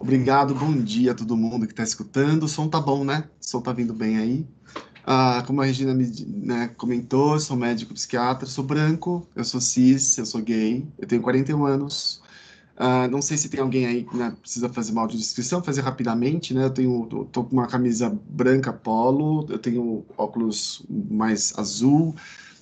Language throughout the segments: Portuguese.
Obrigado, bom dia a todo mundo que está escutando. O som tá bom, né? O som tá vindo bem aí. Ah, como a Regina me, né, comentou, sou médico psiquiatra, sou branco, eu sou cis, eu sou gay, eu tenho 41 anos. Ah, não sei se tem alguém aí né, que né, precisa fazer uma audiodescrição, fazer rapidamente, né? Eu tenho, tô com uma camisa branca polo, eu tenho óculos mais azul,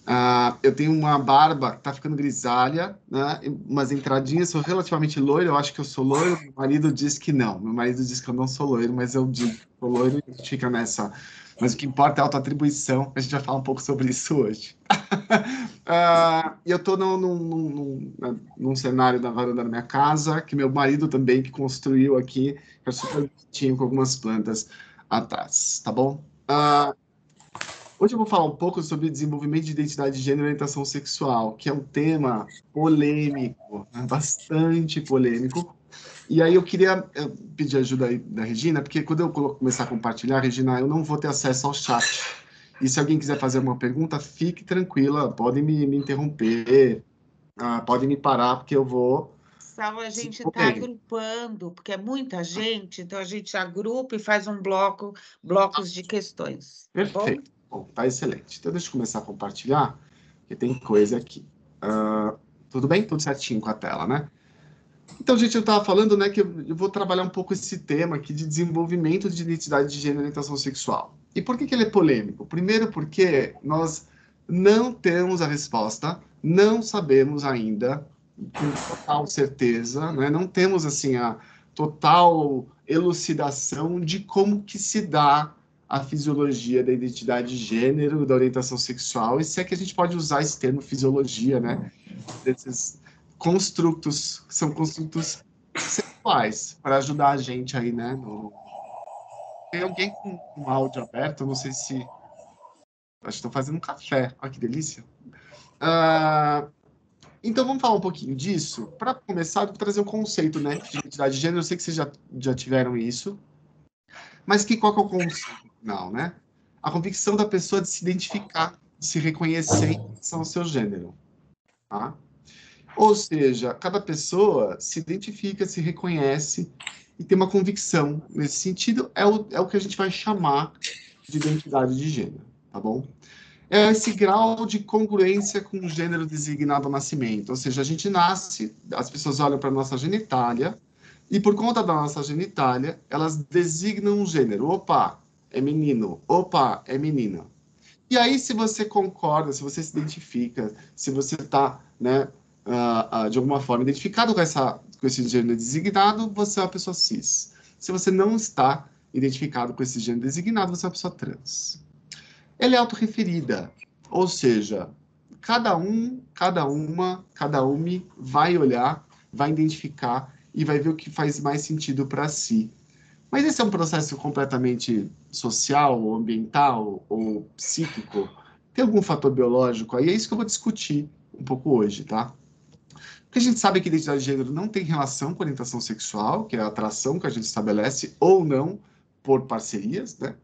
ah, eu tenho uma barba que tá ficando grisalha, né? Umas entradinhas, sou relativamente loiro, eu acho que eu sou loiro. Meu marido diz que não. Meu marido diz que eu não sou loiro, mas eu digo que sou loiro e fica nessa. Mas o que importa é a autoatribuição. A gente vai falar um pouco sobre isso hoje. ah, eu tô num, num, num, né, num, cenário da varanda da minha casa, que meu marido também que construiu aqui, que é super bonitinho, com algumas plantas atrás, tá bom? Ah, Hoje eu vou falar um pouco sobre desenvolvimento de identidade de gênero e orientação sexual, que é um tema polêmico, né? bastante polêmico. E aí eu queria eh, pedir ajuda aí da Regina, porque quando eu começar a compartilhar, Regina, eu não vou ter acesso ao chat. E se alguém quiser fazer uma pergunta, fique tranquila, podem me, me interromper, ah, podem me parar, porque eu vou Salvo a gente está agrupando, porque é muita gente, então a gente agrupa e faz um bloco, blocos de questões. Tá Perfeito. Tá Bom, tá excelente. Então, deixa eu começar a compartilhar, porque tem coisa aqui. Uh, tudo bem? Tudo certinho com a tela, né? Então, gente, eu estava falando né, que eu vou trabalhar um pouco esse tema aqui de desenvolvimento de identidade de gênero e orientação sexual. E por que, que ele é polêmico? Primeiro, porque nós não temos a resposta, não sabemos ainda com total certeza, né? não temos assim a total elucidação de como que se dá a fisiologia da identidade de gênero, da orientação sexual, e se é que a gente pode usar esse termo fisiologia, né? Desses construtos, que são construtos sexuais, para ajudar a gente aí, né? No... Tem alguém com um áudio aberto, não sei se. Acho que estou fazendo um café, olha que delícia. Uh... Então vamos falar um pouquinho disso. Para começar, eu vou trazer um conceito né, de identidade de gênero. Eu sei que vocês já, já tiveram isso. Mas que, qual que é o conceito? final, né? A convicção da pessoa de se identificar, de se reconhecer em relação ao seu gênero. Tá? Ou seja, cada pessoa se identifica, se reconhece e tem uma convicção. Nesse sentido, é o, é o que a gente vai chamar de identidade de gênero, tá bom? É esse grau de congruência com o gênero designado ao nascimento. Ou seja, a gente nasce, as pessoas olham para a nossa genitália e, por conta da nossa genitália, elas designam um gênero. Opa, é menino. Opa, é menina. E aí, se você concorda, se você se identifica, se você está, né, uh, uh, de alguma forma identificado com, essa, com esse gênero designado, você é uma pessoa cis. Se você não está identificado com esse gênero designado, você é uma pessoa trans. Ela é autorreferida, ou seja, cada um, cada uma, cada um vai olhar, vai identificar e vai ver o que faz mais sentido para si. Mas esse é um processo completamente social, ambiental ou psíquico? Tem algum fator biológico aí? É isso que eu vou discutir um pouco hoje, tá? Porque a gente sabe que identidade de gênero não tem relação com orientação sexual, que é a atração que a gente estabelece ou não por parcerias, né?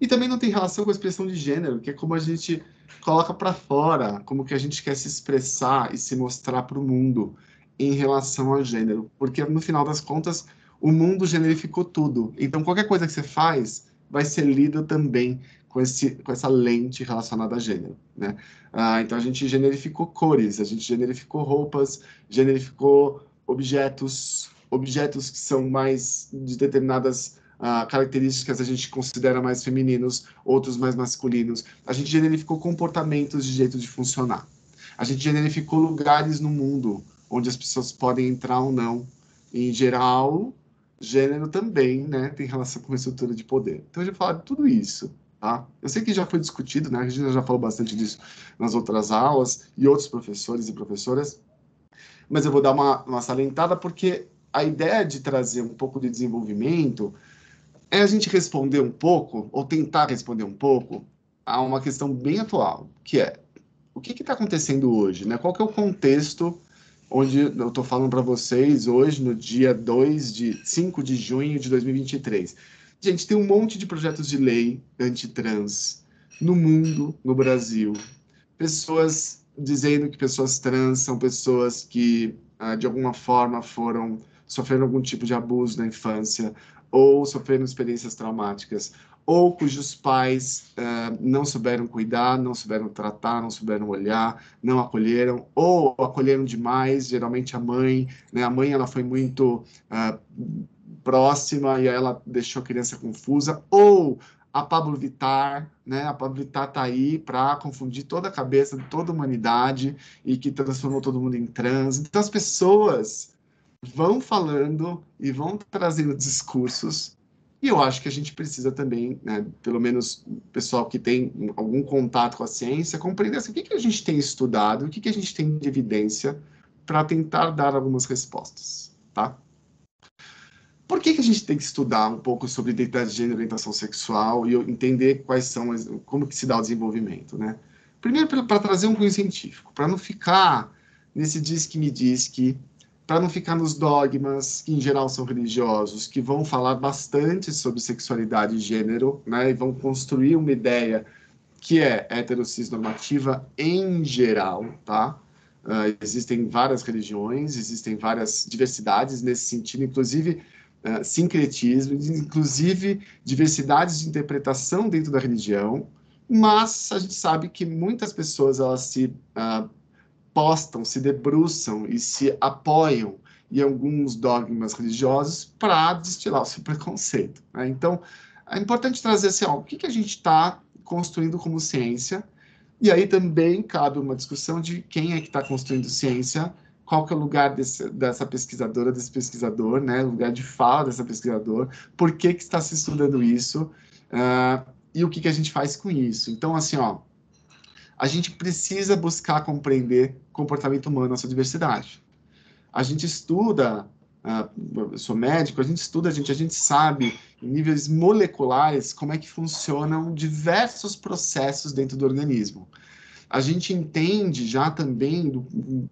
E também não tem relação com a expressão de gênero, que é como a gente coloca para fora, como que a gente quer se expressar e se mostrar para o mundo em relação ao gênero, porque no final das contas o mundo generificou tudo. Então, qualquer coisa que você faz vai ser lida também com, esse, com essa lente relacionada a gênero. Né? Ah, então, a gente generificou cores, a gente generificou roupas, generificou objetos, objetos que são mais de determinadas ah, características a gente considera mais femininos, outros mais masculinos. A gente generificou comportamentos de jeito de funcionar. A gente generificou lugares no mundo onde as pessoas podem entrar ou não. Em geral, Gênero também, né, tem relação com a estrutura de poder. Então, eu já falar tudo isso, tá? Eu sei que já foi discutido, né, a Regina já falou bastante disso nas outras aulas e outros professores e professoras, mas eu vou dar uma, uma salientada porque a ideia de trazer um pouco de desenvolvimento é a gente responder um pouco, ou tentar responder um pouco, a uma questão bem atual, que é o que está acontecendo hoje, né? Qual é o contexto onde eu estou falando para vocês hoje, no dia 2 de 5 de junho de 2023. Gente, tem um monte de projetos de lei antitrans no mundo, no Brasil. Pessoas dizendo que pessoas trans são pessoas que, ah, de alguma forma, foram sofrendo algum tipo de abuso na infância ou sofrendo experiências traumáticas, ou cujos pais uh, não souberam cuidar, não souberam tratar, não souberam olhar, não acolheram, ou acolheram demais, geralmente a mãe, né? A mãe, ela foi muito uh, próxima e ela deixou a criança confusa, ou a Pablo Vittar, né? A Pablo Vittar tá aí para confundir toda a cabeça de toda a humanidade e que transformou todo mundo em trans. Então as pessoas vão falando e vão trazendo discursos e eu acho que a gente precisa também, né, pelo menos o pessoal que tem algum contato com a ciência, compreender assim, o que, que a gente tem estudado, o que, que a gente tem de evidência para tentar dar algumas respostas, tá? Por que, que a gente tem que estudar um pouco sobre identidade de gênero e orientação sexual e entender quais são, como que se dá o desenvolvimento, né? Primeiro, para trazer um cunho científico, para não ficar nesse diz que me diz que para não ficar nos dogmas que em geral são religiosos, que vão falar bastante sobre sexualidade e gênero, né, e vão construir uma ideia que é heterossis em geral, tá? Uh, existem várias religiões, existem várias diversidades nesse sentido, inclusive uh, sincretismo, inclusive diversidades de interpretação dentro da religião, mas a gente sabe que muitas pessoas elas se uh, postam, se debruçam e se apoiam em alguns dogmas religiosos para destilar o seu preconceito. Né? Então, é importante trazer assim, ó, o que, que a gente está construindo como ciência, e aí também cabe uma discussão de quem é que está construindo ciência, qual que é o lugar desse, dessa pesquisadora, desse pesquisador, né? O lugar de fala dessa pesquisador, por que que está se estudando isso uh, e o que que a gente faz com isso. Então, assim, ó, a gente precisa buscar compreender comportamento humano, nossa diversidade. A gente estuda, uh, sou médico, a gente estuda, a gente, a gente sabe em níveis moleculares como é que funcionam diversos processos dentro do organismo. A gente entende já também do,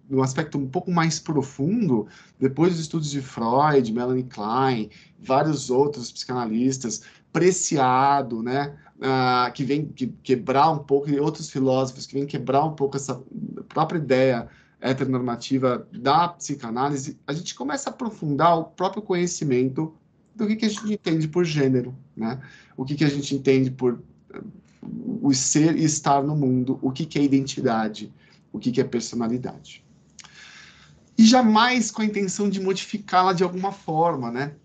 do aspecto um pouco mais profundo, depois dos estudos de Freud, Melanie Klein, vários outros psicanalistas, preciado, né? uh, que vem que, quebrar um pouco, e outros filósofos que vêm quebrar um pouco essa própria ideia heteronormativa da psicanálise, a gente começa a aprofundar o próprio conhecimento do que, que a gente entende por gênero, né? O que, que a gente entende por eh, o ser e estar no mundo, o que, que é identidade, o que, que é personalidade. E jamais com a intenção de modificá-la de alguma forma, né?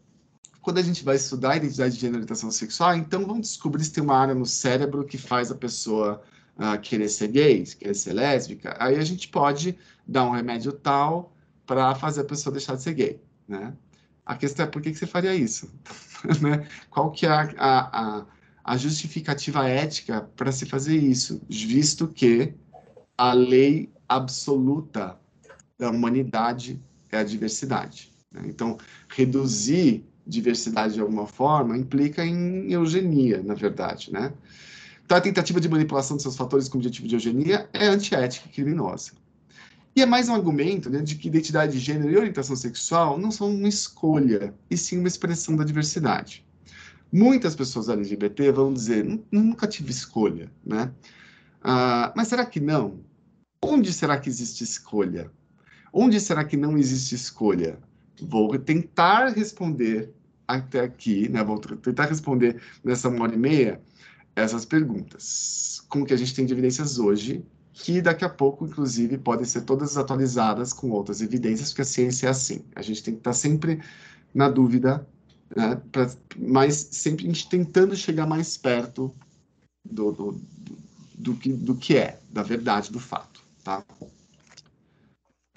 quando a gente vai estudar a identidade de gênero e orientação sexual, então vamos descobrir se tem uma área no cérebro que faz a pessoa uh, querer ser gay, querer ser lésbica. Aí a gente pode dar um remédio tal para fazer a pessoa deixar de ser gay, né? A questão é por que, que você faria isso? né? Qual que é a, a, a justificativa ética para se fazer isso, visto que a lei absoluta da humanidade é a diversidade. Né? Então, reduzir diversidade de alguma forma implica em eugenia, na verdade, né? Então, a tentativa de manipulação de seus fatores com objetivo de eugenia é antiética e criminosa. E é mais um argumento né, de que identidade de gênero e orientação sexual não são uma escolha, e sim uma expressão da diversidade. Muitas pessoas LGBT vão dizer, nunca tive escolha, né? Ah, mas será que não? Onde será que existe escolha? Onde será que não existe escolha? Vou tentar responder até aqui, né? Vou tentar responder nessa uma hora e meia essas perguntas. Como que a gente tem de evidências hoje, que daqui a pouco, inclusive, podem ser todas atualizadas com outras evidências, porque a ciência é assim. A gente tem que estar sempre na dúvida, né? Pra, mas sempre a gente tentando chegar mais perto do, do, do, do, que, do que é, da verdade, do fato, tá?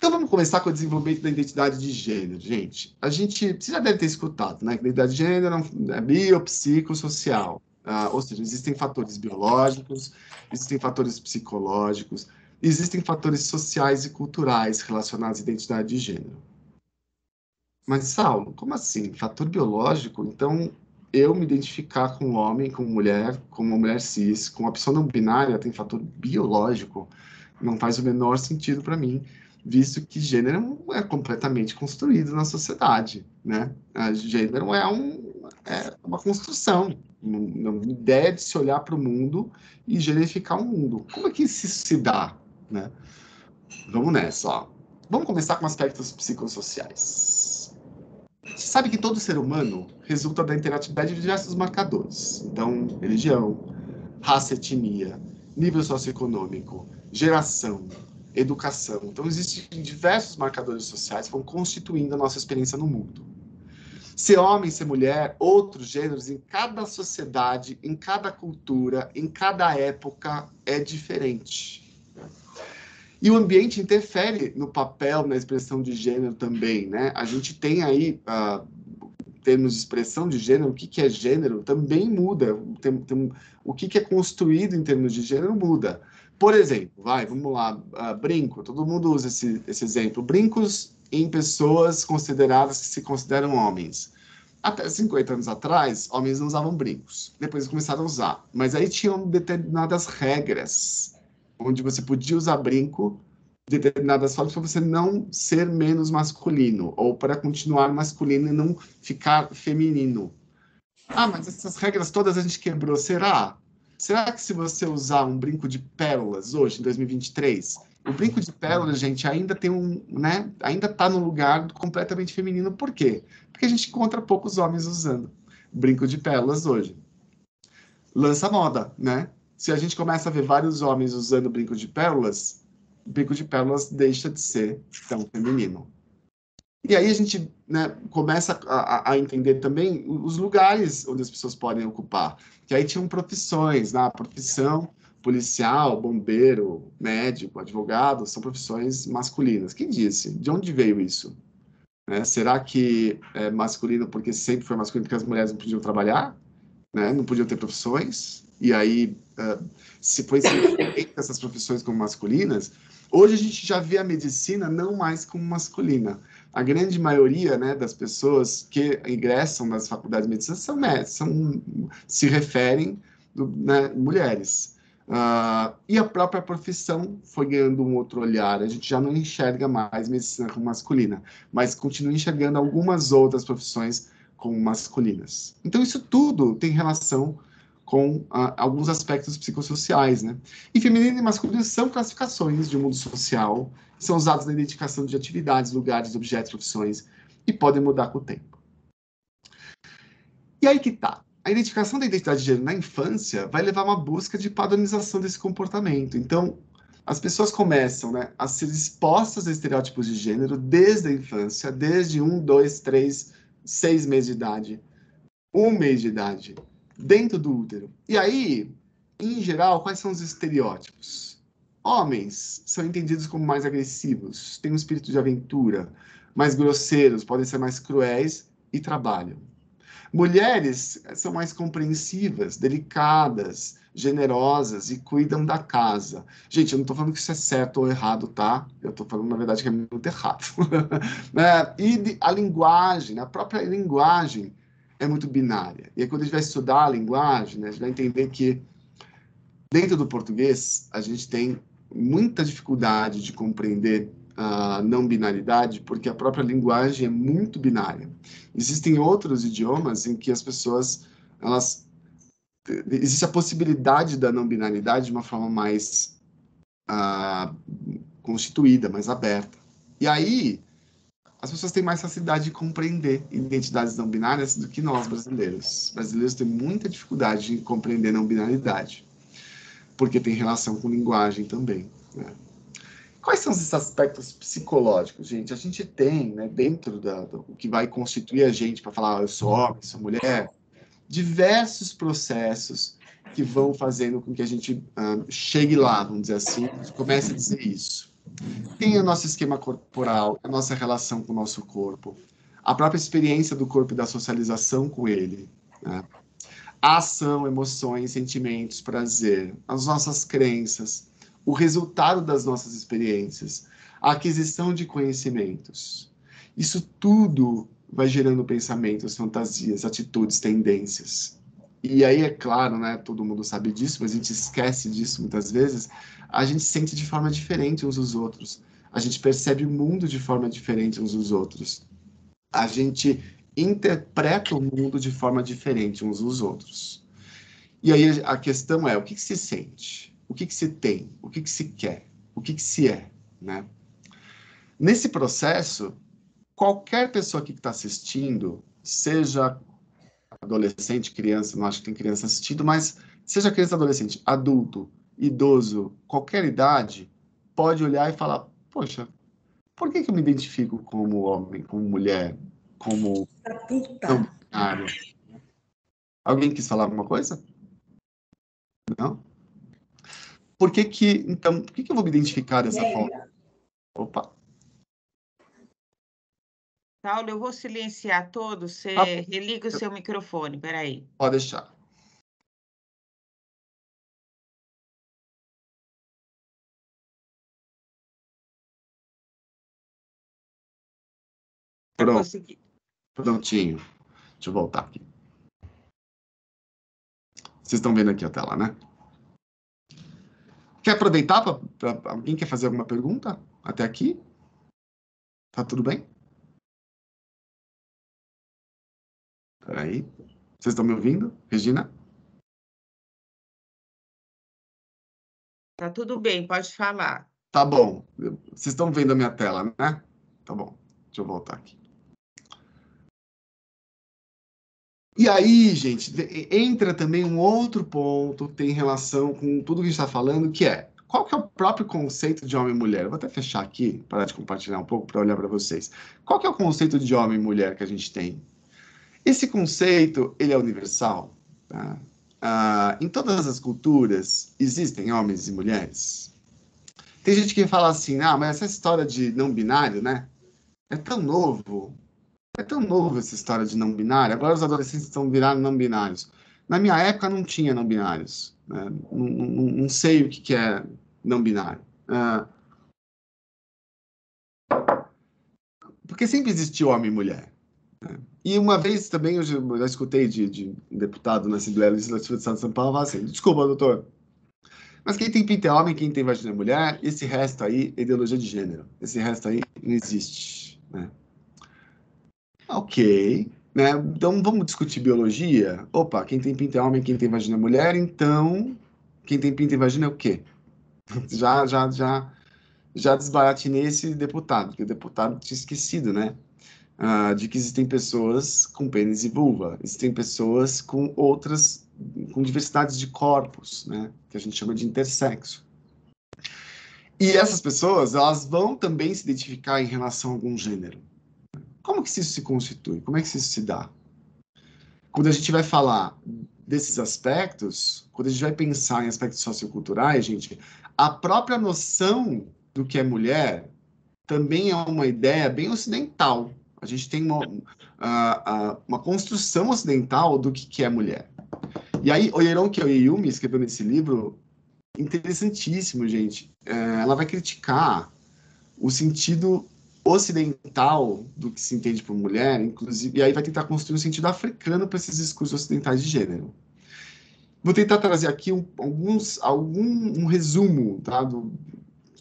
Então vamos começar com o desenvolvimento da identidade de gênero, gente. A gente, você já deve ter escutado, né? identidade de gênero é, é biopsicossocial. Ah, ou seja, existem fatores biológicos, existem fatores psicológicos, existem fatores sociais e culturais relacionados à identidade de gênero. Mas, Saulo, como assim? Fator biológico? Então, eu me identificar com um homem, com mulher, com uma mulher cis, com uma pessoa não binária, tem fator biológico, não faz o menor sentido para mim visto que gênero é completamente construído na sociedade, né? A gênero é, um, é uma construção, uma ideia de se olhar para o mundo e generificar o mundo. Como é que isso se dá, né? Vamos nessa, ó. Vamos começar com aspectos psicossociais. Você sabe que todo ser humano resulta da interatividade de diversos marcadores. Então, religião, raça, etnia, nível socioeconômico, geração, educação. Então, existem diversos marcadores sociais que vão constituindo a nossa experiência no mundo. Ser homem, ser mulher, outros gêneros, em cada sociedade, em cada cultura, em cada época, é diferente. E o ambiente interfere no papel, na expressão de gênero também, né? A gente tem aí, uh, termos de expressão de gênero, o que, que é gênero, também muda. Tem, tem, o que, que é construído em termos de gênero muda. Por exemplo, vai, vamos lá, uh, brinco, todo mundo usa esse, esse exemplo. Brincos em pessoas consideradas que se consideram homens. Até 50 anos atrás, homens não usavam brincos. Depois começaram a usar. Mas aí tinham determinadas regras, onde você podia usar brinco de determinadas formas para você não ser menos masculino, ou para continuar masculino e não ficar feminino. Ah, mas essas regras todas a gente quebrou, será? Será que se você usar um brinco de pérolas hoje, em 2023, o brinco de pérolas, hum. gente, ainda tem um, né? Ainda tá no lugar completamente feminino. Por quê? Porque a gente encontra poucos homens usando brinco de pérolas hoje. Lança moda, né? Se a gente começa a ver vários homens usando brinco de pérolas, brinco de pérolas deixa de ser tão feminino. E aí a gente né, começa a, a, entender também os lugares onde as pessoas podem ocupar. Que aí tinham profissões, né, profissão policial, bombeiro, médico, advogado, são profissões masculinas. Quem disse? De onde veio isso? Né? Será que é masculino porque sempre foi masculino porque as mulheres não podiam trabalhar? Né? Não podiam ter profissões? E aí, uh, se foi essas profissões como masculinas, hoje a gente já vê a medicina não mais como masculina a grande maioria né, das pessoas que ingressam nas faculdades de medicina são, são se referem né, mulheres. Uh, e a própria profissão foi ganhando um outro olhar. A gente já não enxerga mais medicina como masculina, mas continua enxergando algumas outras profissões como masculinas. Então, isso tudo tem relação com ah, alguns aspectos psicossociais, né? E feminino e masculino são classificações de um mundo social, são usados na identificação de atividades, lugares, objetos, profissões e podem mudar com o tempo. E aí que tá. A identificação da identidade de gênero na infância vai levar a uma busca de padronização desse comportamento. Então, as pessoas começam né, a ser expostas a estereótipos de gênero desde a infância, desde um, dois, três, seis meses de idade, um mês de idade dentro do útero. E aí, em geral, quais são os estereótipos? Homens são entendidos como mais agressivos, têm um espírito de aventura, mais grosseiros, podem ser mais cruéis e trabalham. Mulheres são mais compreensivas, delicadas, generosas e cuidam da casa. Gente, eu não estou falando que isso é certo ou errado, tá? Eu estou falando, na verdade, que é muito errado. Né? E a linguagem, a própria linguagem é muito binária. E aí, quando a gente vai estudar a linguagem, né, a gente vai entender que dentro do português a gente tem muita dificuldade de compreender a não binaridade, porque a própria linguagem é muito binária. Existem outros idiomas em que as pessoas elas existe a possibilidade da não binaridade de uma forma mais ah, constituída, mais aberta. E aí as pessoas têm mais facilidade de compreender identidades não binárias do que nós brasileiros. brasileiros têm muita dificuldade de compreender não binaridade, porque tem relação com linguagem também. Né? Quais são esses aspectos psicológicos, gente? A gente tem, né, dentro da, do que vai constituir a gente para falar, ah, eu sou homem, sou mulher, diversos processos que vão fazendo com que a gente ah, chegue lá, vamos dizer assim, comece a dizer isso. Tem é o nosso esquema corporal, a nossa relação com o nosso corpo, a própria experiência do corpo e da socialização com ele, né? a ação, emoções, sentimentos, prazer, as nossas crenças, o resultado das nossas experiências, a aquisição de conhecimentos. Isso tudo vai gerando pensamentos, fantasias, atitudes, tendências. E aí, é claro, né, todo mundo sabe disso, mas a gente esquece disso muitas vezes, a gente sente de forma diferente uns dos outros. A gente percebe o mundo de forma diferente uns dos outros. A gente interpreta o mundo de forma diferente uns dos outros. E aí a questão é o que, que se sente, o que, que, se tem, o que, que se quer, o que, se é, né? Nesse processo, qualquer pessoa que está assistindo, seja adolescente, criança, não acho que tem criança assistindo, mas seja criança, adolescente, adulto, idoso, qualquer idade, pode olhar e falar: Poxa, por que, que eu me identifico como homem, como mulher, como. Puta. Alguém quis falar alguma coisa? Não? Por que que, então, por que, que eu vou me identificar dessa forma? Opa! Paulo, eu vou silenciar todos. Você ah, religa o seu microfone, peraí. Pode deixar. Pronto. Consegui. Prontinho. Deixa eu voltar aqui. Vocês estão vendo aqui a tela, né? Quer aproveitar? Pra, pra, alguém quer fazer alguma pergunta até aqui? Tá tudo bem? Peraí. Vocês estão me ouvindo, Regina? Tá tudo bem, pode falar. Tá bom. Vocês estão vendo a minha tela, né? Tá bom. Deixa eu voltar aqui. E aí, gente, entra também um outro ponto que tem relação com tudo que a gente está falando, que é qual que é o próprio conceito de homem e mulher? vou até fechar aqui, parar de compartilhar um pouco para olhar para vocês. Qual que é o conceito de homem e mulher que a gente tem? Esse conceito, ele é universal. Tá? Ah, em todas as culturas, existem homens e mulheres. Tem gente que fala assim, ah, mas essa história de não binário, né? É tão novo. É tão novo essa história de não binário. Agora os adolescentes estão virando não binários. Na minha época não tinha não binários. Né? Não, não, não, sei o que, é não binário. Uh, porque sempre existiu homem e mulher. Né? E uma vez também, eu já, já escutei de, de, um deputado na Assembleia Legislativa do Estado de São Paulo falar assim: desculpa, doutor, mas quem tem pinta é homem, quem tem vagina é mulher, esse resto aí é ideologia de gênero. Esse resto aí não existe. Né? Ok. Né? Então vamos discutir biologia? Opa, quem tem pinto é homem, quem tem vagina é mulher, então quem tem pinto e vagina é o quê? Já, já, já, já desbaratinei esse deputado, porque o deputado tinha esquecido, né? Uh, de que existem pessoas com pênis e vulva, existem pessoas com outras, com diversidades de corpos, né? Que a gente chama de intersexo. E essas pessoas, elas vão também se identificar em relação a algum gênero. Como que isso se constitui? Como é que isso se dá? Quando a gente vai falar desses aspectos, quando a gente vai pensar em aspectos socioculturais, gente, a própria noção do que é mulher também é uma ideia bem ocidental. A gente tem uma, uma, uma construção ocidental do que, que é mulher. E aí, Oyeron Kiyoyumi, escreveu nesse livro, interessantíssimo, gente. É, ela vai criticar o sentido ocidental do que se entende por mulher, inclusive, e aí vai tentar construir um sentido africano para esses discursos ocidentais de gênero. Vou tentar trazer aqui um, alguns, algum um resumo tá, do,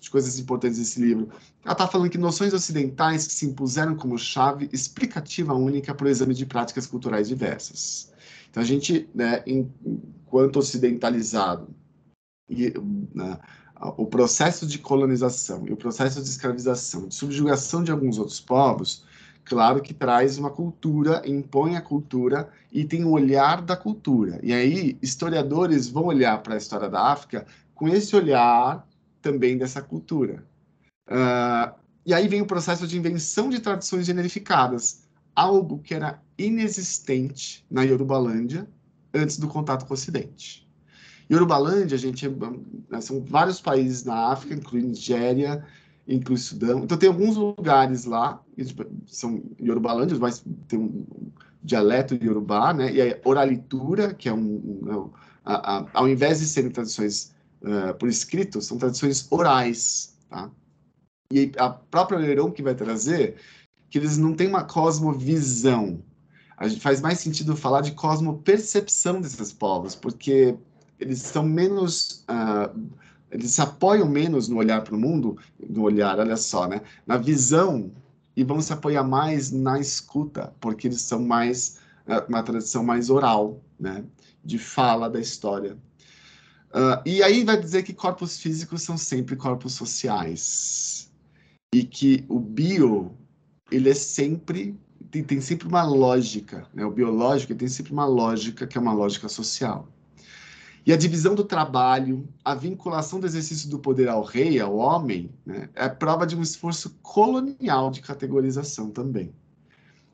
de coisas importantes desse livro. Ela está falando que noções ocidentais que se impuseram como chave explicativa única para o exame de práticas culturais diversas. Então, a gente, né, enquanto ocidentalizado, e, né, o processo de colonização e o processo de escravização, de subjugação de alguns outros povos, claro que traz uma cultura, impõe a cultura e tem o um olhar da cultura. E aí, historiadores vão olhar para a história da África com esse olhar também dessa cultura. Uh, e aí vem o processo de invenção de tradições generificadas, algo que era inexistente na Yorubalândia antes do contato com o Ocidente. Yorubalândia, gente, é, né, são vários países na África, incluindo Nigéria, incluindo Sudão. Então tem alguns lugares lá tipo, são Yorubalândias, mas tem um dialeto de Yorubá, né? E a oralitura, que é um, um né, a, a, ao invés de serem tradições uh, por escrito, são tradições orais, tá? E a própria Leirão que vai trazer que eles não têm uma cosmovisão. A gente faz mais sentido falar de cosmopercepção desses povos, porque eles são menos. Uh, eles se apoiam menos no olhar para o mundo, no olhar, olha só, né? Na visão, e vão se apoiar mais na escuta, porque eles são mais. Ah, uma tradição mais oral, né? De fala da história. Uh, e aí vai dizer que corpos físicos são sempre corpos sociais. E que o bio, ele é sempre tem, tem, sempre uma lógica, né? O biológico tem sempre uma lógica que é uma lógica social. E a divisão do trabalho, a vinculação do exercício do poder ao rei, ao homem, né, é prova de um esforço colonial de categorização também.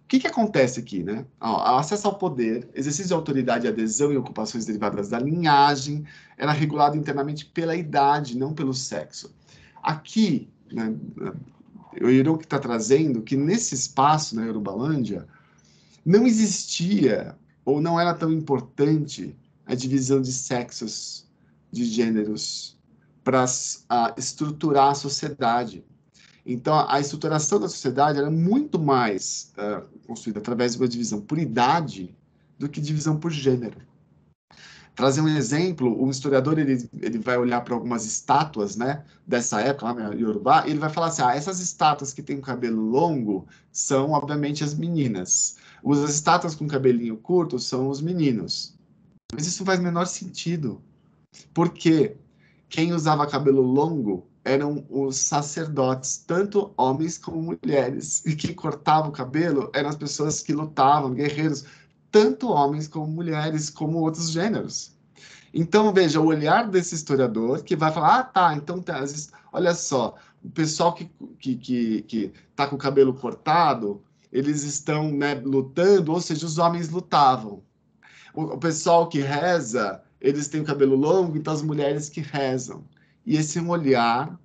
O que, que acontece aqui? Né? Ó, acesso ao poder, exercício de autoridade, adesão e ocupações derivadas da linhagem era regulado internamente pela idade, não pelo sexo. Aqui, né, o que está trazendo que nesse espaço, na Yorubalândia, não existia ou não era tão importante a divisão de sexos, de gêneros, para estruturar a sociedade. Então, a estruturação da sociedade era é muito mais uh, construída através de uma divisão por idade do que divisão por gênero. Trazer um exemplo, um historiador ele, ele vai olhar para algumas estátuas né, dessa época, lá em né, Yorubá, e ele vai falar assim, ah, essas estátuas que têm cabelo longo são, obviamente, as meninas. As estátuas com cabelinho curto são os meninos. Mas isso faz menor sentido. Porque quem usava cabelo longo eram os sacerdotes, tanto homens como mulheres. E quem cortava o cabelo eram as pessoas que lutavam, guerreiros, tanto homens como mulheres, como outros gêneros. Então, veja, o olhar desse historiador que vai falar: ah, tá, então, olha só, o pessoal que, que, que, que tá com o cabelo cortado, eles estão né, lutando, ou seja, os homens lutavam o, o pessoal que reza, eles têm o cabelo longo, então as mulheres que rezam. E esse é um olhar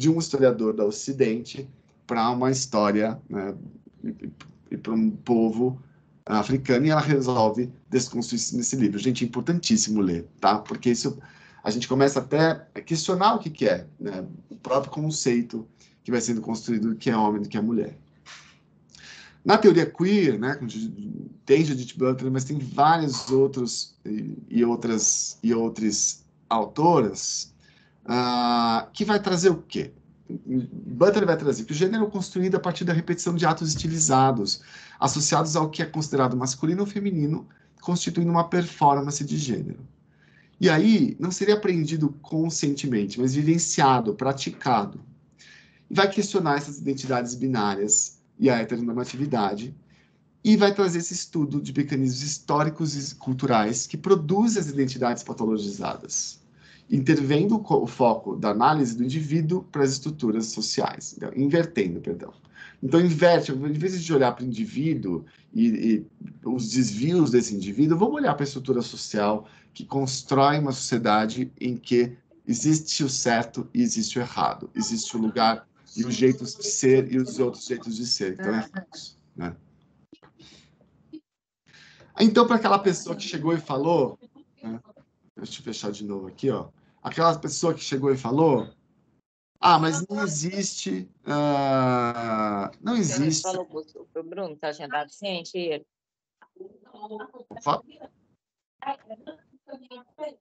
de um historiador do Ocidente para uma história né, e, e para um povo africano e ela resolve desconstruir isso nesse livro. Gente, é importantíssimo ler, tá? Porque isso a gente começa até a questionar o que, que é, né? o próprio conceito que vai sendo construído do que é homem e do que é mulher. Na teoria queer, né, tem Judith Butler, mas tem vários outros e, e outras e outras autoras uh, que vai trazer o quê? Butler vai trazer que o gênero é construído a partir da repetição de atos estilizados, associados ao que é considerado masculino ou feminino, constituindo uma performance de gênero. E aí, não seria aprendido conscientemente, mas vivenciado, praticado. E vai questionar essas identidades binárias e a heteronormatividade, e vai trazer esse estudo de mecanismos históricos e culturais que produzem as identidades patologizadas, intervendo o foco da análise do indivíduo para as estruturas sociais, então, invertendo, perdão. Então, inverte, em vez de olhar para o indivíduo e, e os desvios desse indivíduo, vamos olhar para a estrutura social que constrói uma sociedade em que existe o certo e existe o errado, existe o lugar e os jeitos de ser e os outros jeitos de ser. Então, é ah. isso né? Então, para aquela pessoa que chegou e falou, né? deixa eu fechar de novo aqui, ó. Aquela pessoa que chegou e falou, ah, mas não existe, uh, não existe. Falou o Bruno está agendado ciente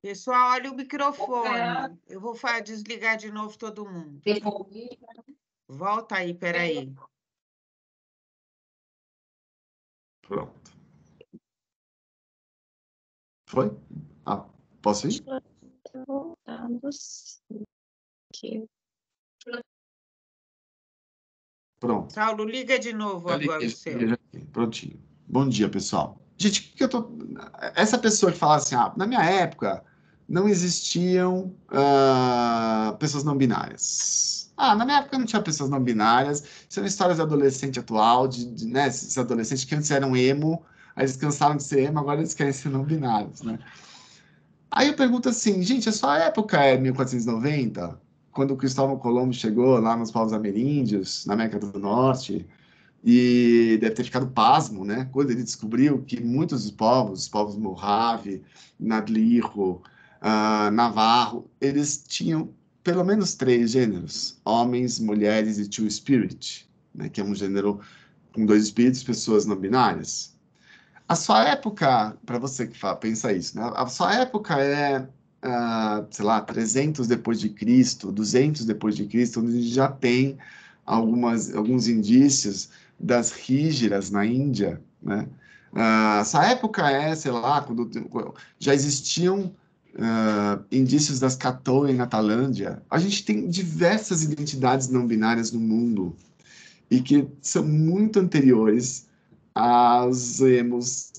Pessoal, olha o microfone. Eu vou desligar de novo todo mundo. Volta aí, peraí. Pronto. Foi? Ah, posso ir? Voltando aqui. Pronto. Saulo, liga de novo tá agora liguei, o seu. prontinho. Bom dia, pessoal. Gente, que eu tô... essa pessoa que fala assim, ah, na minha época não existiam uh, pessoas não binárias. Ah, na minha época não tinha pessoas não binárias. São é histórias de adolescente atual, de, de né, esses adolescentes que antes eram emo, aí eles cansaram de ser emo, agora eles querem ser não binários, né? Aí eu pergunto assim, gente, a sua época é 1490? Quando o Cristóvão Colombo chegou lá nos povos ameríndios, na América do Norte, e deve ter ficado pasmo, né? Quando ele descobriu que muitos dos povos, os povos Mojave, Nadlirro, uh, Navarro, eles tinham pelo menos três gêneros: homens, mulheres e two spirit, né, que é um gênero com dois espíritos, pessoas não binárias. A sua época, para você que fala, pensa isso, né? A sua época é, uh, sei lá, 300 depois de Cristo, 200 depois de Cristo, onde já tem algumas alguns indícios das rígidas na Índia, né? Uh, ah, essa época é, sei lá, quando já existiam uh, indícios das Katoen na Atalândia, A gente tem diversas identidades não binárias no mundo e que são muito anteriores aos emos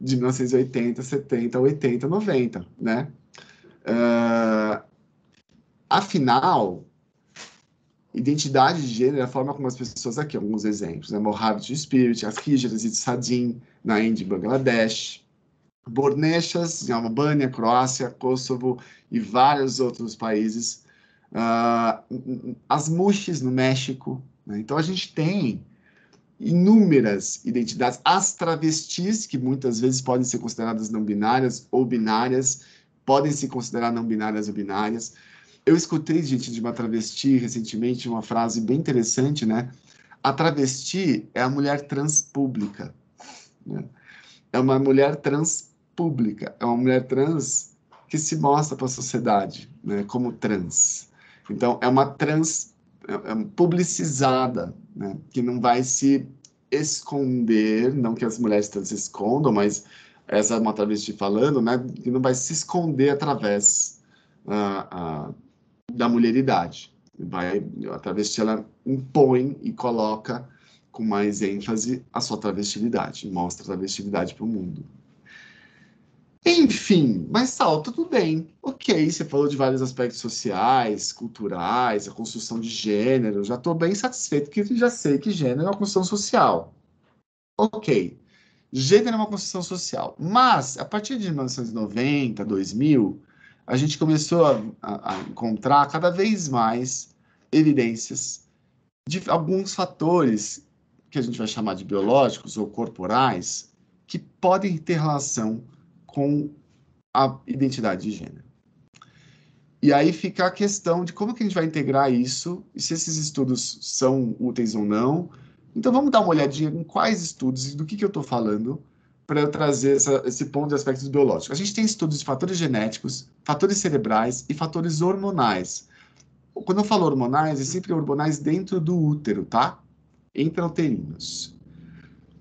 de 1980, 70, 80, 90, né? Uh, afinal, identidade de gênero, é a forma como as pessoas aqui, alguns exemplos, né? Mohavit Spirit, as Hijras e Sadin na Índia e Bangladesh, Bornechas, em é Albânia, Croácia, Kosovo e vários outros países. Uh, as Muxes, no México. Né? Então, a gente tem inúmeras identidades. As travestis, que muitas vezes podem ser consideradas não binárias ou binárias, podem se considerar não binárias ou binárias. Eu escutei, gente, de uma travesti recentemente uma frase bem interessante, né? A travesti é a mulher trans pública. Né? É uma mulher trans pública, é uma mulher trans que se mostra para a sociedade né, como trans. Então, é uma trans é, é, publicizada, né, que não vai se esconder, não que as mulheres trans se escondam, mas essa é uma travesti falando, né, que não vai se esconder através uh, uh, da mulheridade. Vai, a travesti ela impõe e coloca com mais ênfase a sua travestilidade, mostra a travestilidade para o mundo. Enfim, mas salta tá, tudo bem. Ok, você falou de vários aspectos sociais, culturais, a construção de gênero. Já estou bem satisfeito que já sei que gênero é uma construção social. Ok, gênero é uma construção social. Mas, a partir de 1990, 2000, a gente começou a, a, a encontrar cada vez mais evidências de alguns fatores que a gente vai chamar de biológicos ou corporais que podem ter relação com a identidade de gênero. E aí fica a questão de como que a gente vai integrar isso e se esses estudos são úteis ou não. Então vamos dar uma olhadinha em quais estudos e do que, que eu estou falando para eu trazer essa, esse ponto de aspectos biológicos. A gente tem estudos de fatores genéticos, fatores cerebrais e fatores hormonais. Quando eu falo hormonais, é sempre hormonais dentro do útero, tá? Entre Intrauterinos.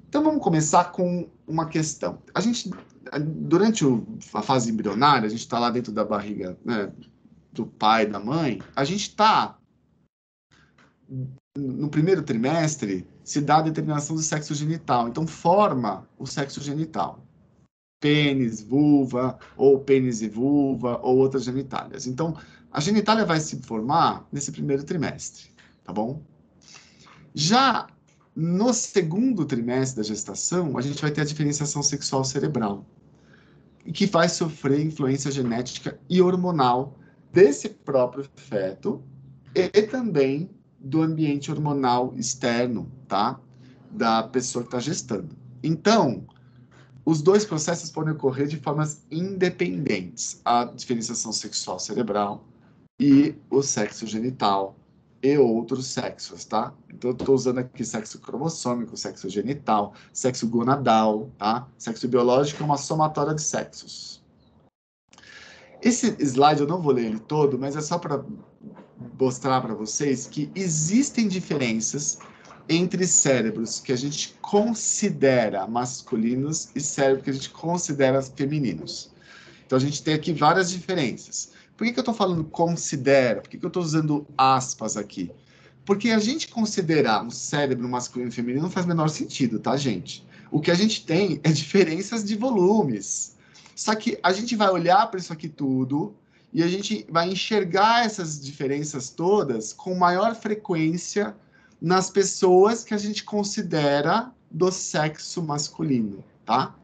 Então vamos começar com uma questão. A gente durante o, a fase embrionária, a gente está lá dentro da barriga né, do pai, da mãe, a gente está no primeiro trimestre se dá a determinação do sexo genital. Então forma o sexo genital. Pênis, vulva, ou pênis e vulva, ou outras genitálias. Então, a genitália vai se formar nesse primeiro trimestre, tá bom? Já no segundo trimestre da gestação, a gente vai ter a diferenciação sexual cerebral e que faz sofrer influência genética e hormonal desse próprio feto e também do ambiente hormonal externo, tá? Da pessoa que está gestando. Então, os dois processos podem ocorrer de formas independentes: a diferenciação sexual cerebral e o sexo genital, e outros sexos, tá? Então, eu estou usando aqui sexo cromossômico, sexo genital, sexo gonadal, tá? Sexo biológico é uma somatória de sexos. Esse slide eu não vou ler ele todo, mas é só para mostrar para vocês que existem diferenças entre cérebros que a gente considera masculinos e cérebros que a gente considera femininos. Então, a gente tem aqui várias diferenças. Por que, que eu estou falando considera? Por que, que eu estou usando aspas aqui? Porque a gente considerar o cérebro masculino e feminino não faz menor sentido, tá, gente? O que a gente tem é diferenças de volumes. Só que a gente vai olhar para isso aqui tudo e a gente vai enxergar essas diferenças todas com maior frequência nas pessoas que a gente considera do sexo masculino, tá?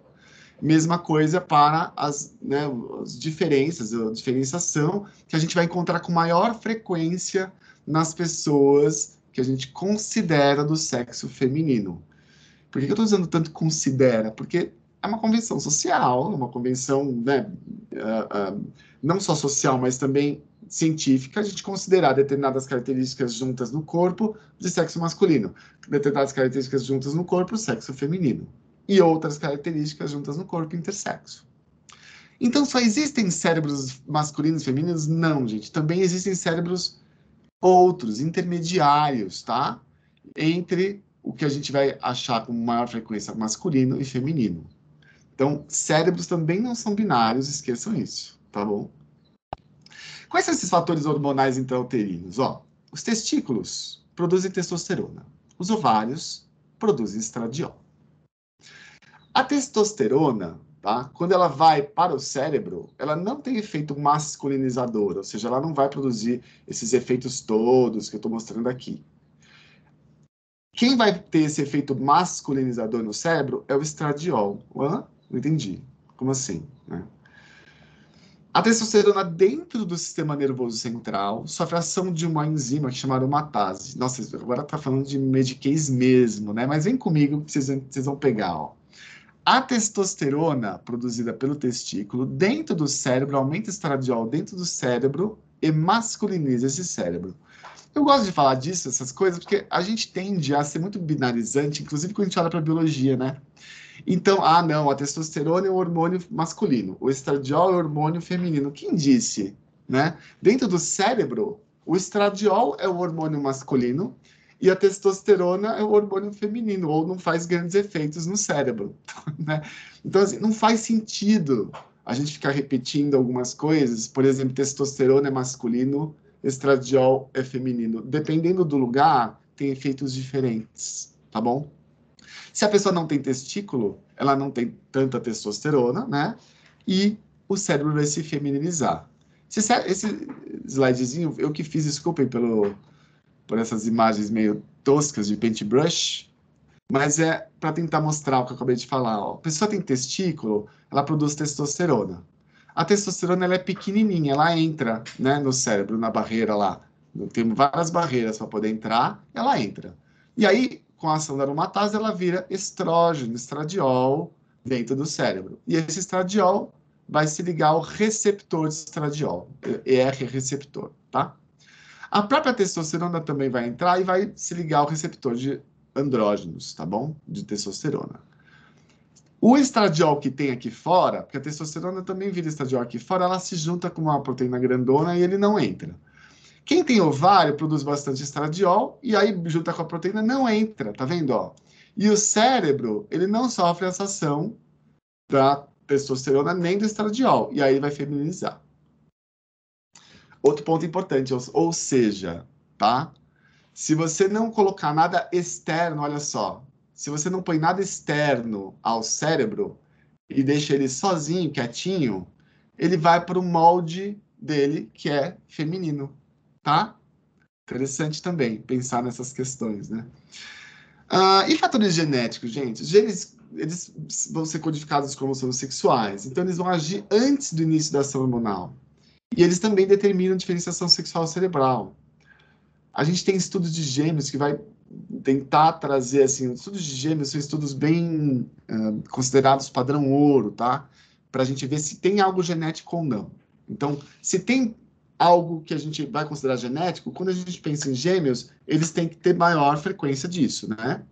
Mesma coisa para as, né, as diferenças, a diferenciação que a gente vai encontrar com maior frequência nas pessoas que a gente considera do sexo feminino. Por que eu estou usando tanto considera? Porque é uma convenção social, é uma convenção né, uh, uh, não só social, mas também científica, a gente considerar determinadas características juntas no corpo de sexo masculino, determinadas características juntas no corpo, sexo feminino e outras características juntas no corpo intersexo. Então, só existem cérebros masculinos e femininos? Não, gente. Também existem cérebros outros, intermediários, tá? Entre o que a gente vai achar com maior frequência masculino e feminino. Então, cérebros também não são binários, esqueçam isso, tá bom? Quais são esses fatores hormonais intrauterinos? Ó, os testículos produzem testosterona, os ovários produzem estradiol. A testosterona, tá? Quando ela vai para o cérebro, ela não tem efeito masculinizador, ou seja, ela não vai produzir esses efeitos todos que eu estou mostrando aqui. Quem vai ter esse efeito masculinizador no cérebro é o estradiol. Hã? Não entendi. Como assim? Né? A testosterona dentro do sistema nervoso central sofre ação de uma enzima que chamaram matase. Nossa, agora tá falando de mediquês mesmo, né? Mas vem comigo que vocês, vocês vão pegar, ó. A testosterona produzida pelo testículo dentro do cérebro aumenta o estradiol dentro do cérebro e masculiniza esse cérebro. Eu gosto de falar disso, essas coisas, porque a gente tende a ser muito binarizante, inclusive quando a gente olha para a biologia, né? Então, ah, não, a testosterona é um hormônio masculino, o estradiol é um hormônio feminino. Quem disse, né? Dentro do cérebro, o estradiol é o hormônio masculino e a testosterona é o hormônio feminino, ou não faz grandes efeitos no cérebro. Né? Então, assim, não faz sentido a gente ficar repetindo algumas coisas, por exemplo, testosterona é masculino, estradiol é feminino. Dependendo do lugar, tem efeitos diferentes, tá bom? Se a pessoa não tem testículo, ela não tem tanta testosterona, né? E o cérebro vai se feminilizar. Esse, esse slidezinho, eu que fiz, desculpem pelo por essas imagens meio toscas de paintbrush, mas é para tentar mostrar o que eu acabei de falar. Ó. A pessoa tem testículo, ela produz testosterona. A testosterona ela é pequenininha, ela entra né, no cérebro, na barreira lá. Tem várias barreiras para poder entrar, ela entra. E aí, com a ação da aromatase, ela vira estrógeno, estradiol, dentro do cérebro. E esse estradiol vai se ligar ao receptor de estradiol, ER receptor, tá? A própria testosterona também vai entrar e vai se ligar ao receptor de andrógenos, tá bom? De testosterona. O estradiol que tem aqui fora, porque a testosterona também vira estradiol aqui fora, ela se junta com uma proteína grandona e ele não entra. Quem tem ovário produz bastante estradiol e aí junta com a proteína não entra, tá vendo? Ó? E o cérebro, ele não sofre essa ação da testosterona nem do estradiol, e aí vai feminizar. Outro ponto importante, ou, seja, tá? Se você não colocar nada externo, olha só, se você não põe nada externo ao cérebro e deixa ele sozinho, quietinho, ele vai para o molde dele que é feminino, tá? Interessante também pensar nessas questões, né? Uh, e fatores genéticos, gente? Genes, eles vão ser codificados como sexuais, então eles vão agir antes do início da ação hormonal. E eles também determinam a diferenciação sexual cerebral. A gente tem estudos de gêmeos que vai tentar trazer, assim, estudos de gêmeos são estudos bem uh, considerados padrão ouro, tá? Para a gente ver se tem algo genético ou não. Então, se tem algo que a gente vai considerar genético, quando a gente pensa em gêmeos, eles têm que ter maior frequência disso, né?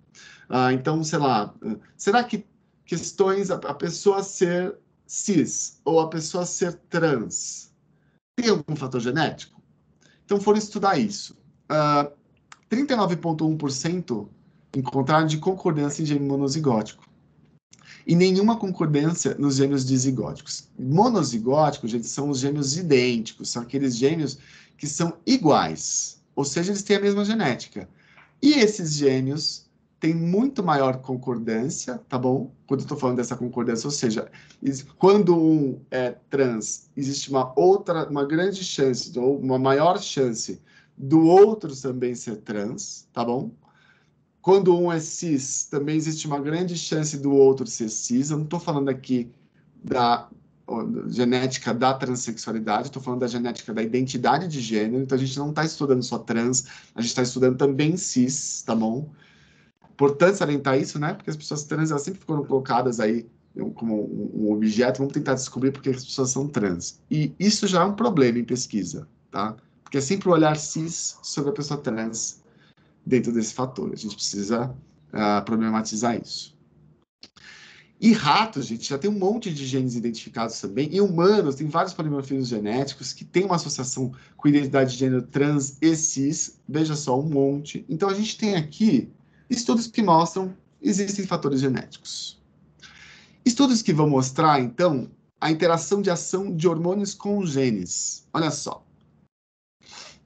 Ah, então, sei lá, será que questões a, a, pessoa ser cis ou a pessoa ser trans tem algum fator genético? Então foram estudar isso. Uh, ah, 39,1% encontraram de concordância em gene monozigótico. E nenhuma concordância nos gêmeos dizigóticos. Monozigóticos, gente, são os gêmeos idênticos, são aqueles gêmeos que são iguais, ou seja, eles têm a mesma genética. E esses gêmeos tem muito maior concordância, tá bom? Quando eu estou falando dessa concordância, ou seja, quando um é trans, existe uma outra, uma grande chance, ou uma maior chance do outro também ser trans, tá bom? Quando um é cis, também existe uma grande chance do outro ser cis. Eu não estou falando aqui da genética da transexualidade, estou falando da genética da identidade de gênero, então a gente não está estudando só trans, a gente está estudando também cis, tá bom? Importante salientar isso, né? Porque as pessoas trans elas sempre foram colocadas aí como um objeto, vamos tentar descobrir porque as pessoas são trans. E isso já é um problema em pesquisa, tá? Porque é sempre o olhar cis sobre a pessoa trans dentro desse fator. A gente precisa uh, problematizar isso. E ratos, gente, já tem um monte de genes identificados também. E humanos, tem vários polimorfismos genéticos que têm uma associação com identidade de gênero trans e cis. Veja só, um monte. Então, a gente tem aqui estudos que mostram existem fatores genéticos. Estudos que vão mostrar, então, a interação de ação de hormônios com genes. Olha só.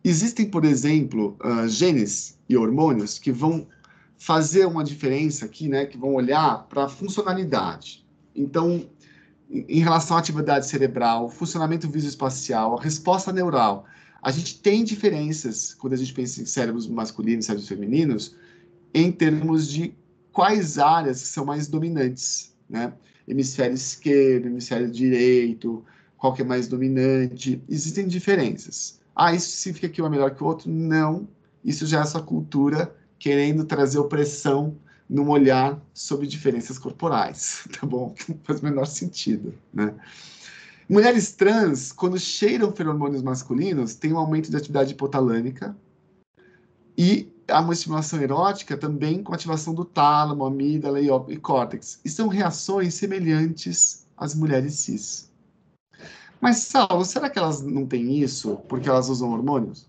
Existem, por exemplo, uh, genes e hormônios que vão fazer uma diferença aqui, né? Que vão olhar para a funcionalidade. Então, em relação à atividade cerebral, funcionamento visoespacial, resposta neural. A gente tem diferenças quando a gente pensa em cérebros masculinos e cérebros femininos, em termos de quais áreas são mais dominantes, né? Hemisfério esquerdo, hemisfério direito, qual que é mais dominante, existem diferenças. Ah, isso significa que um é melhor que o outro? Não, isso já é essa cultura querendo trazer opressão num olhar sobre diferenças corporais, tá bom? Não faz o menor sentido, né? Mulheres trans, quando cheiram feromônios masculinos, têm um aumento de atividade hipotalâmica, e há uma estimulação erótica também com ativação do tálamo, amígdala e, córtex. E são reações semelhantes às mulheres cis. Mas, Saulo, será que elas não têm isso porque elas usam hormônios?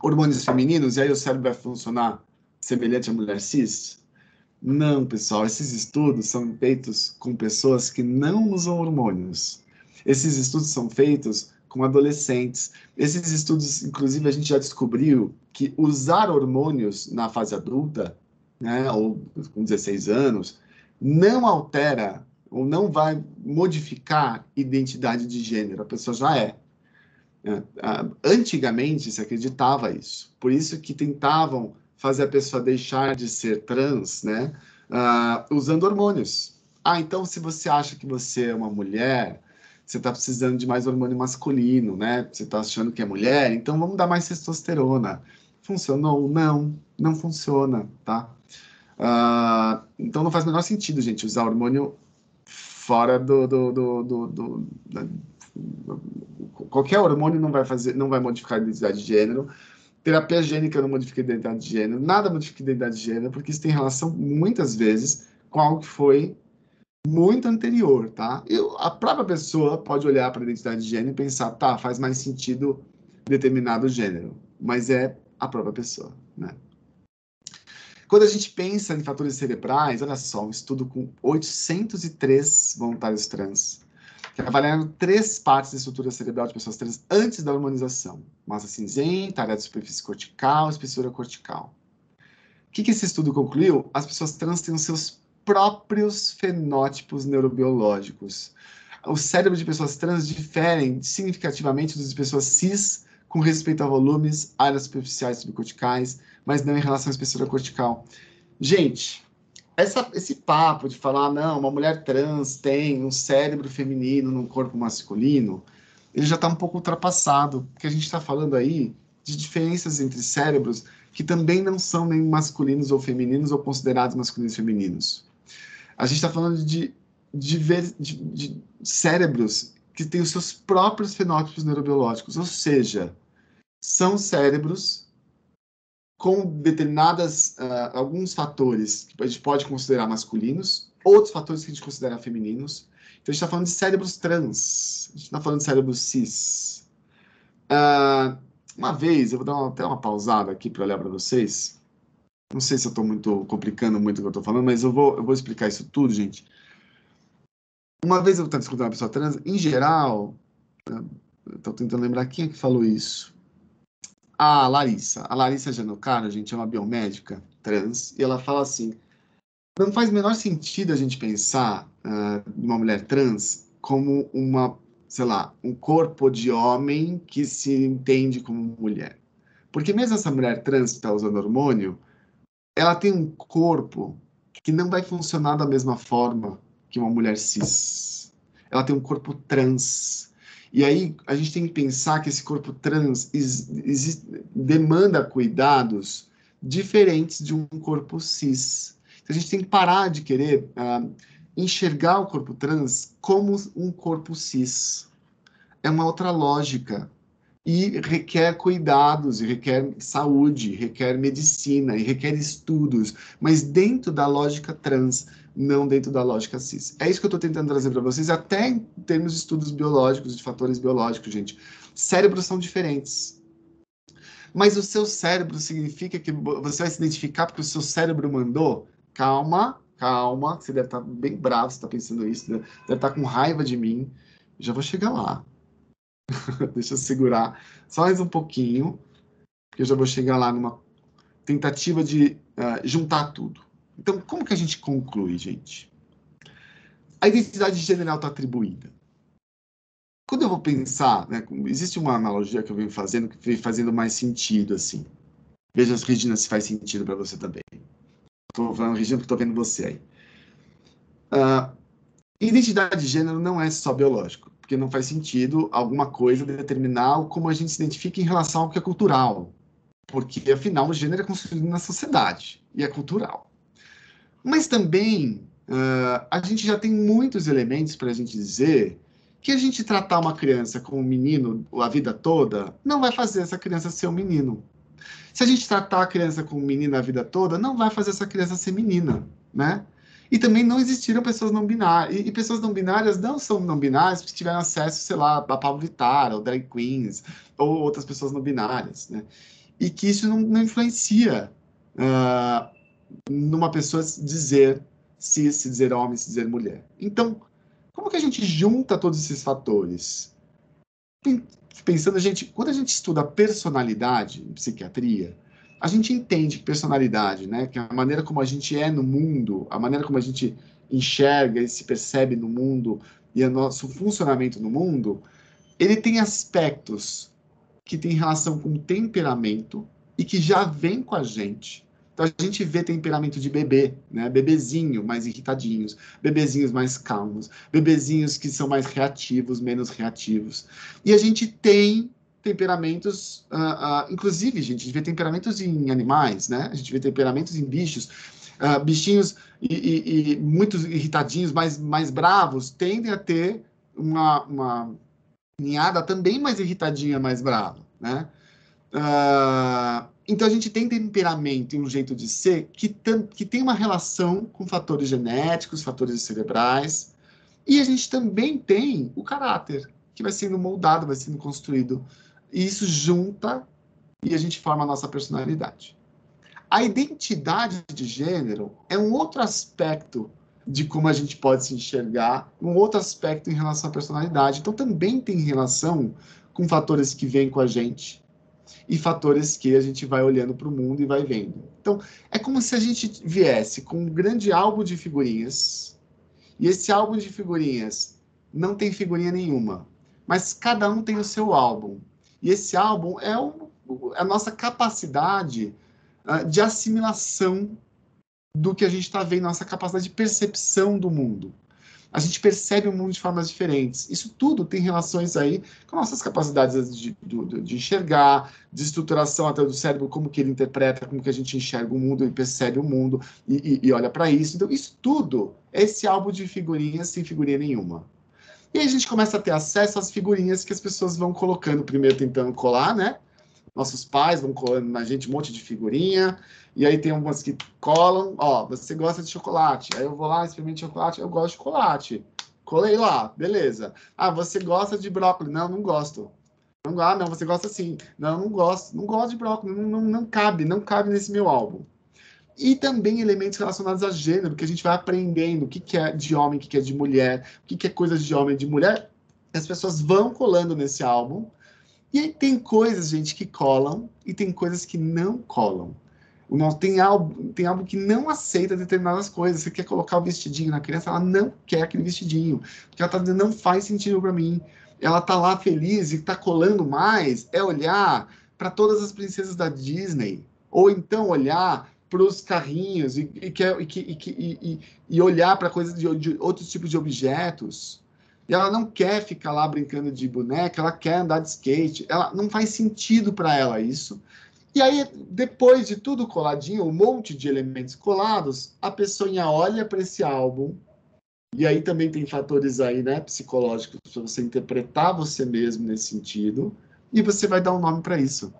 Hormônios femininos, e aí o cérebro vai funcionar semelhante à mulher cis? Não, pessoal, esses estudos são feitos com pessoas que não usam hormônios. Esses estudos são feitos com adolescentes. Esses estudos, inclusive, a gente já descobriu que usar hormônios na fase adulta, né, ou com 16 anos, não altera ou não vai modificar identidade de gênero, a pessoa já é. Ah, ah, antigamente se acreditava isso, por isso que tentavam fazer a pessoa deixar de ser trans, né, uh, usando hormônios. Ah, então se você acha que você é uma mulher, você está precisando de mais hormônio masculino, né? Você está achando que é mulher, então vamos dar mais testosterona. Funcionou? Não, não funciona, tá? Uh, então não faz o menor sentido, gente, usar hormônio fora do, do, do, do, do da, qualquer hormônio não vai fazer, não vai modificar a identidade de gênero. Terapia gênica não modifica a identidade de gênero, nada modifica a identidade de gênero, porque isso tem relação muitas vezes com algo que foi muito anterior, tá? E a própria pessoa pode olhar para a identidade de gênero e pensar, tá, faz mais sentido determinado gênero, mas é a própria pessoa, né? Quando a gente pensa em fatores cerebrais, olha só, um estudo com 803 voluntários trans, que avaliaram três partes da estrutura cerebral de pessoas trans antes da hormonização. Massa cinzenta, área de superfície cortical, espessura cortical. O que, que esse estudo concluiu? As pessoas trans têm os seus próprios fenótipos neurobiológicos. O cérebro de pessoas trans diferem significativamente dos de pessoas cis com respeito a volumes, áreas superficiais subcorticais, mas não em relação à espessura cortical. Gente, essa, esse papo de falar, ah, não, uma mulher trans tem um cérebro feminino num corpo masculino, ele já está um pouco ultrapassado, porque a gente está falando aí de diferenças entre cérebros que também não são nem masculinos ou femininos ou considerados masculinos e femininos. A gente está falando de, de, de, de cérebros que têm os seus próprios fenótipos neurobiológicos, ou seja, são cérebros com determinadas uh, alguns fatores que a gente pode considerar masculinos, outros fatores que a gente considera femininos. Então a gente está falando de cérebros trans, a gente está falando de cérebros cis. Uh, uma vez, eu vou dar uma, até uma pausada aqui para olhar para vocês. Não sei se eu estou muito complicando muito o que eu estou falando, mas eu vou, eu vou explicar isso tudo, gente. Uma vez eu estava escutando uma pessoa trans, em geral, né, estou tentando lembrar quem é que falou isso. A Larissa. A Larissa Janocaro, gente, é uma biomédica trans, e ela fala assim: não faz menor sentido a gente pensar uh, uma mulher trans como uma, sei lá, um corpo de homem que se entende como mulher. Porque mesmo essa mulher trans que está usando hormônio, ela tem um corpo que não vai funcionar da mesma forma que uma mulher cis. Ela tem um corpo trans. E aí a gente tem que pensar que esse corpo trans demanda cuidados diferentes de um corpo cis. Então, a gente tem que parar de querer uh, enxergar o corpo trans como um corpo cis. É uma outra lógica e requer cuidados, e requer saúde, requer medicina, e requer estudos, mas dentro da lógica trans, não dentro da lógica cis. É isso que eu estou tentando trazer para vocês, até em termos de estudos biológicos, de fatores biológicos, gente. Cérebros são diferentes. Mas o seu cérebro significa que você vai se identificar porque o seu cérebro mandou? Calma, calma, você deve estar tá bem bravo, se está pensando isso, né? deve estar tá com raiva de mim. Já vou chegar lá. Deixa eu segurar só mais um pouquinho, porque eu já vou chegar lá numa tentativa de uh, juntar tudo. Então, como que a gente conclui, gente? A identidade general está atribuída. Quando eu vou pensar, né, existe uma analogia que eu venho fazendo que vem fazendo mais sentido assim. Veja, Regina, se faz sentido para você também. Estou falando, Regina, porque estou vendo você aí. Uh, identidade de gênero não é só biológico porque não faz sentido alguma coisa determinar como a gente se identifica em relação ao que é cultural, porque afinal o gênero é construído na sociedade e é cultural. Mas também uh, a gente já tem muitos elementos para a gente dizer que a gente tratar uma criança como um menino a vida toda não vai fazer essa criança ser um menino. Se a gente tratar a criança como menina a vida toda, não vai fazer essa criança ser menina, né? E também não existiram pessoas não binárias. E, e pessoas não binárias não são não binárias porque tiveram acesso, sei lá, a Pablo Vittar, ou drag queens, ou outras pessoas não binárias, né? E que isso não, não influencia uh, numa pessoa dizer se se dizer homem, se dizer mulher. Então, como que a gente junta todos esses fatores? Pensando, gente, quando a gente estuda personalidade em psiquiatria, a gente entende personalidade, né? Que a maneira como a gente é no mundo, a maneira como a gente enxerga e se percebe no mundo e o nosso funcionamento no mundo, ele tem aspectos que tem relação com temperamento e que já vem com a gente. Então a gente vê temperamento de bebê, né? Bebezinho mais irritadinhos, bebezinhos mais calmos, bebezinhos que são mais reativos, menos reativos. E a gente tem temperamentos, uh, uh, inclusive, gente, a gente vê temperamentos em animais, né? A gente vê temperamentos em bichos. Uh, bichinhos e, e, e muitos irritadinhos, mais, mais bravos, tendem a ter uma, uma ninhada também mais irritadinha, mais brava, né? então a gente tem temperamento e um jeito de ser que, que tem uma relação com fatores genéticos, fatores cerebrais, e a gente também tem o caráter, que vai sendo moldado, vai sendo construído e isso junta e a gente forma a nossa personalidade. A identidade de gênero é um outro aspecto de como a gente pode se enxergar, um outro aspecto em relação à personalidade. Então, também tem relação com fatores que vêm com a gente e fatores que a gente vai olhando para o mundo e vai vendo. Então, é como se a gente viesse com um grande álbum de figurinhas e esse álbum de figurinhas não tem figurinha nenhuma, mas cada um tem o seu álbum. E esse álbum é, é a nossa capacidade uh, de assimilação do que a gente está vendo, nossa capacidade de percepção do mundo. A gente percebe o mundo de formas diferentes. Isso tudo tem relações aí com nossas capacidades de, de, de enxergar, de estruturação até do cérebro, como que ele interpreta, como que a gente enxerga o mundo e percebe o mundo e, e, e olha para isso. Então, isso tudo é esse álbum de figurinhas sem figurinha nenhuma. E aí a gente começa a ter acesso às figurinhas que as pessoas vão colocando primeiro, tentando colar, né? Nossos pais vão colando na gente um monte de figurinha. E aí tem algumas que colam. Ó, você gosta de chocolate. Aí eu vou lá, experimento chocolate. Eu gosto de chocolate. Colei lá, beleza. Ah, você gosta de brócolis? Não, não gosto. Não, ah, não, você gosta assim? Não, não gosto. Não gosto de brócolis. Não, não, não cabe, não cabe nesse meu álbum e também elementos relacionados a gênero, que a gente vai aprendendo o que, que é de homem, o que, que é de mulher, o que, que é coisas de homem e de mulher. As pessoas vão colando nesse álbum. E aí tem coisas, gente, que colam e tem coisas que não colam. O nosso, tem, álbum, tem álbum que não aceita determinadas coisas. Você quer colocar o vestidinho na criança, ela não quer aquele vestidinho. Porque ela tá dizendo, não faz sentido para mim. Ela tá lá feliz e tá colando mais. É olhar para todas as princesas da Disney. Ou então olhar para os carrinhos e, e, quer, e, e, e olhar para coisas de, de, outros tipos de objetos. E ela não quer ficar lá brincando de boneca, ela quer andar de skate. Ela não faz sentido para ela isso. E aí, depois de tudo coladinho, um monte de elementos colados, a pessoa olha para esse álbum. E aí também tem fatores aí, né, psicológicos para você interpretar você mesmo nesse sentido. E você vai dar um nome para isso.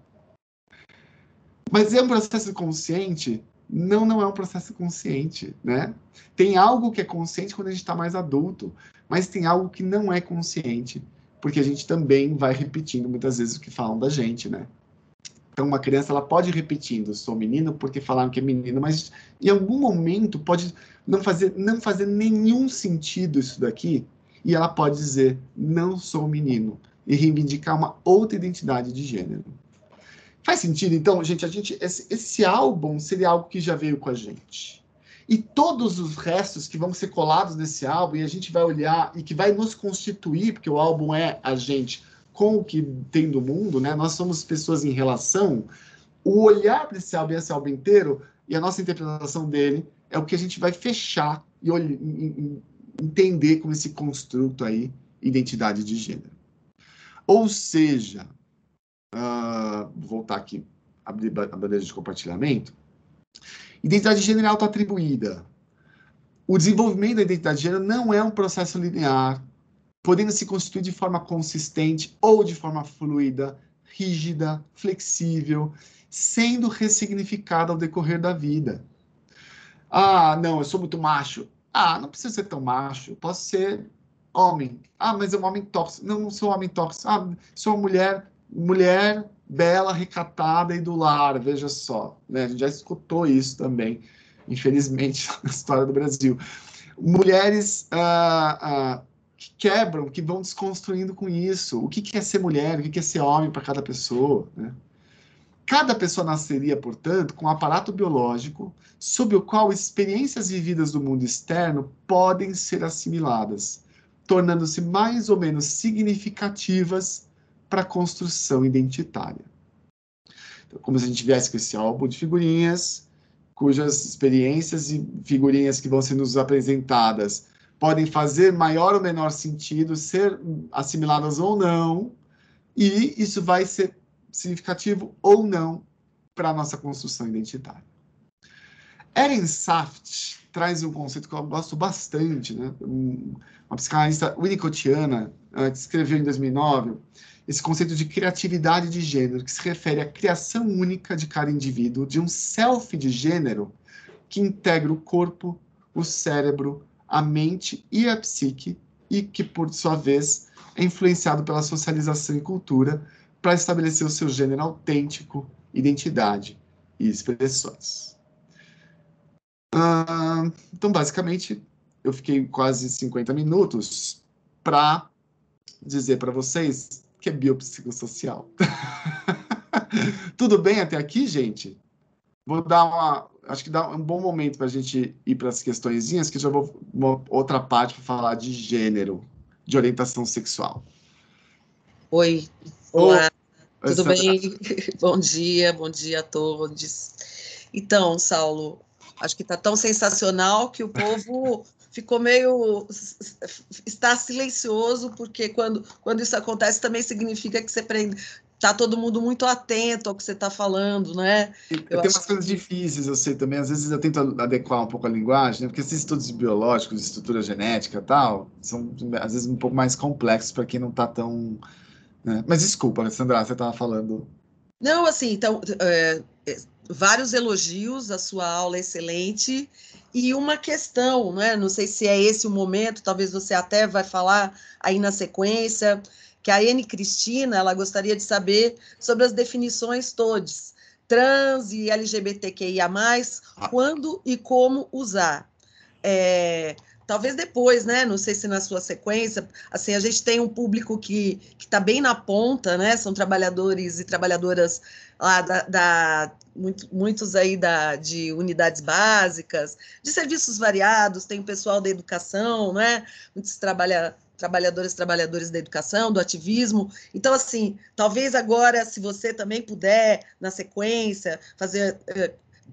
Mas é um processo consciente? Não, não é um processo consciente, né? Tem algo que é consciente quando a gente está mais adulto, mas tem algo que não é consciente, porque a gente também vai repetindo muitas vezes o que falam da gente, né? Então, uma criança ela pode ir repetindo, sou menino porque falaram que é menino, mas em algum momento pode não fazer, não fazer nenhum sentido isso daqui, e ela pode dizer, não sou menino, e reivindicar uma outra identidade de gênero. Faz sentido, então, gente, a gente esse, esse álbum seria algo que já veio com a gente. E todos os restos que vão ser colados nesse álbum e a gente vai olhar e que vai nos constituir, porque o álbum é a gente com o que tem do mundo, né? Nós somos pessoas em relação. O olhar para esse álbum e esse álbum inteiro e a nossa interpretação dele é o que a gente vai fechar e entender como esse construto aí, identidade de gênero. Ou seja, Uh, voltar aqui, abrir a bandeja de compartilhamento. Identidade de gênero é auto-atribuída. O desenvolvimento da identidade de gênero não é um processo linear, podendo se constituir de forma consistente ou de forma fluida, rígida, flexível, sendo ressignificada ao decorrer da vida. Ah, não, eu sou muito macho. Ah, não preciso ser tão macho. posso ser homem. Ah, mas é um homem tóxico. Não, não sou homem tóxico. Ah, sou mulher mulher bela, recatada e do lar, veja só. Né? A gente já escutou isso também, infelizmente, na história do Brasil. Mulheres ah, ah, que quebram, que vão desconstruindo com isso. O que, que é ser mulher, o que, que é ser homem para cada pessoa. Né? Cada pessoa nasceria, portanto, com um aparato biológico sob o qual experiências vividas do mundo externo podem ser assimiladas, tornando-se mais ou menos significativas para a construção identitária. Então, como se a gente viesse com esse álbum de figurinhas, cujas experiências e figurinhas que vão ser nos apresentadas podem fazer maior ou menor sentido, ser assimiladas ou não, e isso vai ser significativo ou não para a nossa construção identitária. Erin Saft traz um conceito que eu gosto bastante, né? uma psicanalista winnicottiana, que escreveu em 2009, esse conceito de criatividade de gênero, que se refere à criação única de cada indivíduo, de um self de gênero que integra o corpo, o cérebro, a mente e a psique, e que, por sua vez, é influenciado pela socialização e cultura para estabelecer o seu gênero autêntico, identidade e expressões. Ah, então, basicamente, eu fiquei quase 50 minutos para dizer para vocês que é biopsicossocial. Tudo bem até aqui, gente? Vou dar uma. Acho que dá um bom momento para a gente ir para as questõezinhas, que já vou uma outra parte para falar de gênero, de orientação sexual. Oi. Olá. Oi, Tudo bem? bom dia, bom dia a todos. Então, Saulo, acho que está tão sensacional que o povo ficou meio está silencioso porque quando, quando isso acontece também significa que você prende tá todo mundo muito atento ao que você está falando, né? Eu tenho umas que... coisas difíceis, eu sei também. Às vezes eu tento adequar um pouco a linguagem, né? porque esses estudos biológicos, estrutura genética, tal, são às vezes um pouco mais complexos para quem não está tão. Né? Mas desculpa, Alessandra, você estava falando. Não, assim, então é, é, vários elogios, a sua aula é excelente e uma questão, né? não sei se é esse o momento, talvez você até vai falar aí na sequência, que a Anne Cristina ela gostaria de saber sobre as definições todas, trans e LGBTQIA, ah. quando e como usar. É, talvez depois, né? Não sei se na sua sequência, assim, a gente tem um público que está bem na ponta, né? São trabalhadores e trabalhadoras lá da, da muitos aí da, de unidades básicas, de serviços variados, tem o pessoal da educação, né? Muitos trabalha, trabalhadores e trabalhadores da educação, do ativismo. Então, assim, talvez agora, se você também puder, na sequência, fazer. Eh,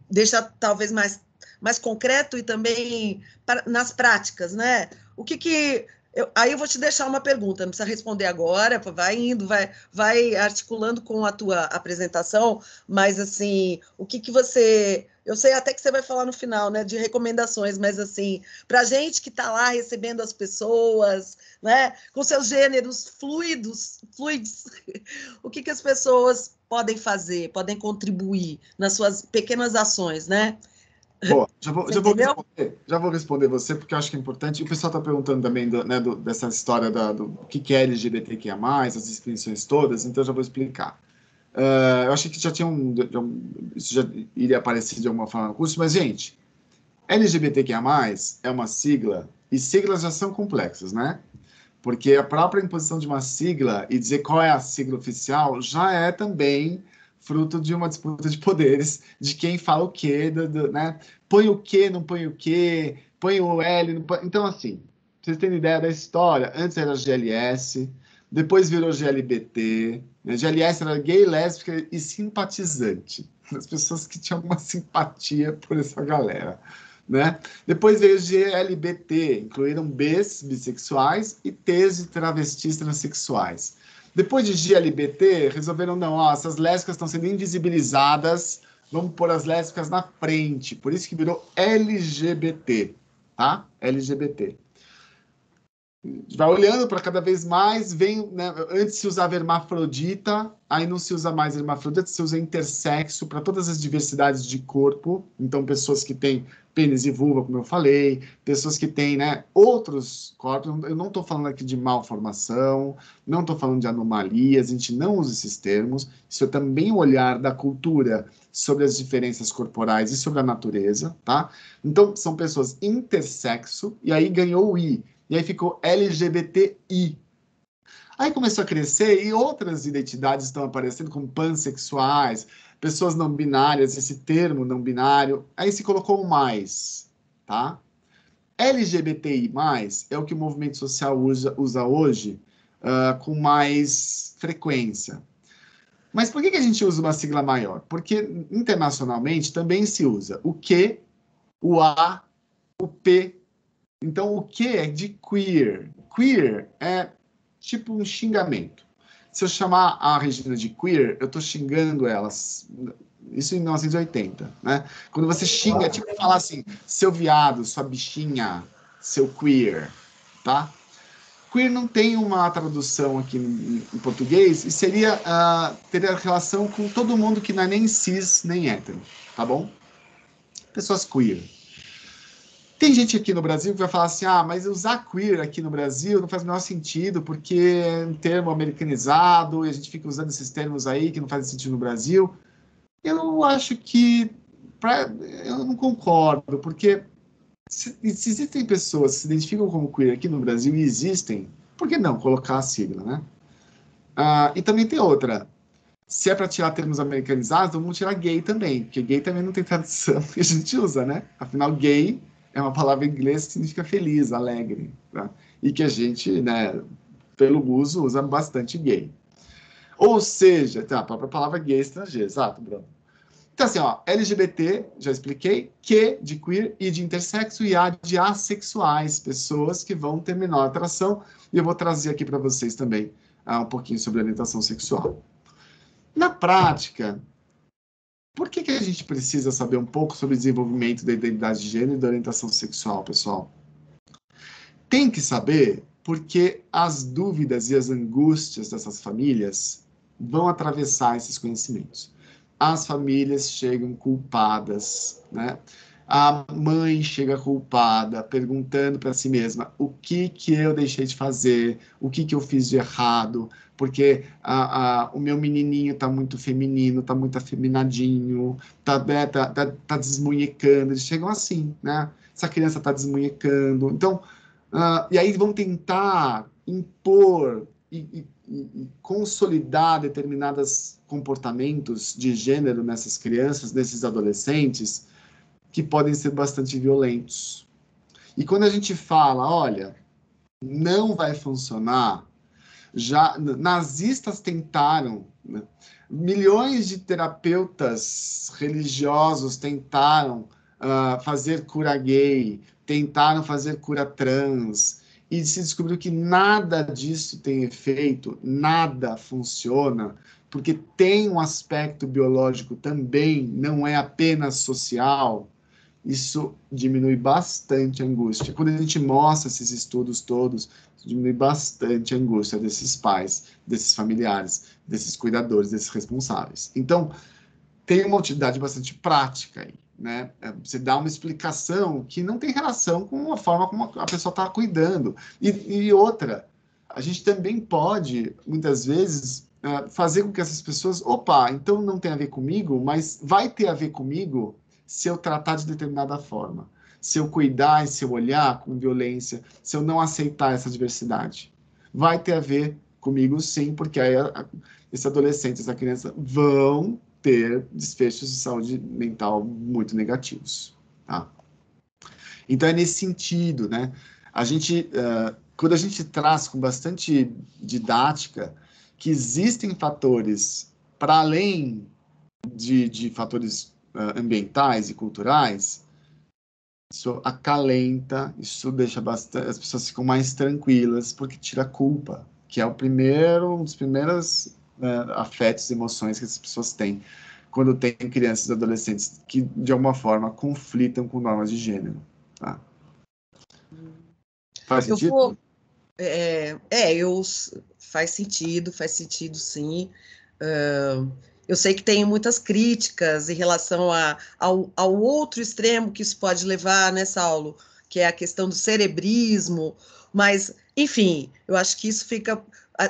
deixar talvez mais mais concreto e também nas práticas, né? O que que eu, aí eu vou te deixar uma pergunta, não precisa responder agora, vai indo, vai, vai articulando com a tua apresentação, mas assim, o que que você, eu sei até que você vai falar no final, né, de recomendações, mas assim, para gente que está lá recebendo as pessoas, né, com seus gêneros fluidos, fluidos, o que que as pessoas podem fazer, podem contribuir nas suas pequenas ações, né? Boa, já vou, já vou, responder, já vou responder você, porque eu acho que é importante. O pessoal está perguntando também do, né, do, dessa história da, do que, que é LGBTQIA, as inscrições todas, então já vou explicar. Uh, eu achei que já tinha um, Isso já iria aparecer de alguma forma no curso, mas, gente, LGBTQIA é uma sigla, e siglas já são complexas, né? Porque a própria imposição de uma sigla e dizer qual é a sigla oficial já é também fruto de uma disputa de poderes, de quem fala o quê, do, do, né? Põe o quê, não põe o quê, põe o L, põe... então assim, vocês têm ideia da história? Antes era GLS, depois virou GLBT, né? GLS era gay, lésbica e simpatizante, as pessoas que tinham uma simpatia por essa galera. Né? Depois veio GLBT, incluíram Bs bissexuais e Ts de travestis transexuais. Depois de GLBT, resolveram, não, ó, essas lésbicas estão sendo invisibilizadas, vamos pôr as lésbicas na frente. Por isso que virou LGBT, tá? LGBT vai olhando para cada vez mais, vem, né, antes se usava hermafrodita, aí não se usa mais hermafrodita, se usa intersexo para todas as diversidades de corpo, então pessoas que têm pênis e vulva, como eu falei, pessoas que têm, né, outros corpos, eu não estou falando aqui de malformação, não estou falando de anomalias, a gente não usa esses termos, isso é também o olhar da cultura sobre as diferenças corporais e sobre a natureza, tá? Então, são pessoas intersexo, e aí ganhou o I, e aí ficou LGBTI. Aí começou a crescer e outras identidades estão aparecendo, como pansexuais, pessoas não binárias, esse termo não binário. Aí se colocou mais, tá? LGBTI+, é o que o movimento social usa, usa hoje uh, com mais frequência. Mas por que, que a gente usa uma sigla maior? Porque internacionalmente também se usa o Q, o A, o P então, o que é de queer? Queer é tipo um xingamento. Se eu chamar a Regina de queer, eu estou xingando elas. Isso em 1980, né? Quando você xinga, é tipo falar assim, seu viado, sua bichinha, seu queer, tá? Queer não tem uma tradução aqui em, português e seria uh, teria relação com todo mundo que não é nem cis nem hétero, tá bom? Pessoas queer. Tem gente aqui no Brasil que vai falar assim: ah, mas usar queer aqui no Brasil não faz o menor sentido, porque é um termo americanizado e a gente fica usando esses termos aí que não fazem sentido no Brasil. Eu não acho que. Pra, eu não concordo, porque se, se, existem pessoas que se identificam como queer aqui no Brasil e existem, por que não colocar a sigla, né? Ah, e também tem outra. Se é para tirar termos americanizados, vamos tirar gay também, porque gay também não tem tradução que a gente usa, né? Afinal, gay é uma palavra em inglês que significa feliz, alegre, tá? e que a gente, né, pelo uso, usa bastante gay. Ou seja, tem tá, a própria palavra gay é estrangeira, exato, Bruno. Então, assim, ó, LGBT, já expliquei, que de queer e de intersexo, e A de assexuais, pessoas que vão ter menor atração, e eu vou trazer aqui para vocês também ah, um pouquinho sobre orientação sexual. Na prática, por que, que a gente precisa saber um pouco sobre desenvolvimento da identidade de gênero e da orientação sexual, pessoal? Tem que saber porque as dúvidas e as angústias dessas famílias vão atravessar esses conhecimentos. As famílias chegam culpadas, né? A mãe chega culpada, perguntando para si mesma o que que eu deixei de fazer, o que que eu fiz de errado, porque a, a, o meu menininho está muito feminino, está muito afeminadinho, está né, tá, tá, tá desmunhecando. Eles chegam assim, né? Essa criança está desmunhecando. Então, uh, e aí vão tentar impor e, e, e consolidar determinados comportamentos de gênero nessas crianças, nesses adolescentes, que podem ser bastante violentos. E quando a gente fala, olha, não vai funcionar, já nazistas tentaram, né? milhões de terapeutas religiosos tentaram uh, fazer cura gay, tentaram fazer cura trans, e se descobriu que nada disso tem efeito, nada funciona, porque tem um aspecto biológico também, não é apenas social isso diminui bastante a angústia. Quando a gente mostra esses estudos todos, diminui bastante a angústia desses pais, desses familiares, desses cuidadores, desses responsáveis. Então, tem uma utilidade bastante prática aí, né? É, você dá uma explicação que não tem relação com a forma como a pessoa está cuidando. E, e, outra, a gente também pode, muitas vezes, ah, fazer com que essas pessoas, opa, então não tem a ver comigo, mas vai ter a ver comigo se eu tratar de determinada forma, se eu cuidar e se eu olhar com violência, se eu não aceitar essa diversidade. Vai ter a ver comigo, sim, porque aí a, esse adolescente, essa criança vão ter desfechos de saúde mental muito negativos. Tá? Então é nesse sentido, né? A gente, uh, quando a gente traz com bastante didática que existem fatores para além de, de fatores uh, ambientais e culturais, isso acalenta, isso deixa bastante, as pessoas ficam mais tranquilas porque tira a culpa, que é o primeiro, um dos primeiros uh, afetos e emoções que as pessoas têm quando tem crianças e adolescentes que de alguma forma conflitam com normas de gênero. Tá? Faz eu sentido? Vou, é, é, é eu faz sentido, faz sentido sim. Uh, eu sei que tem muitas críticas em relação a, ao, ao outro extremo que isso pode levar, né, Saulo? Que é a questão do cerebrismo, mas, enfim, eu acho que isso fica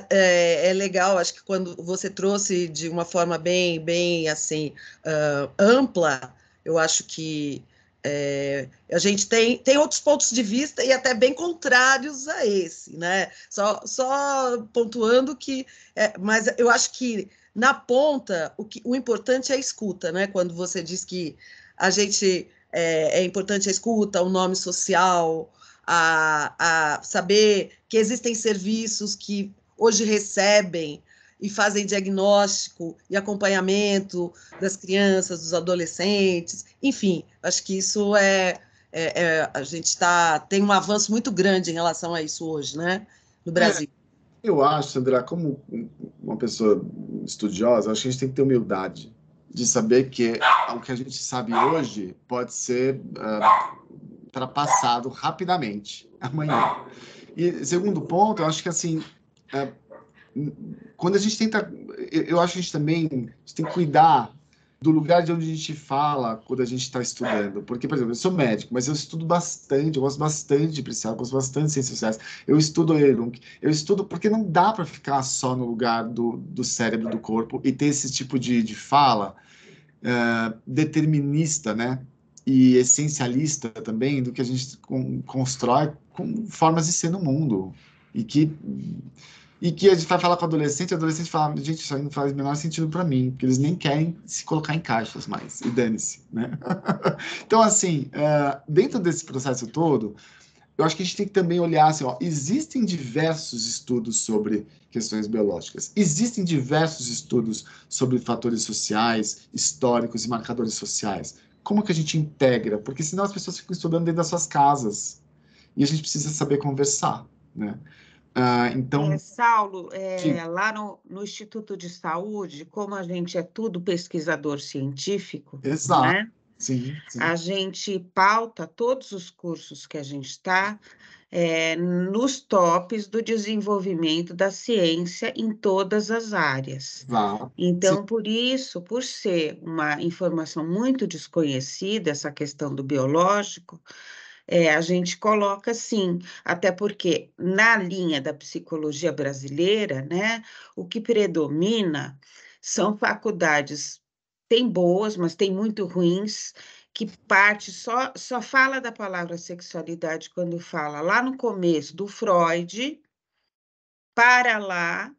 é, é, legal, acho que quando você trouxe de uma forma bem, bem assim, uh, ampla, eu acho que é, a gente tem, tem outros pontos de vista e até bem contrários a esse, né? Só, só pontuando que, é, mas eu acho que na ponta, o, que, o importante é a escuta, né? Quando você diz que a gente é, é importante a escuta, o nome social, a, a saber que existem serviços que hoje recebem e fazem diagnóstico e acompanhamento das crianças, dos adolescentes, enfim, acho que isso é, é, é a gente tá, tem um avanço muito grande em relação a isso hoje, né, no é. Brasil. É, eu acho, Sandra, como uma pessoa estudiosa, acho que a gente tem que ter humildade de saber que o que a gente sabe hoje pode ser uh, ultrapassado rapidamente amanhã. E segundo ponto, eu acho que assim, uh, quando a gente tenta, eu, eu acho que a gente também a gente tem que cuidar do lugar de onde a gente fala quando a gente está estudando. Porque, por exemplo, eu sou médico, mas eu estudo bastante, eu gosto bastante de eu gosto bastante de ciências sociais. Eu estudo Erung, eu estudo porque não dá para ficar só no lugar do, do cérebro, do corpo e ter esse tipo de, de fala uh, determinista, né? E essencialista também do que a gente com, constrói com formas de ser no mundo. E que e que a gente vai falar com adolescente, e o adolescente fala, gente, isso aí não faz o menor sentido para mim, porque eles nem querem se colocar em caixas mais, e dane-se, né? então, assim, uh, dentro desse processo todo, eu acho que a gente tem que também olhar assim, ó, existem diversos estudos sobre questões biológicas, existem diversos estudos sobre fatores sociais, históricos e marcadores sociais. Como que a gente integra? Porque senão as pessoas ficam estudando dentro das suas casas e a gente precisa saber conversar, né? Ah, então. É, Saulo, é, lá no, no, Instituto de Saúde, como a gente é tudo pesquisador científico, né, Exato. Né? Sim, sim. a gente pauta todos os cursos que a gente está é, nos tops do desenvolvimento da ciência em todas as áreas. Exato. Então, sim. por isso, por ser uma informação muito desconhecida, essa questão do biológico, é, a gente coloca sim, até porque na linha da psicologia brasileira, né, o que predomina são faculdades, tem boas, mas tem muito ruins, que parte só, só fala da palavra sexualidade quando fala lá no começo do Freud, para lá,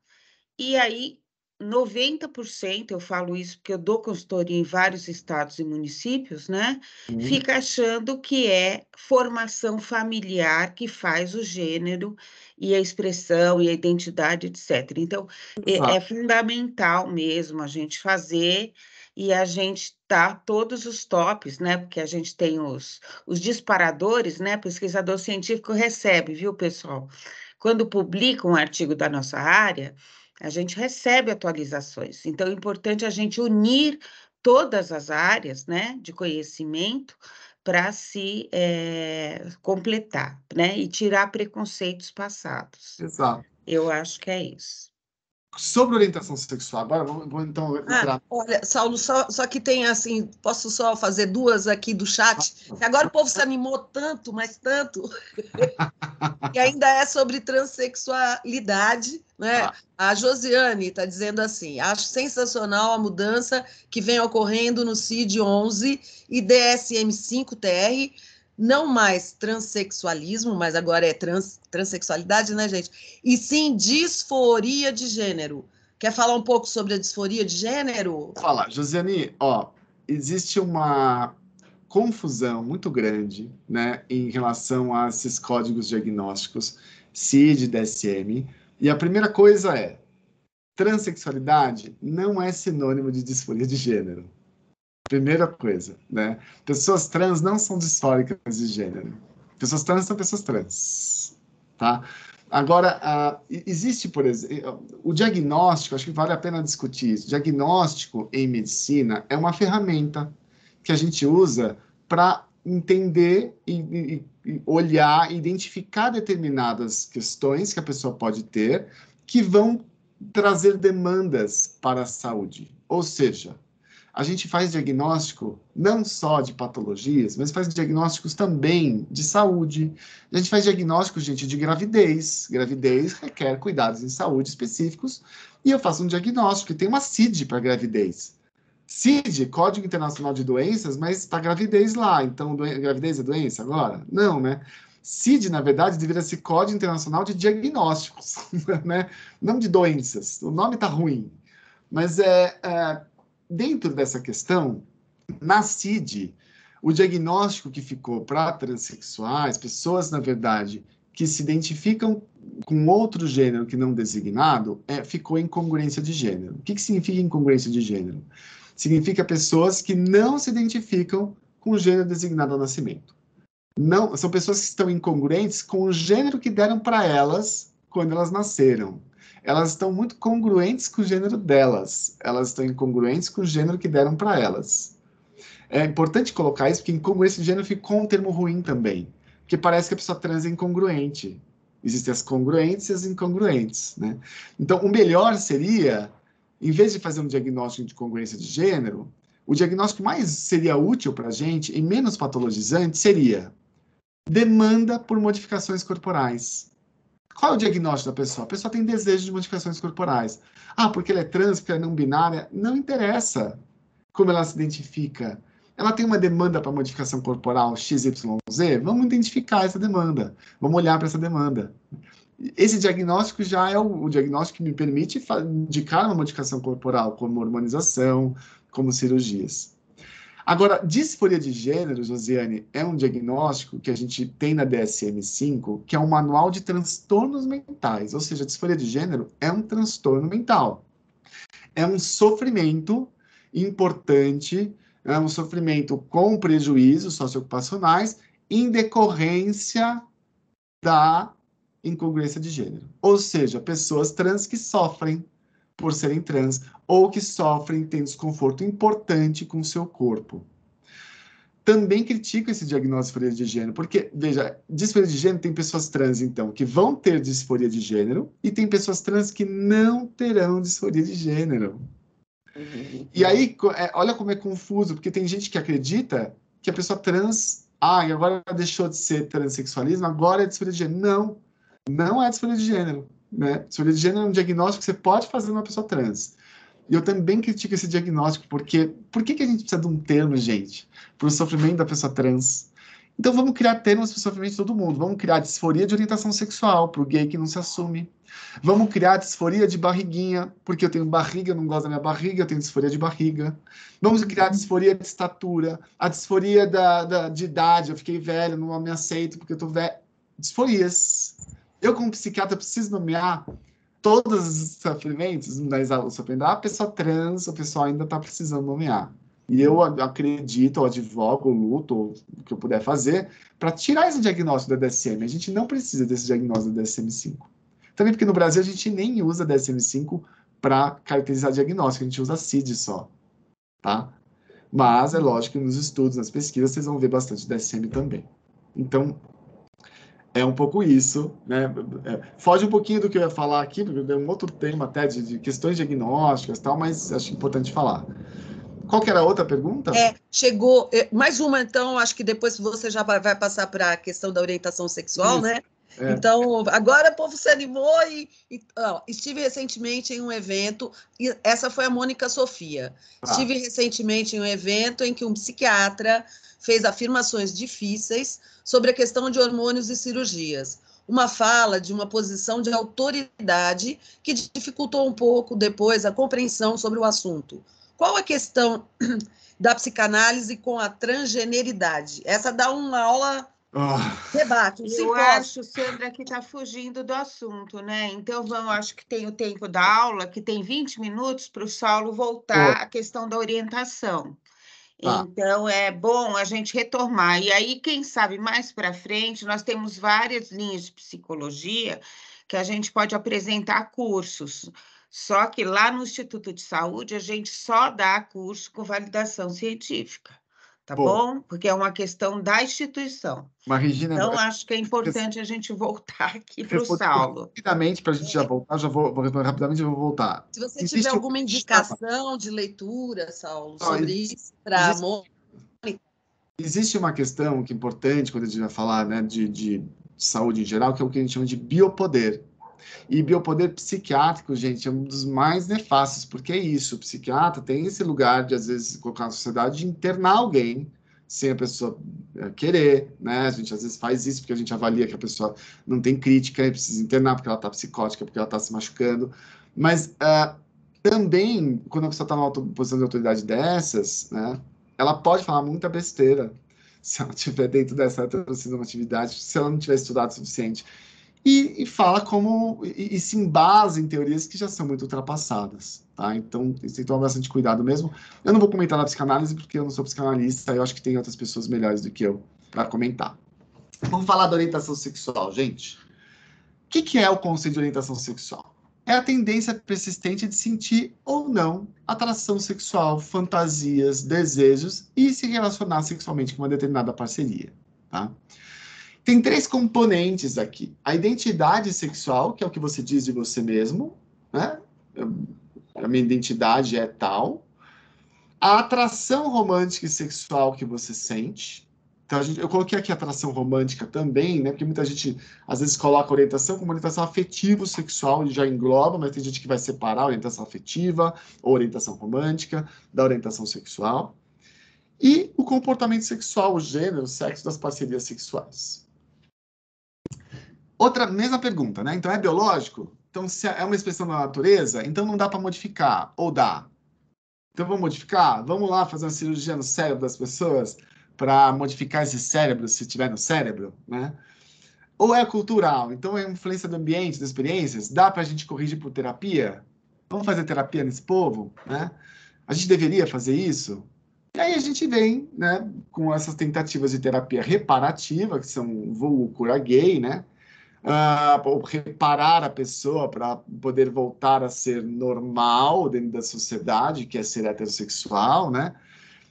e aí 90%, eu falo isso porque eu dou consultoria em vários estados e municípios, né? Uhum. Fica achando que é formação familiar que faz o gênero e a expressão e a identidade, etc. Então, ah. é, tá. é, fundamental mesmo a gente fazer e a gente tá todos os tops, né? Porque a gente tem os, os disparadores, né? Pesquisador científico recebe, viu, pessoal? Quando publica um artigo da nossa área, a gente recebe atualizações. Então, é importante a gente unir todas as áreas né, de conhecimento para se é, completar né, e tirar preconceitos passados. Exato. Eu acho que é isso sobre orientação sexual. Agora vamos, então ah, entrar. Ah, olha, Saulo, só, só que tem assim, posso só fazer duas aqui do chat. Agora o povo se animou tanto, mas tanto. e ainda é sobre transexualidade, né? Ah. A Josiane está dizendo assim: acho sensacional a mudança que vem ocorrendo no CID 11 e DSM 5 TR não mais transexualismo, mas agora é trans, transexualidade, né, gente? E sim disforia de gênero. Quer falar um pouco sobre a disforia de gênero? Fala, Josiane, ó, existe uma confusão muito grande, né, em relação a esses códigos diagnósticos, CID, DSM, e a primeira coisa é, transexualidade não é sinônimo de disforia de gênero. Primeira coisa, né? Pessoas trans não são disfóricas de gênero. Pessoas trans são pessoas trans, tá? Agora, existe, por exemplo, o diagnóstico, acho que vale a pena discutir isso. diagnóstico em medicina é uma ferramenta que a gente usa para entender e, e, e olhar, identificar determinadas questões que a pessoa pode ter que vão trazer demandas para a saúde. Ou seja, a gente faz diagnóstico não só de patologias, mas faz diagnósticos também de saúde. A gente faz diagnóstico, gente, de gravidez. Gravidez requer cuidados em saúde específicos. E eu faço um diagnóstico, e tem uma CID para gravidez. CID, Código Internacional de Doenças, mas para tá gravidez lá. Então, gravidez é doença agora? Não, né? CID, na verdade, deveria ser Código Internacional de Diagnósticos, né? Não de doenças. O nome tá ruim. Mas é, é Dentro dessa questão, na CID, o diagnóstico que ficou para transexuais, pessoas, na verdade, que se identificam com outro gênero que não designado, é, ficou incongruência de gênero. O que, que significa incongruência de gênero? Significa pessoas que não se identificam com o gênero designado ao nascimento. Não, são pessoas que estão incongruentes com o gênero que deram para elas quando elas nasceram elas estão muito congruentes com o gênero delas. Elas estão incongruentes com o gênero que deram para elas. É importante colocar isso, porque incongruência de gênero ficou um termo ruim também. Porque parece que a pessoa trans é incongruente. Existem as congruentes e as incongruentes, né? Então, o melhor seria, em vez de fazer um diagnóstico de congruência de gênero, o diagnóstico mais seria útil para a gente e menos patologizante seria demanda por modificações corporais. Qual é o diagnóstico da pessoa? A pessoa tem desejo de modificações corporais. Ah, porque ela é trans, porque ela é não binária. Não interessa como ela se identifica. Ela tem uma demanda para modificação corporal XYZ? Vamos identificar essa demanda. Vamos olhar para essa demanda. Esse diagnóstico já é o, o diagnóstico que me permite indicar uma modificação corporal, como hormonização, como cirurgias. Agora, disforia de gênero, Josiane, é um diagnóstico que a gente tem na DSM-5, que é um manual de transtornos mentais, ou seja, disforia de gênero é um transtorno mental. É um sofrimento importante, é um sofrimento com prejuízos socioocupacionais em decorrência da incongruência de gênero. Ou seja, pessoas trans que sofrem por serem trans ou que sofrem tem desconforto importante com seu corpo. Também critico esse diagnóstico de disforia de gênero, porque, veja, disforia de gênero tem pessoas trans, então, que vão ter disforia de gênero, e tem pessoas trans que não terão disforia de gênero. Uhum. E aí, é, olha como é confuso, porque tem gente que acredita que a pessoa trans, ah, e agora deixou de ser transexualismo, agora é disforia de gênero. Não, não é disforia de gênero. Né? Teoria de gênero é um diagnóstico que você pode fazer numa pessoa trans. E eu também critico esse diagnóstico, porque por que, que a gente precisa de um termo, gente, para o sofrimento da pessoa trans? Então vamos criar termos para o sofrimento de todo mundo. Vamos criar disforia de orientação sexual para o gay que não se assume. Vamos criar disforia de barriguinha, porque eu tenho barriga, eu não gosto da minha barriga, eu tenho disforia de barriga. Vamos criar disforia de estatura, a disforia da, da de idade, eu fiquei velho, não me aceito porque eu tô velho. Disforias. Eu, como psiquiatra, preciso nomear todos os sofrimentos, não né, dá o sofrimento da ah, pessoa trans, o pessoal ainda está precisando nomear. E eu acredito, ou advogo, luto, o que eu puder fazer, para tirar esse diagnóstico da DSM. A gente não precisa desse diagnóstico da DSM-5. Também porque no Brasil a gente nem usa DSM-5 para caracterizar diagnóstico, a gente usa CID só, tá? Mas é lógico que nos estudos, nas pesquisas, vocês vão ver bastante DSM também. Então, é um pouco isso, né? É, foge um pouquinho do que eu ia falar aqui, porque é um outro tema até de, de questões diagnósticas e tal, mas acho importante falar. Qual que era a outra pergunta? É, chegou, é, mais uma então, acho que depois você já vai, vai passar para a questão da orientação sexual, isso. né? É. Então, agora o povo se animou e, e ó, estive recentemente em um evento, e essa foi a Mônica Sofia. Ah. Estive recentemente em um evento em que um psiquiatra fez afirmações difíceis sobre a questão de hormônios e cirurgias. Uma fala de uma posição de autoridade que dificultou um pouco depois a compreensão sobre o assunto. Qual a questão da psicanálise com a transgeneridade? Essa dá uma aula oh. debate. Um Eu acho, Sandra, que está fugindo do assunto, né? Então, vamos, acho que tem o tempo da aula, que tem 20 minutos para o Saulo voltar oh. à questão da orientação. Tá. Então, é bom a gente retomar. E aí, quem sabe mais para frente, nós temos várias linhas de psicologia que a gente pode apresentar cursos. Só que lá no Instituto de Saúde, a gente só dá curso com validação científica tá bom. bom? Porque é uma questão da instituição. Mas, Regina, então, acho que é importante a gente voltar aqui para o Saulo. Rapidamente, para a gente é. já voltar, já vou, vou responder rapidamente e vou voltar. Se você Existe tiver alguma indicação um... de leitura, Saulo, Não, sobre existe... isso, para existe... amor. Existe uma questão que é importante quando a gente vai falar né, de, de saúde em geral, que é o que a gente chama de biopoder. E biopoder psiquiátrico, gente, é um dos mais nefastos, porque é isso, o psiquiatra tem esse lugar de, às vezes, colocar na sociedade, de internar alguém, sem a pessoa eh, querer, né? A gente às vezes faz isso porque a gente avalia que a pessoa não tem crítica e precisa internar porque ela tá psicótica, porque ela tá se machucando. Mas uh, também, quando a pessoa tá numa posição de autoridade dessas, né? Ela pode falar muita besteira se ela tiver dentro dessa atividade, se ela não tiver estudado o suficiente e, e fala como e, e, se embasa em teorias que já são muito ultrapassadas, tá? Então tem que tomar bastante cuidado mesmo. Eu não vou comentar na psicanálise porque eu não sou psicanalista, eu acho que tem outras pessoas melhores do que eu para comentar. Vamos falar da orientação sexual, gente. O que, que é o conceito de orientação sexual? é a tendência persistente de sentir ou não atração sexual, fantasias, desejos e se relacionar sexualmente com uma determinada parceria. Tá? Tem três componentes aqui. A identidade sexual, que é o que você diz de você mesmo, né? A minha identidade é tal. A atração romântica e sexual que você sente. Então, gente, eu coloquei aqui atração romântica também, né? Porque muita gente, às vezes, coloca orientação como orientação afetivo-sexual, e já engloba, mas tem gente que vai separar a orientação afetiva ou orientação romântica da orientação sexual. E o comportamento sexual, o gênero, o sexo das parcerias sexuais. Outra mesma pergunta, né? Então é biológico? Então se é uma expressão da natureza, então não dá para modificar ou dá? Então vamos modificar? Vamos lá fazer uma cirurgia no cérebro das pessoas para modificar esse cérebro, se tiver no cérebro, né? Ou é cultural, então é influência do ambiente, das experiências, dá para a gente corrigir por terapia? Vamos fazer terapia nesse povo, né? A gente deveria fazer isso? E aí a gente vem, né, com essas tentativas de terapia reparativa, que são vulgo cura gay, né? ou ah, reparar a pessoa para poder voltar a ser normal dentro da sociedade, que é ser heterossexual, né?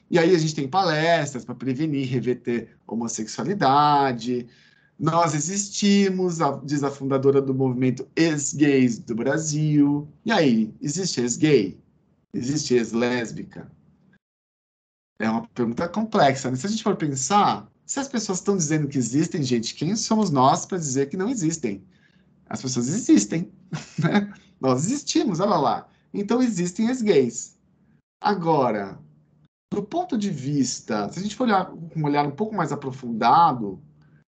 E aí a gente tem palestras para prevenir, reverter homossexualidade. Nós existimos, a, diz a fundadora do movimento ex-gays do Brasil. E aí, existe ex-gay? Existe ex-lésbica? É uma pergunta complexa. Né? Se a gente for pensar, se as pessoas estão dizendo que existem, gente, quem somos nós para dizer que não existem? As pessoas existem, né? Nós existimos, olha lá. Então existem as gays. Agora, do ponto de vista, se a gente for olhar um olhar um pouco mais aprofundado,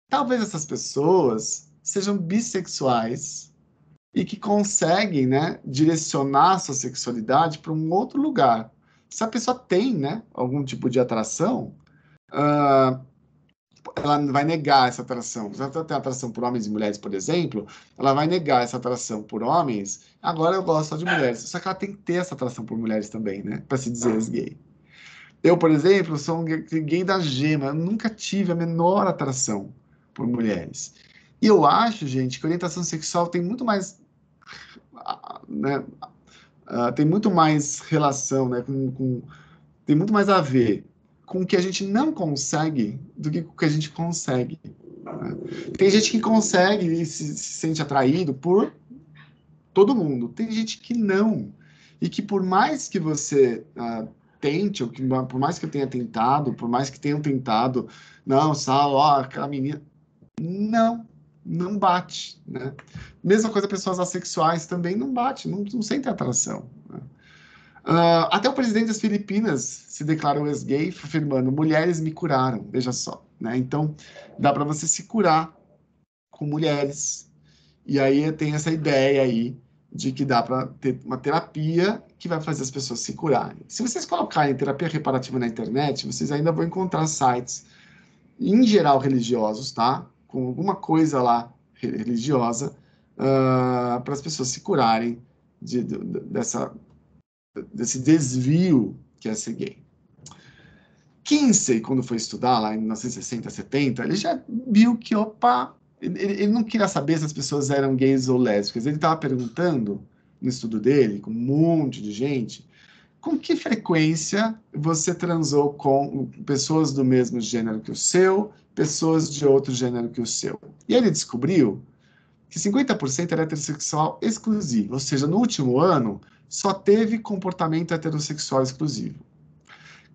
talvez essas pessoas sejam bissexuais e que conseguem, né, direcionar sua sexualidade para um outro lugar. Se a pessoa tem, né, algum tipo de atração, uh, ela vai negar essa atração. Se ela tem atração por homens e mulheres, por exemplo, ela vai negar essa atração por homens. Agora eu gosto só de mulheres. Só que ela tem que ter essa atração por mulheres também, né? Para se dizer as gay. Eu, por exemplo, sou um gay da gema. Eu nunca tive a menor atração por mulheres. E eu acho, gente, que orientação sexual tem muito mais. Ah, né, ah, tem muito mais relação, né? com, com tem muito mais a ver com o que a gente não consegue do que com o que a gente consegue. Né? Tem gente que consegue e se, se sente atraído por todo mundo. Tem gente que não. E que por mais que você uh, tente, ou que, ah, por mais que eu tenha tentado, por mais que tenham tentado, não, Sal, ó, aquela menina. Não, não bate. Né? Mesma coisa, pessoas assexuais também não bate, não, não sentem atração. Uh, até o presidente das Filipinas se declarou ex-gay, afirmando: mulheres me curaram, veja só. Né? Então, dá para você se curar com mulheres. E aí tem essa ideia aí de que dá para ter uma terapia que vai fazer as pessoas se curarem. Se vocês colocarem terapia reparativa na internet, vocês ainda vão encontrar sites, em geral religiosos, tá? Com alguma coisa lá religiosa, uh, ah, para as pessoas se curarem de, de, dessa desse desvio que é ser gay. Kinsey, quando foi estudar lá em 1960, 70, ele já viu que, opa, ele, ele não queria saber se as pessoas eram gays ou lésbicas. Ele estava perguntando, no estudo dele, com um monte de gente, com que frequência você transou com pessoas do mesmo gênero que o seu, pessoas de outro gênero que o seu. E ele descobriu que 50% era heterossexual exclusivo, ou seja, no último ano, só teve comportamento heterossexual exclusivo.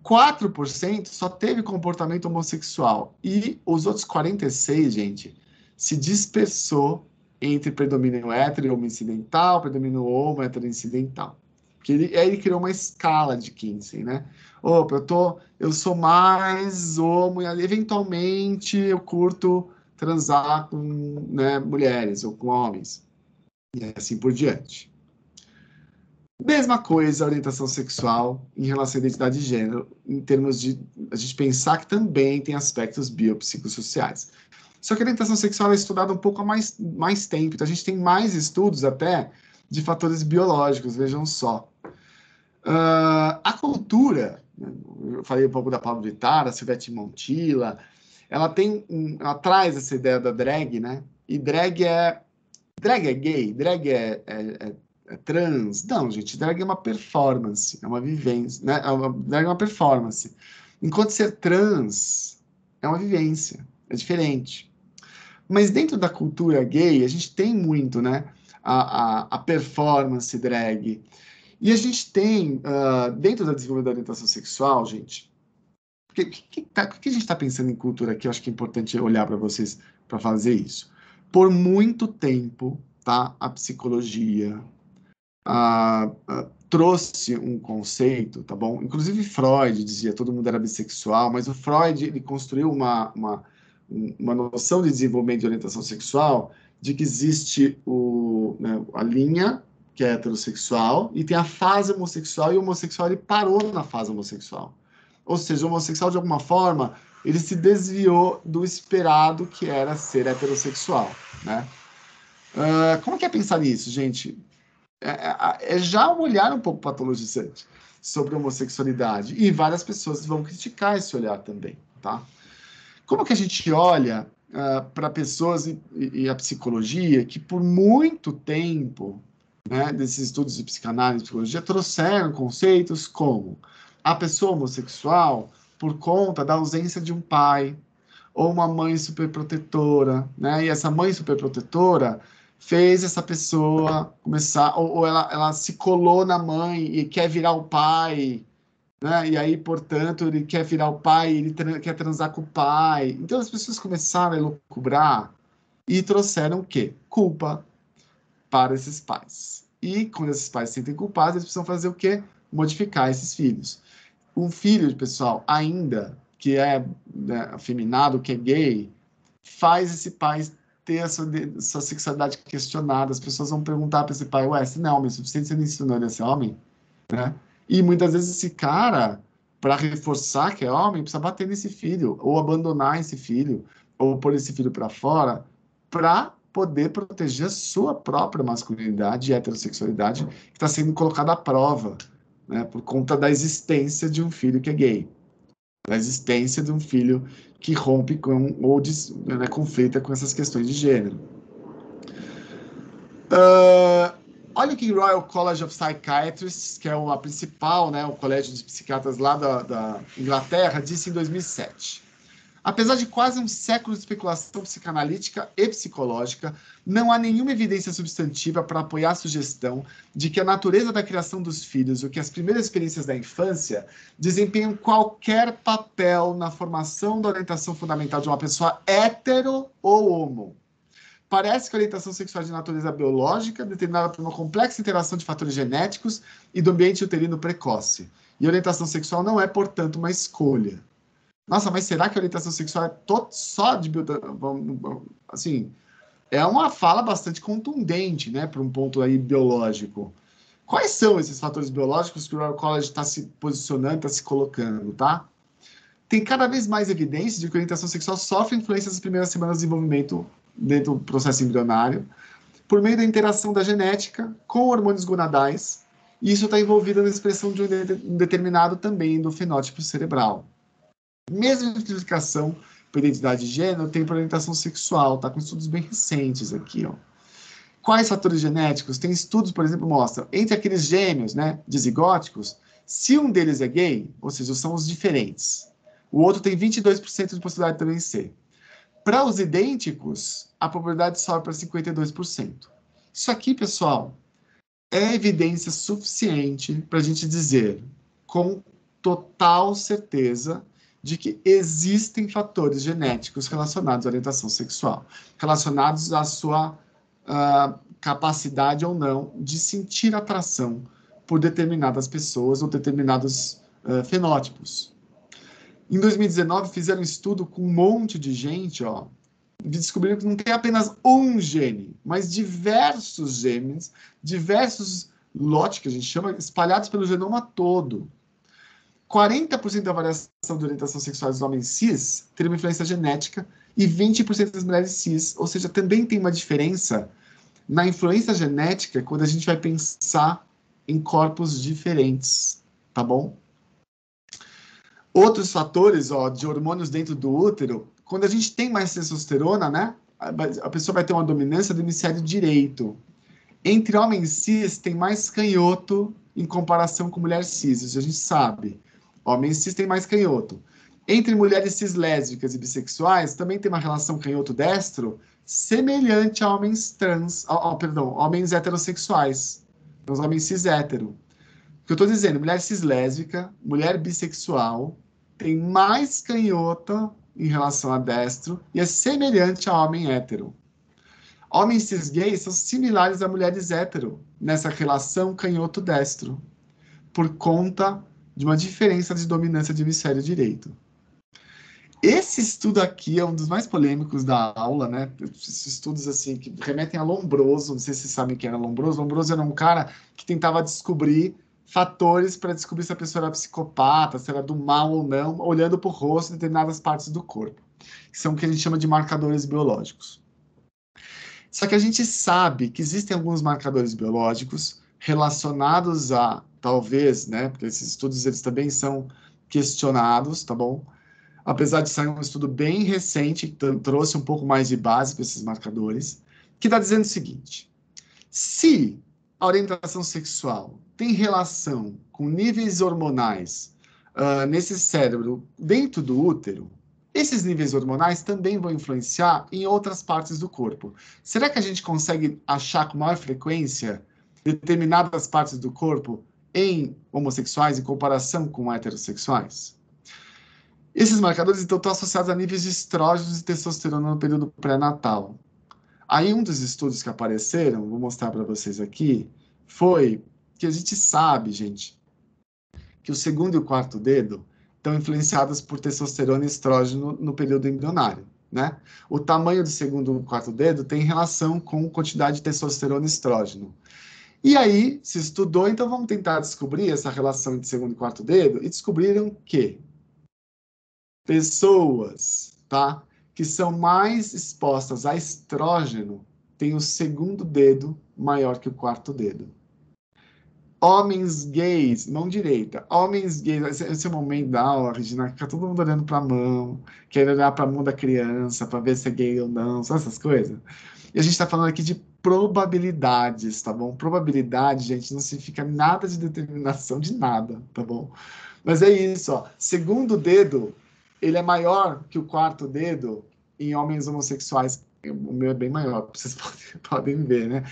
4% só teve comportamento homossexual. E os outros 46, gente, se dispersou entre predomínio hétero e homo incidental, predomínio homo hétero incidental. Porque ele, aí ele criou uma escala de Kinsey, né? Opa, eu, tô, eu sou mais homo e eventualmente eu curto transar com né, mulheres ou com homens. E assim por diante. Mesma coisa, orientação sexual em relação à identidade de gênero, em termos de a gente pensar que também tem aspectos biopsicossociais. Só que a orientação sexual é estudada um pouco há mais, mais tempo, então a gente tem mais estudos até de fatores biológicos, vejam só. Uh, a cultura, né, eu falei um pouco da Pablo Vittar, a Silvete Montila ela tem, ela traz essa ideia da drag, né? E drag é, drag é gay, drag é, é, é é trans. Não, gente, drag é uma performance, é uma vivência, né? É drag é uma performance. Enquanto ser trans é uma vivência, é diferente. Mas dentro da cultura gay, a gente tem muito, né? A, a, a performance drag. E a gente tem, uh, dentro da desenvolvimento da orientação sexual, gente, o que, que, tá, que, a gente está pensando em cultura aqui? Eu acho que é importante olhar para vocês para fazer isso. Por muito tempo, tá? A psicologia, ah, trouxe um conceito, tá bom? Inclusive Freud dizia todo mundo era bissexual, mas o Freud ele construiu uma, uma, uma noção de desenvolvimento de orientação sexual de que existe o, né, a linha que é heterossexual e tem a fase homossexual e o homossexual ele parou na fase homossexual. Ou seja, o homossexual de alguma forma ele se desviou do esperado que era ser heterossexual, né? Uh, como é que é pensar nisso, gente? é, é, é já um olhar um pouco patologizante sobre a homossexualidade. E várias pessoas vão criticar esse olhar também, tá? Como que a gente olha uh, ah, para pessoas e, e, a psicologia que por muito tempo, né, desses estudos de psicanálise e psicologia, trouxeram conceitos como a pessoa homossexual por conta da ausência de um pai ou uma mãe superprotetora, né? E essa mãe superprotetora fez essa pessoa começar, ou, ou ela, ela se colou na mãe e quer virar o pai, né? E aí, portanto, ele quer virar o pai, ele tra quer transar com o pai. Então as pessoas começaram a lucubrar e trouxeram o quê? Culpa para esses pais. E quando esses pais se sentem culpados, eles precisam fazer o quê? Modificar esses filhos. Um filho, pessoal, ainda que é né, afeminado, que é gay, faz esse pai ter essa, sexualidade questionada. As pessoas vão perguntar para esse pai, ué, esse não é homem suficiente, você não ensinou nesse homem? Né? E muitas vezes esse cara, para reforçar que é homem, precisa bater nesse filho, ou abandonar esse filho, ou pôr esse filho para fora, para poder proteger a sua própria masculinidade e heterossexualidade, que está sendo colocada à prova, né, por conta da existência de um filho que é gay, da existência de um filho que rompe com ou né, conflita com essas questões de gênero. Uh, olha que Royal College of Psychiatrists, que é a principal, né, o colégio de psiquiatras lá da, da Inglaterra, disse em 2007. Apesar de quase um século de especulação psicanalítica e psicológica, não há nenhuma evidência substantiva para apoiar a sugestão de que a natureza da criação dos filhos o que as primeiras experiências da infância desempenham qualquer papel na formação da orientação fundamental de uma pessoa hétero ou homo. Parece que a orientação sexual de natureza biológica, é determinada por uma complexa interação de fatores genéticos e do ambiente uterino precoce. E orientação sexual não é, portanto, uma escolha. Nossa, mas será que a orientação sexual é só de assim? É uma fala bastante contundente, né, para um ponto aí biológico. Quais são esses fatores biológicos que o Royal College está se posicionando, está se colocando, tá? Tem cada vez mais evidências de que a orientação sexual sofre influência nas primeiras semanas de desenvolvimento dentro do processo embrionário, por meio da interação da genética com hormônios gonadais, e isso está envolvido na expressão de um determinado também do fenótipo cerebral mesma identificação por identidade de gênero tem por orientação sexual, tá? Com estudos bem recentes aqui, ó. Quais fatores genéticos? Tem estudos, por exemplo, mostram entre aqueles gêmeos, né, dizigóticos, se um deles é gay, ou seja, são os diferentes, o outro tem 22% de possibilidade de também ser. Para os idênticos, a probabilidade sobe para 52%. Isso aqui, pessoal, é evidência suficiente para a gente dizer com total certeza de que existem fatores genéticos relacionados à orientação sexual, relacionados à sua uh, capacidade ou não de sentir atração por determinadas pessoas ou determinados uh, fenótipos. Em 2019, fizeram um estudo com um monte de gente, ó, descobriram que não tem apenas um gene, mas diversos genes, diversos lotes, que a gente chama, espalhados pelo genoma todo. 40% da variação de orientação sexual dos homens cis teria uma influência genética e 20% das mulheres cis, ou seja, também tem uma diferença na influência genética quando a gente vai pensar em corpos diferentes, tá bom? Outros fatores, ó, de hormônios dentro do útero, quando a gente tem mais testosterona, né, a pessoa vai ter uma dominância do hemisfério direito. Entre homens cis tem mais canhoto em comparação com mulher cis, isso a gente sabe. Homens cis têm mais canhoto. Entre mulheres cis lésbicas e bissexuais, também tem uma relação canhoto-destro semelhante a homens trans, oh perdão, homens heterossexuais, então, os homens cis hétero. O que eu estou dizendo, mulher cis lésbica, mulher bissexual, tem mais canhota em relação a destro e é semelhante a homem hétero. Homens cis gays são similares a mulheres hétero nessa relação canhoto-destro, por conta de uma diferença de dominância de hemisfério direito. Esse estudo aqui é um dos mais polêmicos da aula, né? Esses estudos assim que remetem a Lombroso, não sei se vocês sabem quem era Lombroso. Lombroso era um cara que tentava descobrir fatores para descobrir se a pessoa era psicopata, se era do mal ou não, olhando para o rosto e determinadas partes do corpo, que são o que a gente chama de marcadores biológicos. Só que a gente sabe que existem alguns marcadores biológicos relacionados a talvez, né? Porque esses estudos eles também são questionados, tá bom? Apesar de sair um estudo bem recente, que trouxe um pouco mais de base para esses marcadores, que está dizendo o seguinte: se a orientação sexual tem relação com níveis hormonais uh, nesse cérebro dentro do útero, esses níveis hormonais também vão influenciar em outras partes do corpo. Será que a gente consegue achar com maior frequência determinadas partes do corpo em homossexuais em comparação com heterossexuais. Esses marcadores, então, estão associados a níveis de estrógenos e testosterona no período pré-natal. Aí, um dos estudos que apareceram, vou mostrar para vocês aqui, foi que a gente sabe, gente, que o segundo e o quarto dedo estão influenciados por testosterona e estrógeno no período embrionário, né? O tamanho do segundo e quarto dedo tem relação com quantidade de testosterona e estrógeno. E aí se estudou, então vamos tentar descobrir essa relação de segundo e quarto dedo e descobriram que pessoas, tá, que são mais expostas a estrógeno têm o segundo dedo maior que o quarto dedo. Homens gays, mão direita. Homens gays, esse, esse é o momento da aula, Regina, fica todo mundo olhando para a mão, querendo olhar para a mão da criança, para ver se é gay ou não, só essas coisas? E a gente está falando aqui de probabilidades, tá bom? Probabilidade, gente, não significa nada de determinação de nada, tá bom? Mas é isso, ó. Segundo dedo, ele é maior que o quarto dedo em homens homossexuais. O meu é bem maior, vocês podem, podem ver, né?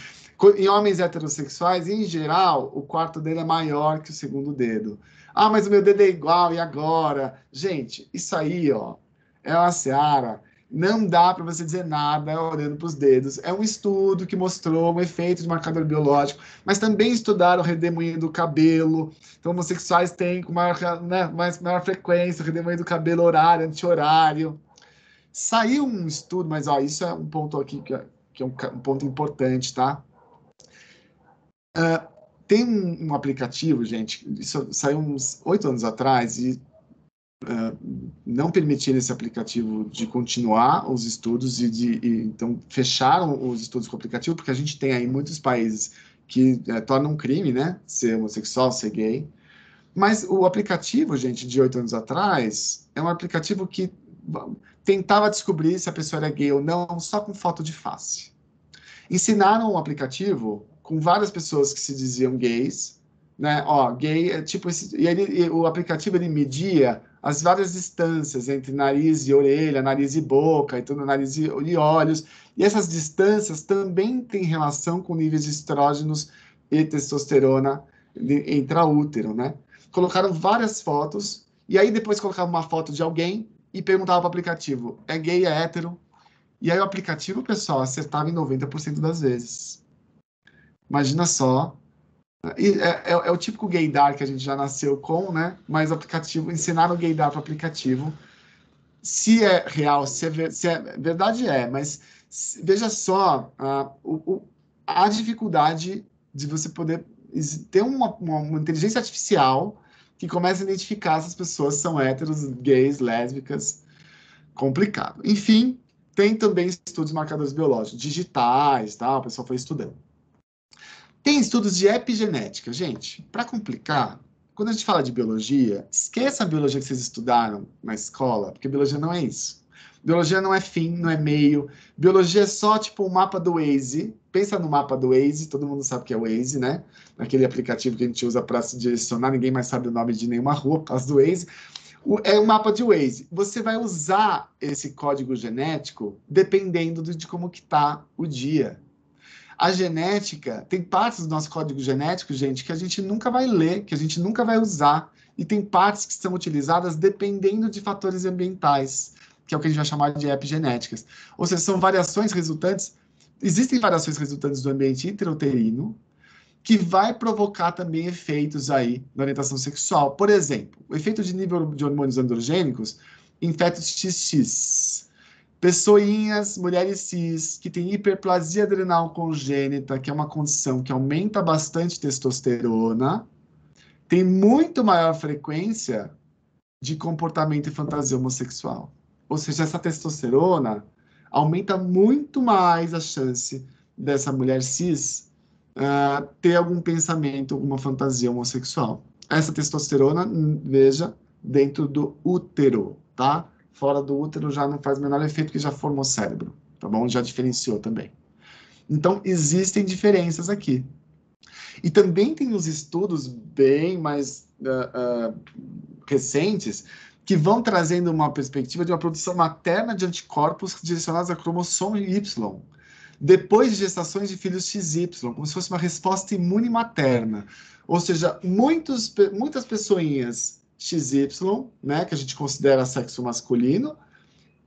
Em homens heterossexuais, em geral, o quarto dedo é maior que o segundo dedo. Ah, mas o meu dedo é igual, e agora? Gente, isso aí, ó, é uma seara não dá para você dizer nada olhando para os dedos. É um estudo que mostrou o efeito de marcador biológico, mas também estudaram o redemoinho do cabelo. Então, homossexuais têm com maior, né, mais, maior frequência o redemoinho do cabelo horário, anti-horário. Saiu um estudo, mas ó, isso é um ponto aqui que é, que é um, um, ponto importante, tá? Uh, tem um, um, aplicativo, gente, isso saiu uns oito anos atrás e não permitiram esse aplicativo de continuar os estudos e de e, então fecharam os estudos com o aplicativo, porque a gente tem aí muitos países que é, tornam um crime, né? Ser homossexual, ser gay. Mas o aplicativo, gente, de oito anos atrás, é um aplicativo que tentava descobrir se a pessoa era gay ou não só com foto de face. Ensinaram o aplicativo com várias pessoas que se diziam gays, né? Ó, gay é tipo esse, e ele, e o aplicativo ele media as várias distâncias entre nariz e orelha, nariz e boca, e tudo, nariz e, olhos. E essas distâncias também têm relação com níveis de estrógenos e testosterona intraútero, né? Colocaram várias fotos, e aí depois colocavam uma foto de alguém e perguntavam para o aplicativo, é gay, é hétero? E aí o aplicativo, pessoal, acertava em 90% das vezes. Imagina só é, é, é, o típico gaydar que a gente já nasceu com, né? Mas aplicativo, ensinar o gaydar para aplicativo. Se é real, se é, ver, se é verdade é, mas se, veja só a, ah, o, a dificuldade de você poder ter uma, uma, uma, inteligência artificial que começa a identificar se as pessoas são héteros, gays, lésbicas. Complicado. Enfim, tem também estudos marcadores biológicos, digitais, tal. Tá? o pessoal foi estudando. Tem estudos de epigenética, gente. Para complicar, quando a gente fala de biologia, esqueça a biologia que vocês estudaram na escola, porque biologia não é isso. Biologia não é fim, não é meio. Biologia é só tipo o um mapa do Waze. Pensa no mapa do Waze, todo mundo sabe que é o Waze, né? Aquele aplicativo que a gente usa para se direcionar, ninguém mais sabe o nome de nenhuma rua por causa do Waze. O, é o um mapa de Waze. Você vai usar esse código genético dependendo de como que tá o dia a genética, tem partes do nosso código genético, gente, que a gente nunca vai ler, que a gente nunca vai usar, e tem partes que são utilizadas dependendo de fatores ambientais, que é o que a gente vai chamar de epigenéticas. Ou seja, são variações resultantes, existem variações resultantes do ambiente intrauterino, que vai provocar também efeitos aí na orientação sexual. Por exemplo, o efeito de nível de hormônios androgênicos em fetos XX Pessoinhas, mulheres cis, que têm hiperplasia adrenal congênita, que é uma condição que aumenta bastante testosterona, tem muito maior frequência de comportamento e fantasia homossexual. Ou seja, essa testosterona aumenta muito mais a chance dessa mulher cis uh, ter algum pensamento, alguma fantasia homossexual. Essa testosterona, veja, dentro do útero, tá? fora do útero já não faz o menor efeito, que já formou o cérebro, tá bom? Já diferenciou também. Então, existem diferenças aqui. E também tem os estudos bem mais uh, uh, recentes que vão trazendo uma perspectiva de uma produção materna de anticorpos direcionados a cromossomo Y, depois de gestações de filhos XY, como se fosse uma resposta imune materna. Ou seja, muitos, muitas pessoinhas XY, né, que a gente considera sexo masculino.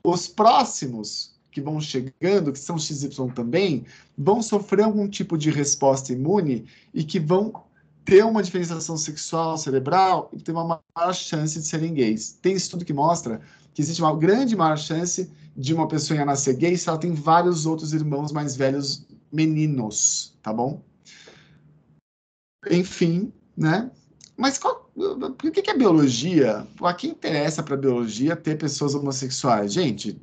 Os próximos que vão chegando, que são XY também, vão sofrer algum tipo de resposta imune e que vão ter uma diferenciação sexual cerebral e ter uma maior chance de serem gays. Tem estudo que mostra que existe uma grande maior chance de uma pessoa nascer gay se ela tem vários outros irmãos mais velhos meninos, tá bom? Enfim, né? Mas qual, por que, é biologia? A quem interessa para biologia ter pessoas homossexuais? Gente,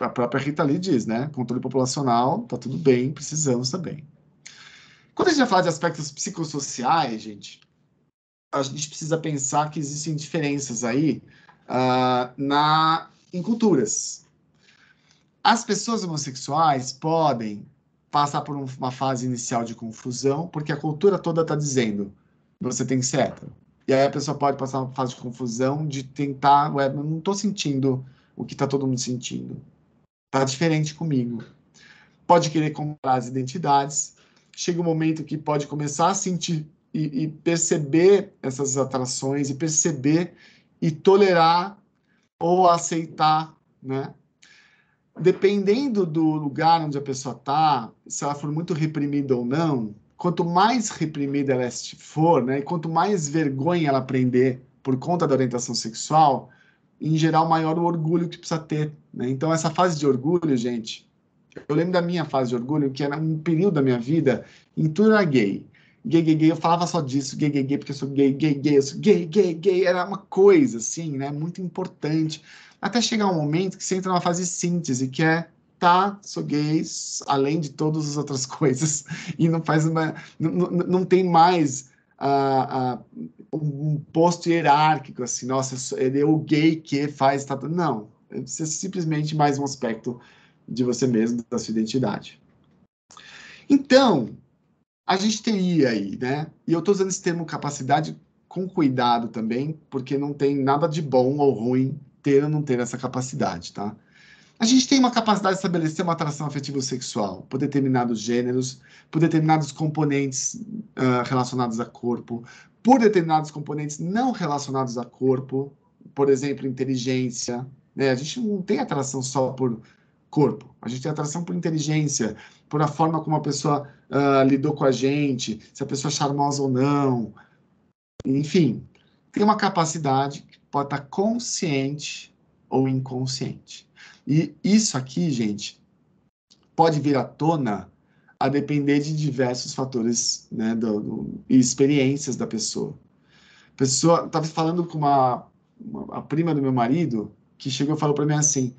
a própria Rita Lee diz, né? Controle populacional, tá tudo bem, precisamos também. Quando a gente vai falar de aspectos psicossociais, gente, a gente precisa pensar que existem diferenças aí uh, na, em culturas. As pessoas homossexuais podem passar por uma fase inicial de confusão, porque a cultura toda está dizendo você tem que ser hétero. E aí a pessoa pode passar uma fase de confusão, de tentar, ué, eu não estou sentindo o que está todo mundo sentindo. Está diferente comigo. Pode querer comparar as identidades. Chega um momento que pode começar a sentir e, e perceber essas atrações, e perceber e tolerar ou aceitar, né? Dependendo do lugar onde a pessoa está, se ela for muito reprimida ou não, quanto mais reprimida ela for, né, e quanto mais vergonha ela aprender por conta da orientação sexual, em geral, maior o orgulho que precisa ter. Né? Então, essa fase de orgulho, gente, eu lembro da minha fase de orgulho, que era um período da minha vida em tudo era gay. Gay, gay, gay, eu falava só disso, gay, gay, gay, porque eu sou gay, gay, gay, eu sou gay, gay, gay, era uma coisa, assim, né, muito importante. Até chegar um momento que você entra numa fase de síntese, que é tá, sou gay, além de todas as outras coisas, e não faz uma. Não, não tem mais uh, uh, um posto hierárquico, assim, nossa, ele é o gay que faz. Tá, não, isso é simplesmente mais um aspecto de você mesmo, da sua identidade. Então, a gente teria aí, né? E eu estou usando esse termo capacidade com cuidado também, porque não tem nada de bom ou ruim ter ou não ter essa capacidade, tá? A gente tem uma capacidade de estabelecer uma atração afetiva sexual por determinados gêneros, por determinados componentes uh, relacionados a corpo, por determinados componentes não relacionados a corpo, por exemplo, inteligência. Né? A gente não tem atração só por corpo, a gente tem atração por inteligência, por a forma como a pessoa uh, lidou com a gente, se a pessoa é charmosa ou não. Enfim, tem uma capacidade que pode estar consciente ou inconsciente. E isso aqui, gente, pode vir à tona a depender de diversos fatores né, do, do, e experiências da pessoa. Pessoa, estava falando com uma, uma, a prima do meu marido, que chegou e falou para mim assim: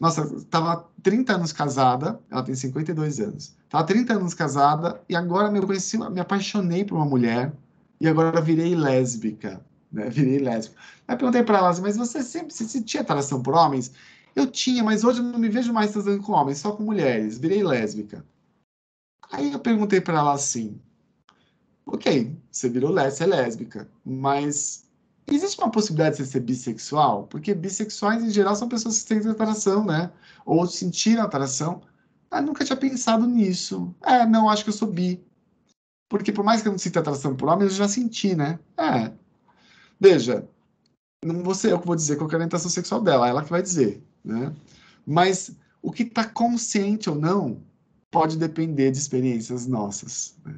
Nossa, estava 30 anos casada, ela tem 52 anos, estava 30 anos casada e agora me, conheci, me apaixonei por uma mulher e agora virei lésbica. Né, virei lésbica. Aí perguntei para ela assim, mas você sempre você sentia atração por homens? Eu tinha, mas hoje eu não me vejo mais transando com homens, só com mulheres. Virei lésbica. Aí eu perguntei para ela assim: Ok, você virou lésbica, é lésbica, mas existe uma possibilidade de você ser bissexual? Porque bissexuais, em geral, são pessoas que sentem atração, né? Ou sentiram atração. Ah, nunca tinha pensado nisso. É, não, acho que eu sou bi. Porque por mais que eu não sinta atração por homens, eu já senti, né? É. Veja, não vou ser eu que vou dizer qual é a orientação sexual dela, ela que vai dizer, né? Mas o que está consciente ou não pode depender de experiências nossas. Né?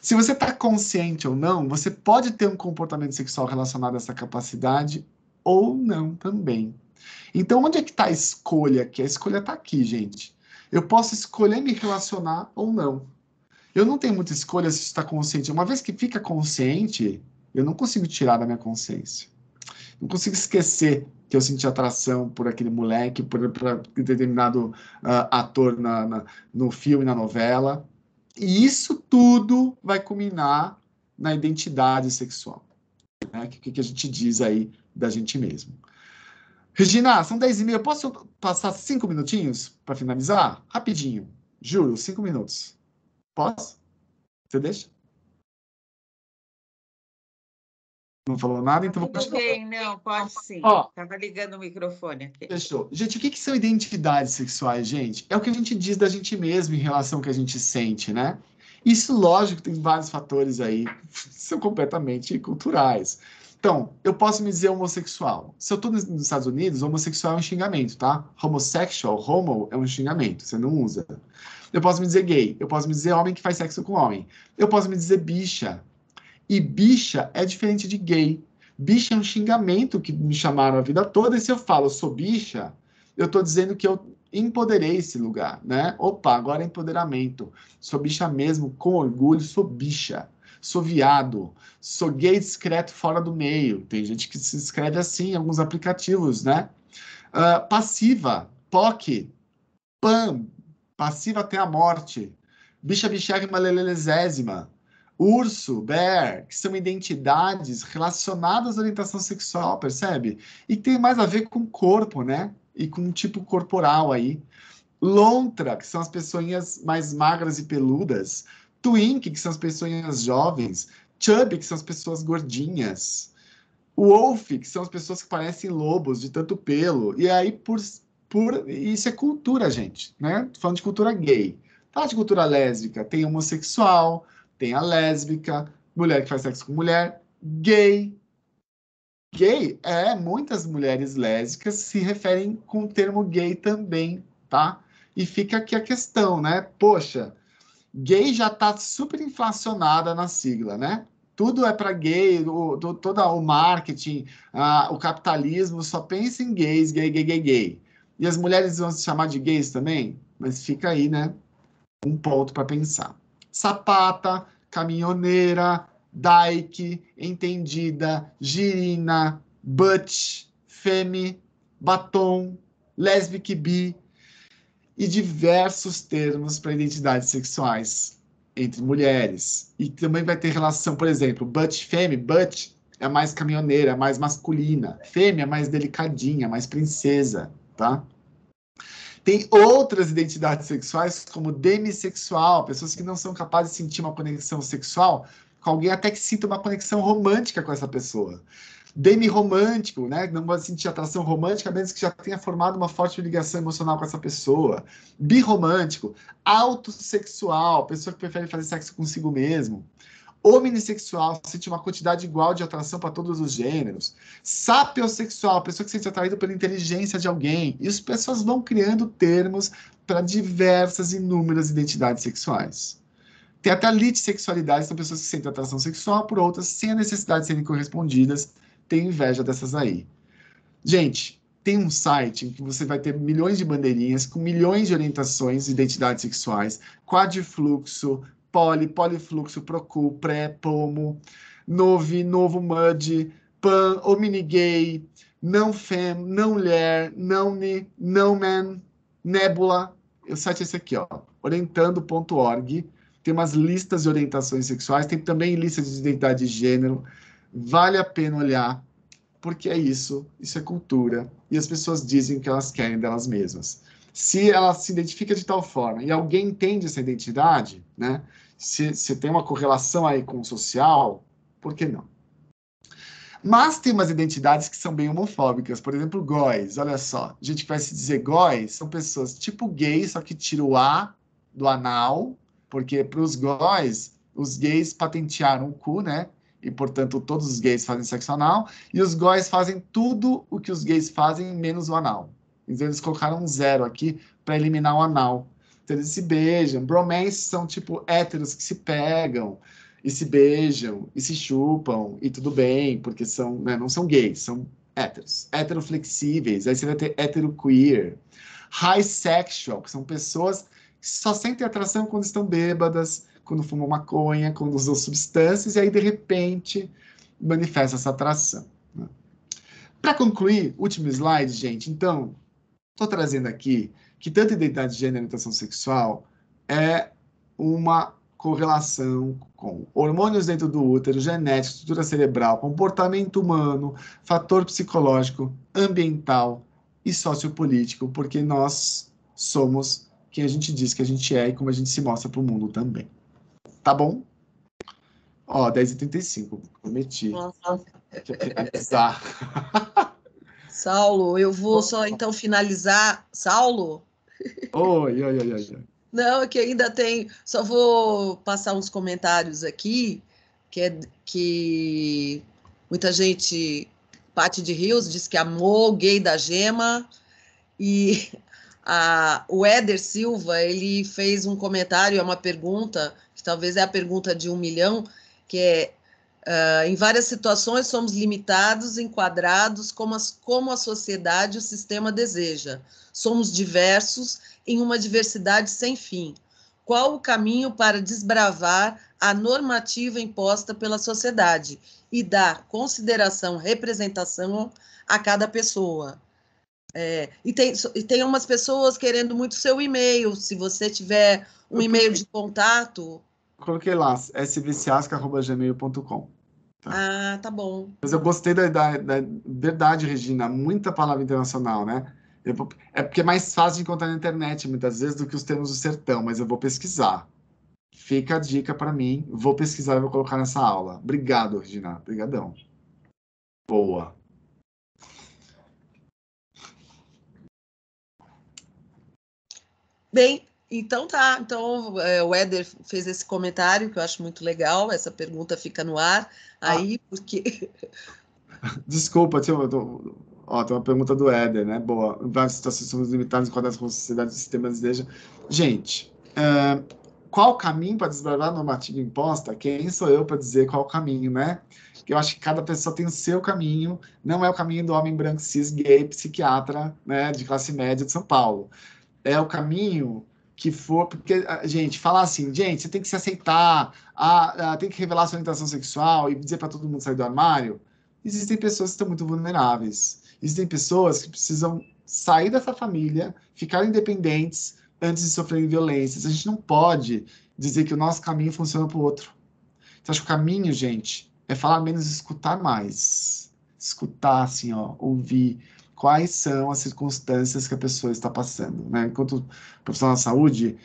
Se você está consciente ou não, você pode ter um comportamento sexual relacionado a essa capacidade ou não também. Então, onde é que está a escolha aqui? A escolha está aqui, gente. Eu posso escolher me relacionar ou não. Eu não tenho muita escolha se está consciente. Uma vez que fica consciente, eu não consigo tirar da minha consciência não consigo esquecer que eu senti atração por aquele moleque, por, por determinado uh, ator na, na, no filme, na novela. E isso tudo vai culminar na identidade sexual, né? que, que a gente diz aí da gente mesmo. Regina, são 10 e meia. Posso passar cinco minutinhos para finalizar? Rapidinho. Juro, cinco minutos. Posso? Você deixa? Não falou nada, então Tudo vou continuar. Bem, não, pode sim. Ó, Tava ligando o microfone aqui. Fechou. Gente, o que, que são identidades sexuais, gente? É o que a gente diz da gente mesmo em relação ao que a gente sente, né? Isso, lógico, tem vários fatores aí que são completamente culturais. Então, eu posso me dizer homossexual. Se eu estou nos Estados Unidos, homossexual é um xingamento, tá? Homosexual, homo é um xingamento, você não usa. Eu posso me dizer gay, eu posso me dizer homem que faz sexo com homem. Eu posso me dizer bicha, e bicha é diferente de gay. Bicha é um xingamento que me chamaram a vida toda, e se eu falo sou bicha, eu estou dizendo que eu empoderei esse lugar, né? Opa, agora é empoderamento. Sou bicha mesmo, com orgulho, sou bicha. Sou viado, sou gay discreto fora do meio. Tem gente que se escreve assim em alguns aplicativos, né? Uh, passiva, POC, PAM, passiva até a morte. Bicha bichérrima lelelezésima urso, bear, que são identidades relacionadas à orientação sexual, percebe? E tem mais a ver com corpo, né? E com um tipo corporal aí. Lontra, que são as pessoinhas mais magras e peludas. Twink, que são as pessoinhas jovens. Chubby, que são as pessoas gordinhas. Wolf, que são as pessoas que parecem lobos de tanto pelo. E aí, por, por isso é cultura, gente, né? falando de cultura gay. Tá de cultura lésbica, tem homossexual, tem a lésbica, mulher que faz sexo com mulher, gay. Gay é muitas mulheres lésbicas se referem com o termo gay também, tá? E fica aqui a questão, né? Poxa, gay já tá super inflacionada na sigla, né? Tudo é para gay, o, do, todo o marketing, a, o capitalismo só pensa em gays, gay, gay, gay, gay. E as mulheres vão se chamar de gays também? Mas fica aí, né? Um ponto para pensar sapata, caminhoneira, dyke, entendida, girina, butch, femme, batom, lesbic bi e diversos termos para identidades sexuais entre mulheres. E também vai ter relação, por exemplo, butch femme, Butch é mais caminhoneira, é mais masculina, fêmea é mais delicadinha, mais princesa, tá? Tem outras identidades sexuais, como demissexual, pessoas que não são capazes de sentir uma conexão sexual com alguém, até que sinta uma conexão romântica com essa pessoa. Demi-romântico, né? Não vai sentir atração romântica, menos que já tenha formado uma forte ligação emocional com essa pessoa. Birromântico, autossexual, pessoa que prefere fazer sexo consigo mesmo. Hominissexual sente uma quantidade igual de atração para todos os gêneros. Sapiosexual, pessoa que se sente atraída pela inteligência de alguém. E as pessoas vão criando termos para diversas inúmeras identidades sexuais. Tem até litissexualidade, são pessoas que sentem atração sexual por outras sem a necessidade de serem correspondidas. Tem inveja dessas aí. Gente, tem um site em que você vai ter milhões de bandeirinhas com milhões de orientações, identidades sexuais, quadrifluxo, poli, polifluxo, procu, pré, pomo, novi, novo mud, pan, gay, não fem, não mulher, não ni, não man, nebula. O site é esse aqui, ó, orientando.org. Tem umas listas de orientações sexuais, tem também listas de identidade de gênero. Vale a pena olhar, porque é isso, isso é cultura. E as pessoas dizem o que elas querem delas mesmas se ela se identifica de tal forma e alguém entende essa identidade, né? Se, se tem uma correlação aí com o social, por que não? Mas tem umas identidades que são bem homofóbicas, por exemplo, góis. Olha só, a gente vai se dizer góis são pessoas tipo gays, só que tira o A do anal, porque para os góis, os gays patentearam o cu, né? E portanto, todos os gays fazem sexo anal, e os góis fazem tudo o que os gays fazem, menos o anal. Então eles colocaram um zero aqui para eliminar o anal. Então eles se beijam. Bromance são tipo héteros que se pegam e se beijam e se chupam e tudo bem, porque são, né, não são gays, são héteros. Heteroflexíveis, aí você vai ter hétero queer. High sexual, que são pessoas que só sentem atração quando estão bêbadas, quando fumam maconha, quando usam substâncias, e aí de repente manifesta essa atração. Né? Para concluir, último slide, gente. Então, estou trazendo aqui que tanto identidade de gênero e orientação sexual é uma correlação com hormônios dentro do útero, genética, estrutura cerebral, comportamento humano, fator psicológico, ambiental e sociopolítico, porque nós somos quem a gente diz que a gente é e como a gente se mostra para o mundo também. Tá bom? Ó, 10h35, prometi. Nossa. Que é Saulo, eu vou só então finalizar. Saulo? Oi, oi, oi, oi. Não, é que ainda tem. Só vou passar uns comentários aqui, que é que muita gente. Paty de Rios diz que amou o gay da gema. E a, o Éder Silva ele fez um comentário, é uma pergunta, que talvez é a pergunta de um milhão, que é Uh, em várias situações, somos limitados, enquadrados como, as, como a sociedade e o sistema deseja. Somos diversos em uma diversidade sem fim. Qual o caminho para desbravar a normativa imposta pela sociedade e dar consideração, representação a cada pessoa? É, e, tem, e tem umas pessoas querendo muito seu e-mail. Se você tiver um e-mail de contato, coloquei lá, svciasca.gmail.com. Tá. Ah, tá bom. Mas eu gostei da, da, da, verdade, Regina, muita palavra internacional, né? Eu, é porque é mais fácil de encontrar na internet muitas vezes do que os termos do sertão, mas eu vou pesquisar. Fica a dica para mim, vou pesquisar e vou colocar nessa aula. Obrigado, Regina. Obrigadão. Boa. Bem, então tá. Então é, o Éder fez esse comentário que eu acho muito legal. Essa pergunta fica no ar. Ah. Aí, porque. Desculpa, tipo, tô... Ó, tem uma pergunta do Éder, né? Boa. Várias situações somos limitados em com a sociedade do sistema deseja. Gente, uh, qual o caminho para desbravar a normativa imposta? Quem sou eu para dizer qual o caminho, né? eu acho que cada pessoa tem o seu caminho, não é o caminho do homem branco, cis, gay, psiquiatra, né, de classe média de São Paulo. É o caminho que for, porque, ah, gente, falar assim, gente, você tem que se aceitar, a, a, tem que revelar sua orientação sexual e dizer para todo mundo sair do armário. Existem pessoas que estão muito vulneráveis. Existem pessoas que precisam sair dessa família, ficar independentes antes de sofrerem violências. A gente não pode dizer que o nosso caminho funciona para o outro. Então, acho que o caminho, gente, é falar menos e escutar mais. Escutar, assim, ó, ouvir, quais são as circunstâncias que a pessoa está passando, né? Enquanto profissional da saúde,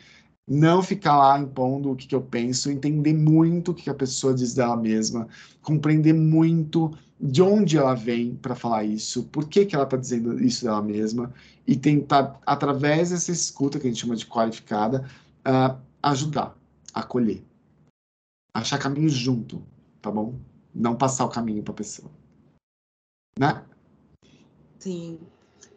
não ficar lá impondo o que, que eu penso, entender muito o que, que a pessoa diz dela mesma, compreender muito de onde ela vem para falar isso, por que, que ela está dizendo isso dela mesma, e tentar, através dessa escuta que a gente chama de qualificada, uh, ajudar, acolher, achar caminho junto, tá bom? Não passar o caminho para a pessoa. Né? Sim.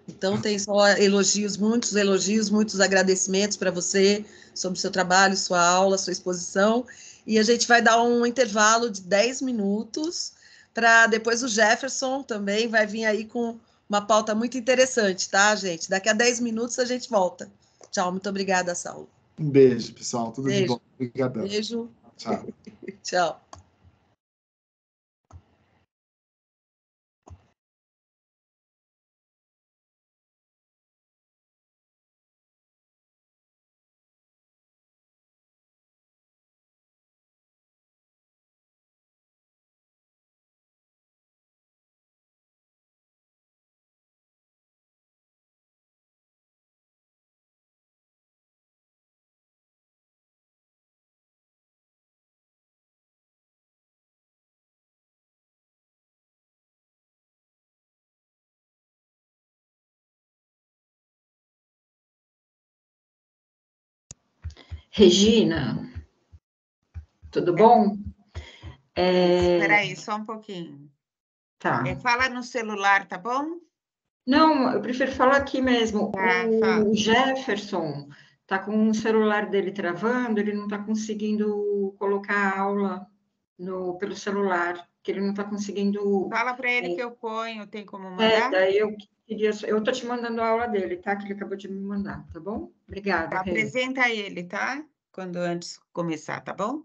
Então tem só elogios, muitos elogios, muitos agradecimentos para você sobre o seu trabalho, sua aula, sua exposição. E a gente vai dar um intervalo de 10 minutos para depois o Jefferson também vai vir aí com uma pauta muito interessante, tá, gente? Daqui a 10 minutos a gente volta. Tchau, muito obrigada, Saulo. Um beijo, pessoal. Tudo beijo. de bom. Obrigadão. Beijo. Tchau. Tchau. Regina, tudo bom? É... Espera aí, só um pouquinho. Tá. É, fala no celular, tá bom? Não, eu prefiro falar aqui mesmo. Ah, tá, o fala. Jefferson tá com o celular dele travando, ele não tá conseguindo colocar a aula no, pelo celular, que ele não tá conseguindo. Fala para ele é... que eu ponho, tem como é, mandar? É, daí eu eu estou te mandando a aula dele, tá? Que ele acabou de me mandar, tá bom? Obrigada. Apresenta ele, tá? Quando antes começar, tá bom?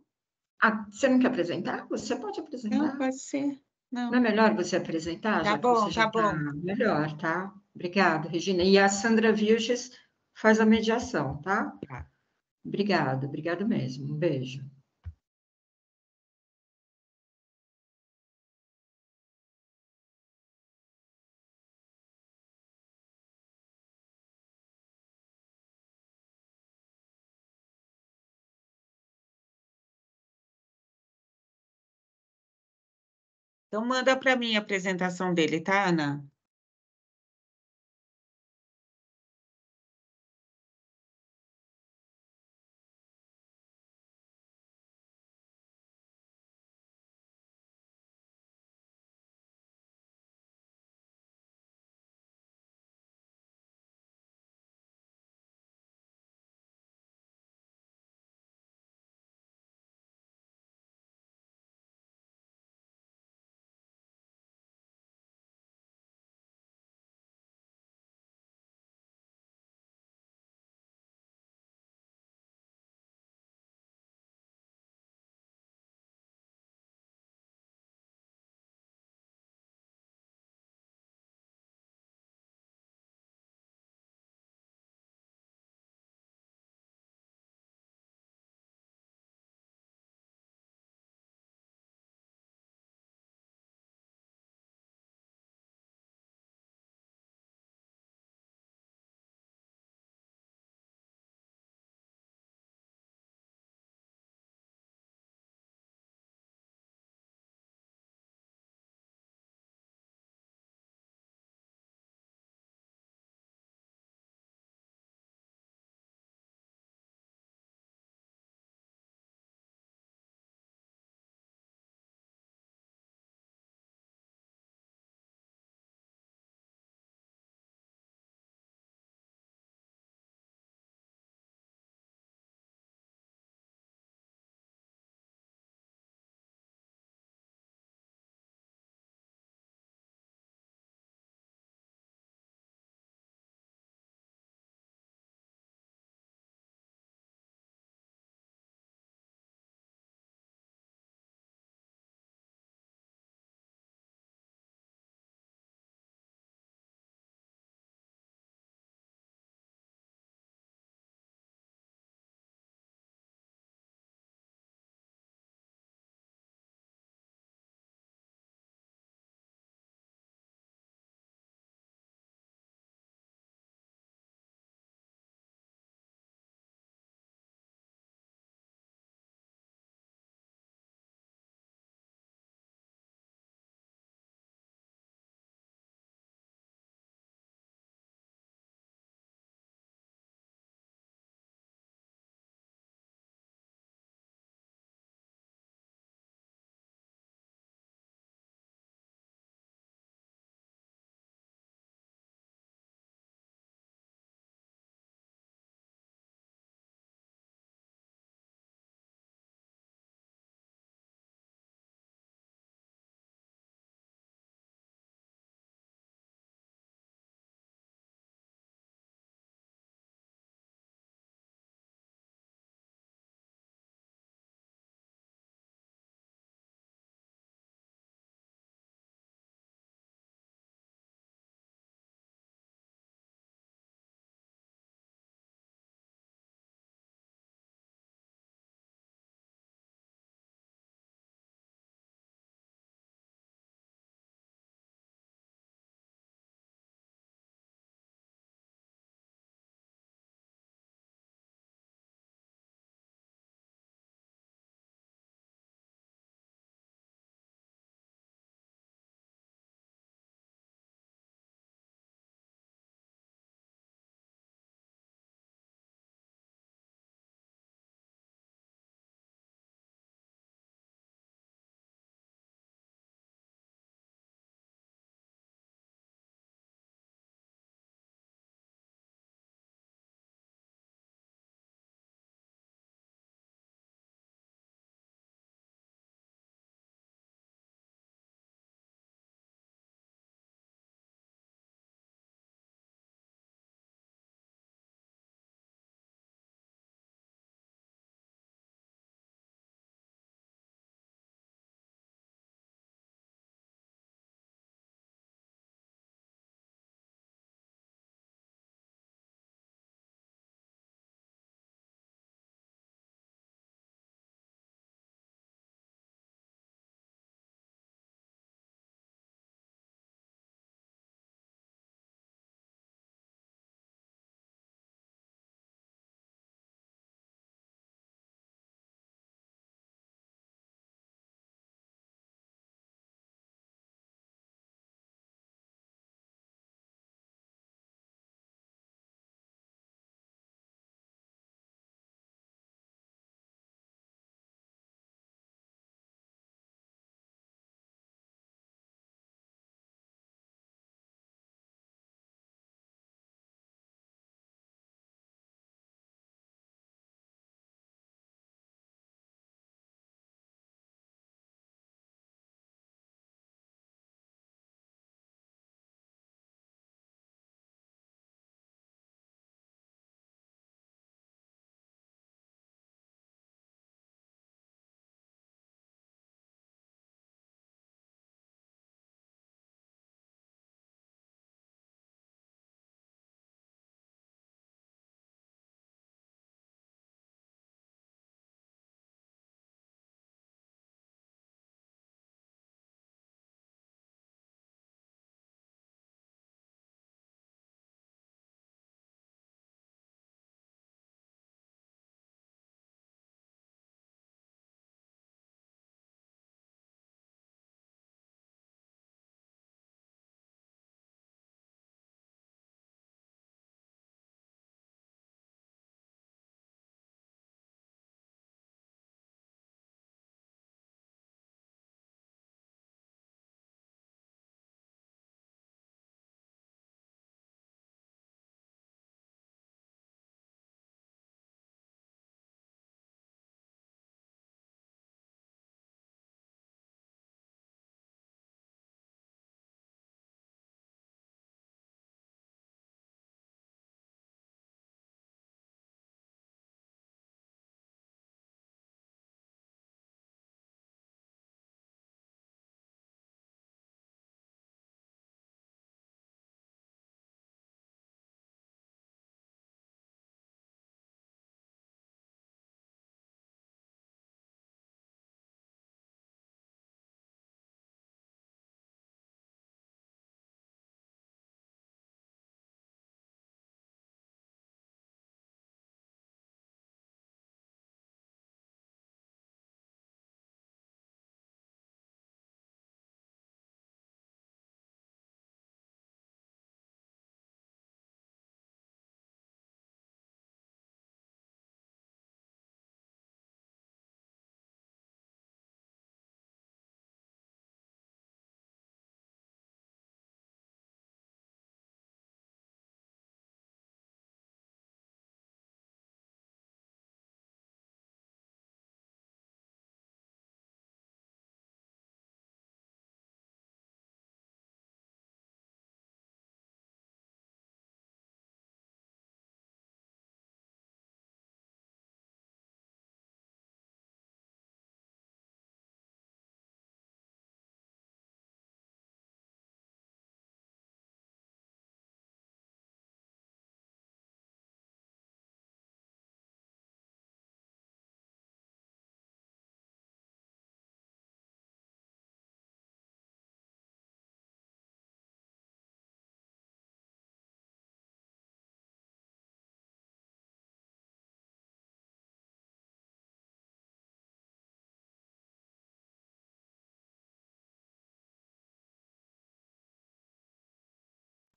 Ah, você não quer apresentar? Você pode apresentar. Não, pode ser. Não, não é melhor você apresentar? Tá bom, tá, tá bom. Tá melhor, tá? Obrigada, Regina. E a Sandra Vilches faz a mediação, tá? Tá. Obrigada, obrigada mesmo. Um beijo. Então, manda para mim a apresentação dele, tá, Ana?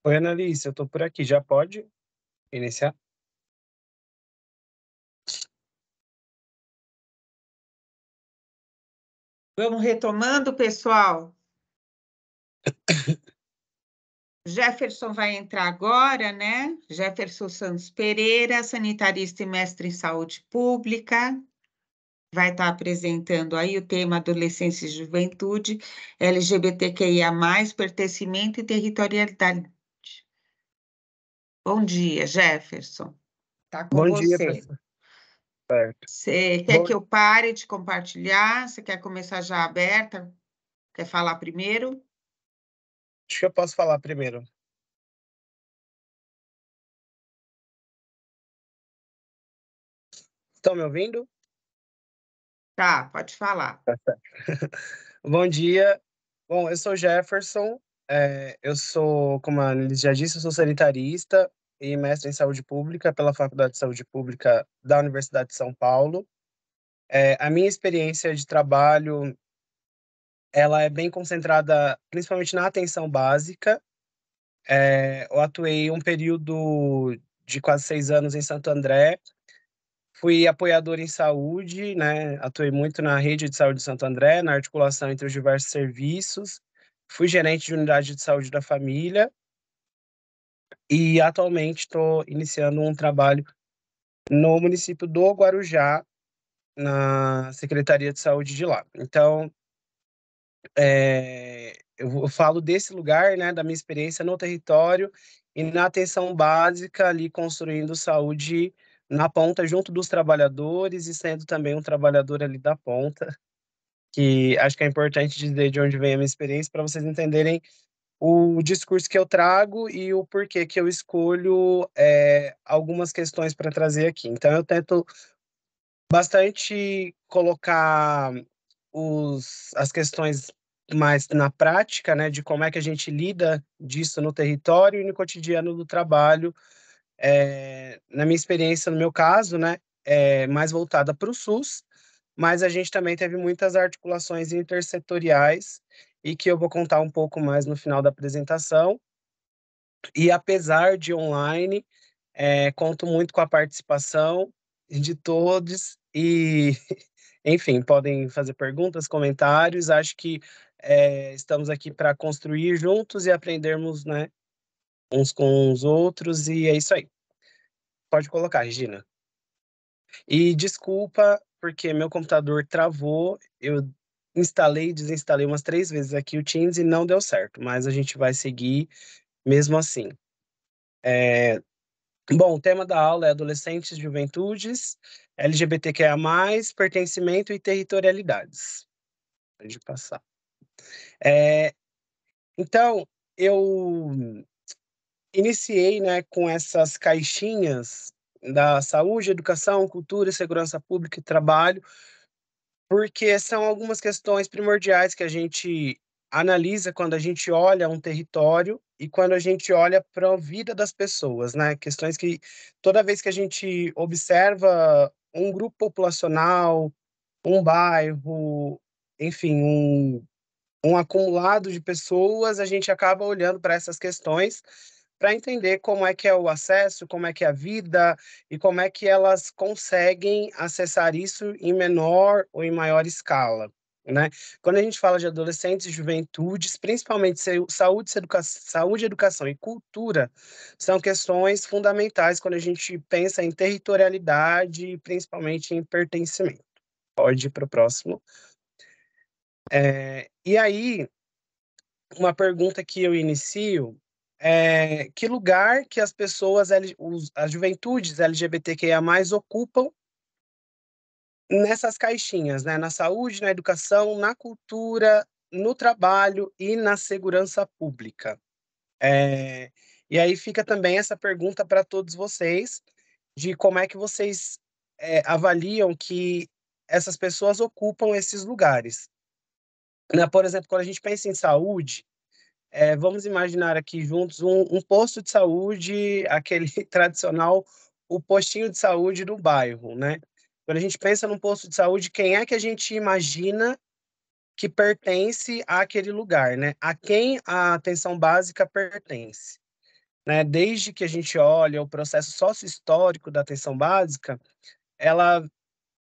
Oi, Annalise, eu estou por aqui. Já pode iniciar? Vamos retomando, pessoal. Jefferson vai entrar agora, né? Jefferson Santos Pereira, sanitarista e mestre em saúde pública, vai estar tá apresentando aí o tema adolescência e juventude, LGBTQIA+, pertencimento e territorialidade, Bom dia, Jefferson. Tá com Bom você. Dia, certo. Você quer Bom... que eu pare de compartilhar? Você quer começar já aberta? Quer falar primeiro? Acho que eu posso falar primeiro. Estão me ouvindo? Tá, pode falar. Tá Bom dia. Bom, eu sou Jefferson. É, eu sou, como a Liz já disse, eu sou sanitarista e mestre em Saúde Pública pela Faculdade de Saúde Pública da Universidade de São Paulo. É, a minha experiência de trabalho ela é bem concentrada principalmente na atenção básica. É, eu atuei um período de quase seis anos em Santo André. Fui apoiador em saúde, né? atuei muito na rede de saúde de Santo André, na articulação entre os diversos serviços. Fui gerente de unidade de saúde da família e atualmente estou iniciando um trabalho no município do Guarujá, na Secretaria de Saúde de lá. Então, é, eu falo desse lugar, né, da minha experiência no território e na atenção básica ali construindo saúde na ponta junto dos trabalhadores e sendo também um trabalhador ali da ponta, que acho que é importante dizer de onde vem a minha experiência para vocês entenderem o discurso que eu trago e o porquê que eu escolho é, algumas questões para trazer aqui. Então, eu tento bastante colocar os, as questões mais na prática, né, de como é que a gente lida disso no território e no cotidiano do trabalho. É, na minha experiência, no meu caso, né, é mais voltada para o SUS, mas a gente também teve muitas articulações intersetoriais e que eu vou contar um pouco mais no final da apresentação. E apesar de online, é, conto muito com a participação de todos e, enfim, podem fazer perguntas, comentários. Acho que é, estamos aqui para construir juntos e aprendermos, né, uns com os outros e é isso aí. Pode colocar, Regina. E desculpa porque meu computador travou, eu instalei e desinstalei umas três vezes aqui o Teams e não deu certo, mas a gente vai seguir mesmo assim. É... Bom, o tema da aula é adolescentes, juventudes, LGBTQIA+, pertencimento e territorialidades. Pode passar. É... Então, eu iniciei né, com essas caixinhas da saúde, educação, cultura, segurança pública e trabalho, porque são algumas questões primordiais que a gente analisa quando a gente olha um território e quando a gente olha para a vida das pessoas, né? Questões que toda vez que a gente observa um grupo populacional, um bairro, enfim, um, um acumulado de pessoas, a gente acaba olhando para essas questões para entender como é que é o acesso, como é que é a vida e como é que elas conseguem acessar isso em menor ou em maior escala. Né? Quando a gente fala de adolescentes e juventudes, principalmente saúde, saúde, educação e cultura, são questões fundamentais quando a gente pensa em territorialidade e principalmente em pertencimento. Pode ir para o próximo. É, e aí, uma pergunta que eu inicio é, que lugar que as pessoas, as juventudes LGBTQIA+, ocupam nessas caixinhas, né? na saúde, na educação, na cultura, no trabalho e na segurança pública. É, e aí fica também essa pergunta para todos vocês, de como é que vocês é, avaliam que essas pessoas ocupam esses lugares. Né? Por exemplo, quando a gente pensa em saúde, é, vamos imaginar aqui juntos um, um, posto de saúde, aquele tradicional, o postinho de saúde do bairro, né? Quando a gente pensa num posto de saúde, quem é que a gente imagina que pertence àquele lugar, né? A quem a atenção básica pertence. Né? Desde que a gente olha o processo sócio-histórico da atenção básica, ela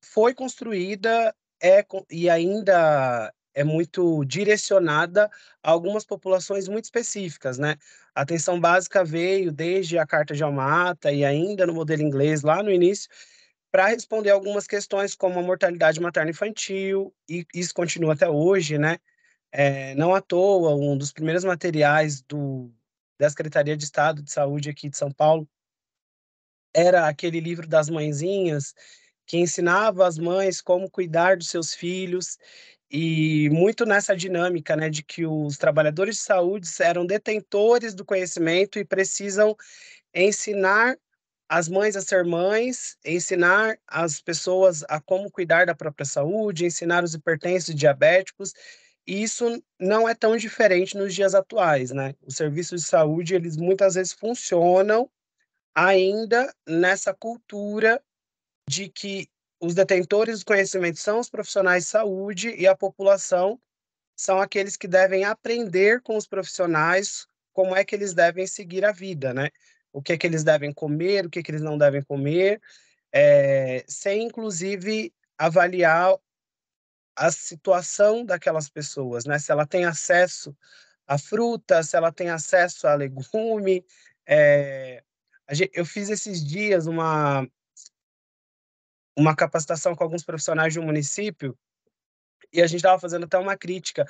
foi construída é, e ainda é muito direcionada a algumas populações muito específicas, né? A atenção básica veio desde a Carta de Almata e ainda no modelo inglês lá no início para responder algumas questões como a mortalidade materna infantil e isso continua até hoje, né? É, não à toa, um dos primeiros materiais do, da Secretaria de Estado de Saúde aqui de São Paulo era aquele livro das mãezinhas que ensinava as mães como cuidar dos seus filhos e muito nessa dinâmica né, de que os trabalhadores de saúde eram detentores do conhecimento e precisam ensinar as mães a ser mães, ensinar as pessoas a como cuidar da própria saúde, ensinar os hipertensos diabéticos. E isso não é tão diferente nos dias atuais, né? Os serviços de saúde, eles muitas vezes funcionam ainda nessa cultura de que os detentores do conhecimento são os profissionais de saúde e a população são aqueles que devem aprender com os profissionais como é que eles devem seguir a vida, né? O que é que eles devem comer, o que é que eles não devem comer, é, sem inclusive avaliar a situação daquelas pessoas, né? Se ela tem acesso à fruta, se ela tem acesso a legume. É... Eu fiz esses dias uma, uma capacitação com alguns profissionais do município e a gente estava fazendo até uma crítica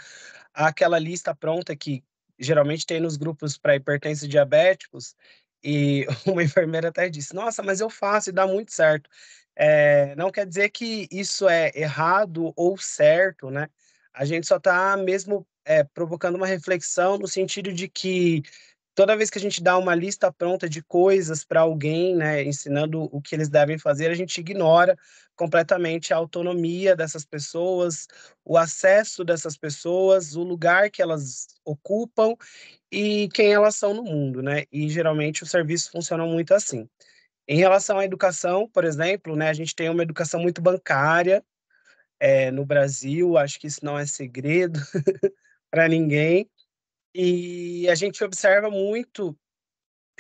àquela lista pronta que geralmente tem nos grupos para hipertensos diabéticos e uma enfermeira até disse nossa mas eu faço e dá muito certo é, não quer dizer que isso é errado ou certo né a gente só está mesmo é, provocando uma reflexão no sentido de que toda vez que a gente dá uma lista pronta de coisas para alguém, né, ensinando o que eles devem fazer, a gente ignora completamente a autonomia dessas pessoas, o acesso dessas pessoas, o lugar que elas ocupam e quem elas são no mundo, né? E geralmente os serviços funcionam muito assim. Em relação à educação, por exemplo, né, a gente tem uma educação muito bancária é, no Brasil, acho que isso não é segredo para ninguém. E a gente observa muito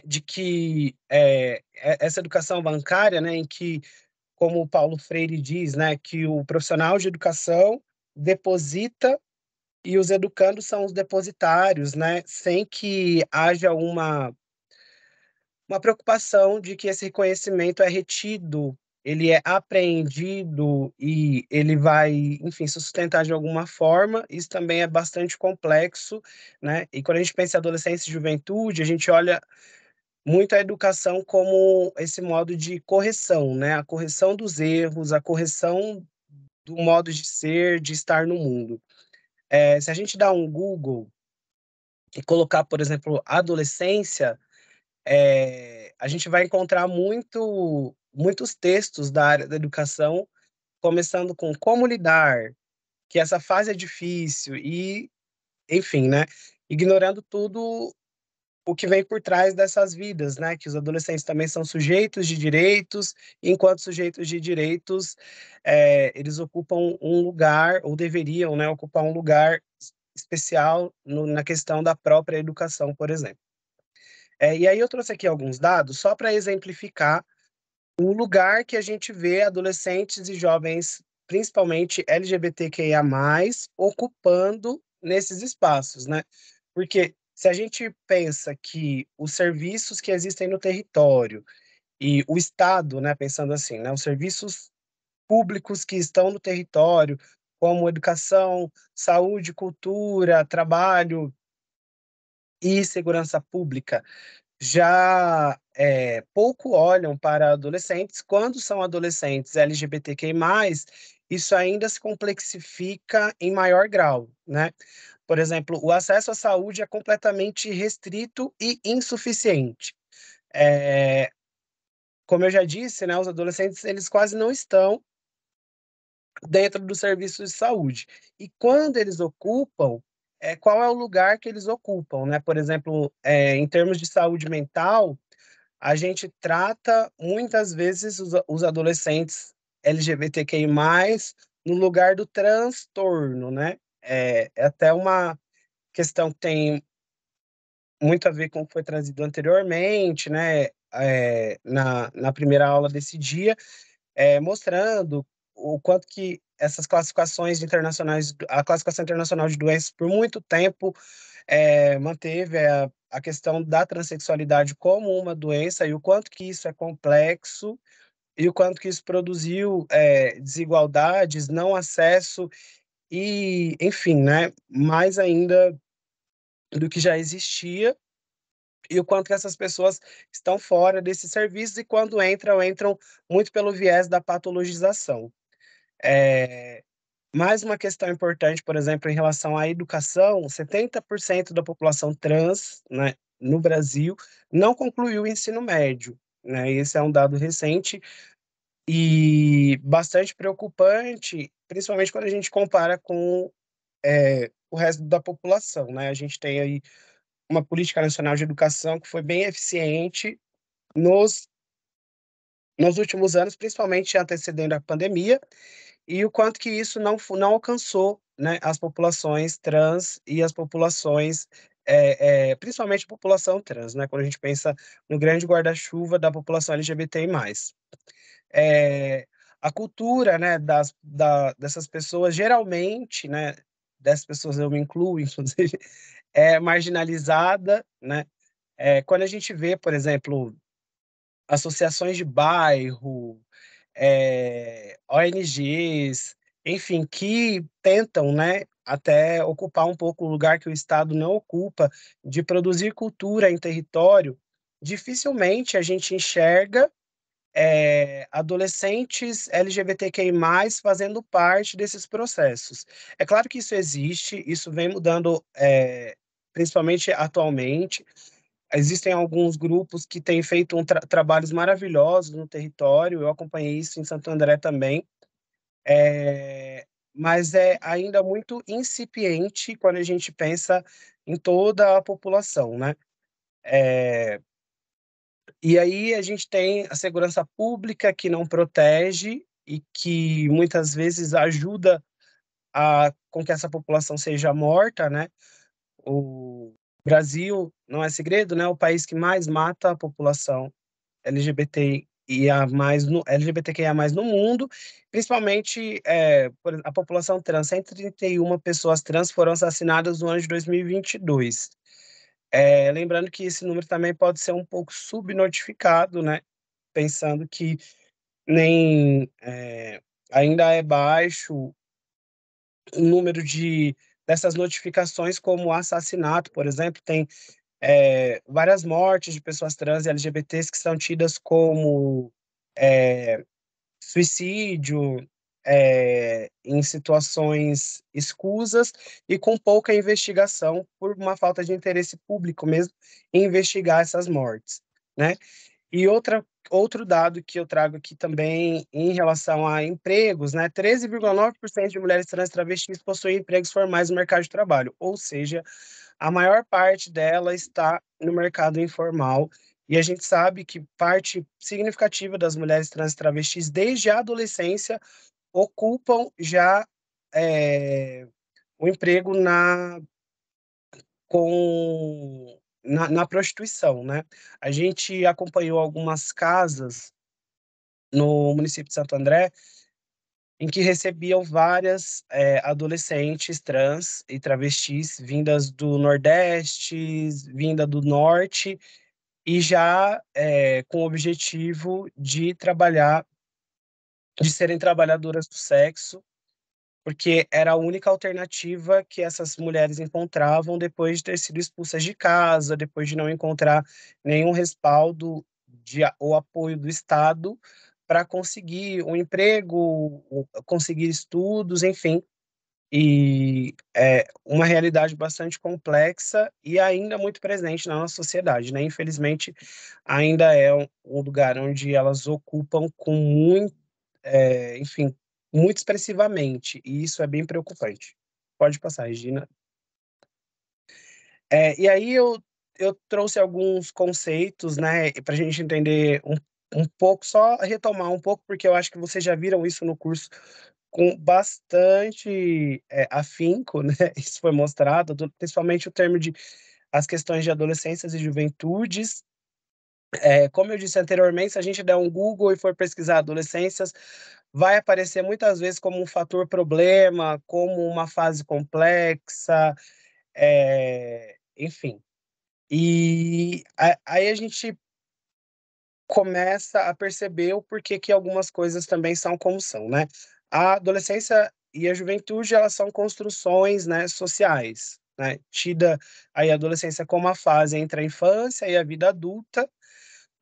de que é, é, essa educação bancária, né, em que, como o Paulo Freire diz, né, que o profissional de educação deposita e os educandos são os depositários, né, sem que haja uma uma preocupação de que esse reconhecimento é retido ele é apreendido e ele vai, enfim, se sustentar de alguma forma. Isso também é bastante complexo, né? E quando a gente pensa em adolescência e juventude, a gente olha muito a educação como esse modo de correção, né? A correção dos erros, a correção do modo de ser, de estar no mundo. É, se a gente dá um Google e colocar, por exemplo, adolescência, é, a gente vai encontrar muito muitos textos da área da educação, começando com como lidar, que essa fase é difícil e, enfim, né? Ignorando tudo o que vem por trás dessas vidas, né? Que os adolescentes também são sujeitos de direitos, e enquanto sujeitos de direitos, é, eles ocupam um lugar, ou deveriam né, ocupar um lugar especial no, na questão da própria educação, por exemplo. É, e aí eu trouxe aqui alguns dados só para exemplificar um lugar que a gente vê adolescentes e jovens, principalmente LGBTQIA+, ocupando nesses espaços, né? Porque se a gente pensa que os serviços que existem no território e o Estado, né, pensando assim, né, os serviços públicos que estão no território, como educação, saúde, cultura, trabalho e segurança pública, já é, pouco olham para adolescentes. Quando são adolescentes LGBTQI+, isso ainda se complexifica em maior grau, né? Por exemplo, o acesso à saúde é completamente restrito e insuficiente. É, como eu já disse, né, os adolescentes eles quase não estão dentro do serviço de saúde. E quando eles ocupam, é, qual é o lugar que eles ocupam, né? Por exemplo, é, em termos de saúde mental, a gente trata muitas vezes os, os adolescentes LGBTQI+, no lugar do transtorno, né? É, é até uma questão que tem muito a ver com o que foi trazido anteriormente, né? É, na, na primeira aula desse dia, é, mostrando o quanto que essas classificações internacionais, a classificação internacional de doenças por muito tempo é, manteve a, a questão da transexualidade como uma doença e o quanto que isso é complexo e o quanto que isso produziu é, desigualdades, não acesso e, enfim, né, mais ainda do que já existia e o quanto que essas pessoas estão fora desses serviços e quando entram, entram muito pelo viés da patologização. É, mais uma questão importante, por exemplo, em relação à educação, 70% da população trans né, no Brasil não concluiu o ensino médio. Né? Esse é um dado recente e bastante preocupante, principalmente quando a gente compara com é, o resto da população. Né? A gente tem aí uma política nacional de educação que foi bem eficiente nos, nos últimos anos, principalmente antecedendo a pandemia, e o quanto que isso não, não alcançou né, as populações trans e as populações, é, é, principalmente a população trans, né, quando a gente pensa no grande guarda-chuva da população LGBT+. É, a cultura né, das, da, dessas pessoas, geralmente, né, dessas pessoas eu me incluo, inclusive, é marginalizada. Né? É, quando a gente vê, por exemplo, associações de bairro, é, eh, ONGs, enfim, que tentam, né, até ocupar um pouco o lugar que o Estado não ocupa de produzir cultura em território, dificilmente a gente enxerga é, adolescentes LGBTQI+, fazendo parte desses processos. É claro que isso existe, isso vem mudando, é, principalmente atualmente, existem alguns grupos que têm feito um tra trabalhos maravilhosos no território, eu acompanhei isso em Santo André também, é, mas é ainda muito incipiente quando a gente pensa em toda a população, né? É, e aí a gente tem a segurança pública que não protege e que muitas vezes ajuda a, com que essa população seja morta, né? O, Brasil, não é segredo, né, é o país que mais mata a população LGBT e a mais no LGBTQIA+, no mundo, principalmente é, a população trans. 131 pessoas trans foram assassinadas no ano de 2022. É, lembrando que esse número também pode ser um pouco subnotificado, né? Pensando que nem é, ainda é baixo o número de dessas notificações como assassinato, por exemplo, tem é, várias mortes de pessoas trans e LGBTs que são tidas como é, suicídio é, em situações escusas e com pouca investigação por uma falta de interesse público mesmo em investigar essas mortes, né? E outra outro dado que eu trago aqui também em relação a empregos, né? 13,9% de mulheres trans travestis possuem empregos formais no mercado de trabalho, ou seja, a maior parte dela está no mercado informal. E a gente sabe que parte significativa das mulheres trans travestis, desde a adolescência, ocupam já é, o emprego na com na, na prostituição, né? A gente acompanhou algumas casas no município de Santo André em que recebiam várias é, adolescentes trans e travestis vindas do Nordeste, vinda do Norte, e já é, com o objetivo de trabalhar, de serem trabalhadoras do sexo porque era a única alternativa que essas mulheres encontravam depois de ter sido expulsas de casa, depois de não encontrar nenhum respaldo de, ou apoio do Estado para conseguir um emprego, conseguir estudos, enfim. E é uma realidade bastante complexa e ainda muito presente na nossa sociedade, né? Infelizmente, ainda é um lugar onde elas ocupam com muito, é, enfim, muito expressivamente, e isso é bem preocupante. Pode passar, Regina. É, e aí eu, eu trouxe alguns conceitos, né, para a gente entender um, um pouco, só retomar um pouco, porque eu acho que vocês já viram isso no curso com bastante é, afinco, né? Isso foi mostrado, principalmente o termo de as questões de adolescências e juventudes, é, como eu disse anteriormente, se a gente der um Google e for pesquisar adolescências, vai aparecer muitas vezes como um fator problema, como uma fase complexa, é, enfim. E aí a gente começa a perceber o porquê que algumas coisas também são como são, né? A adolescência e a juventude, elas são construções né, sociais, né? Tida aí a adolescência como a fase entre a infância e a vida adulta,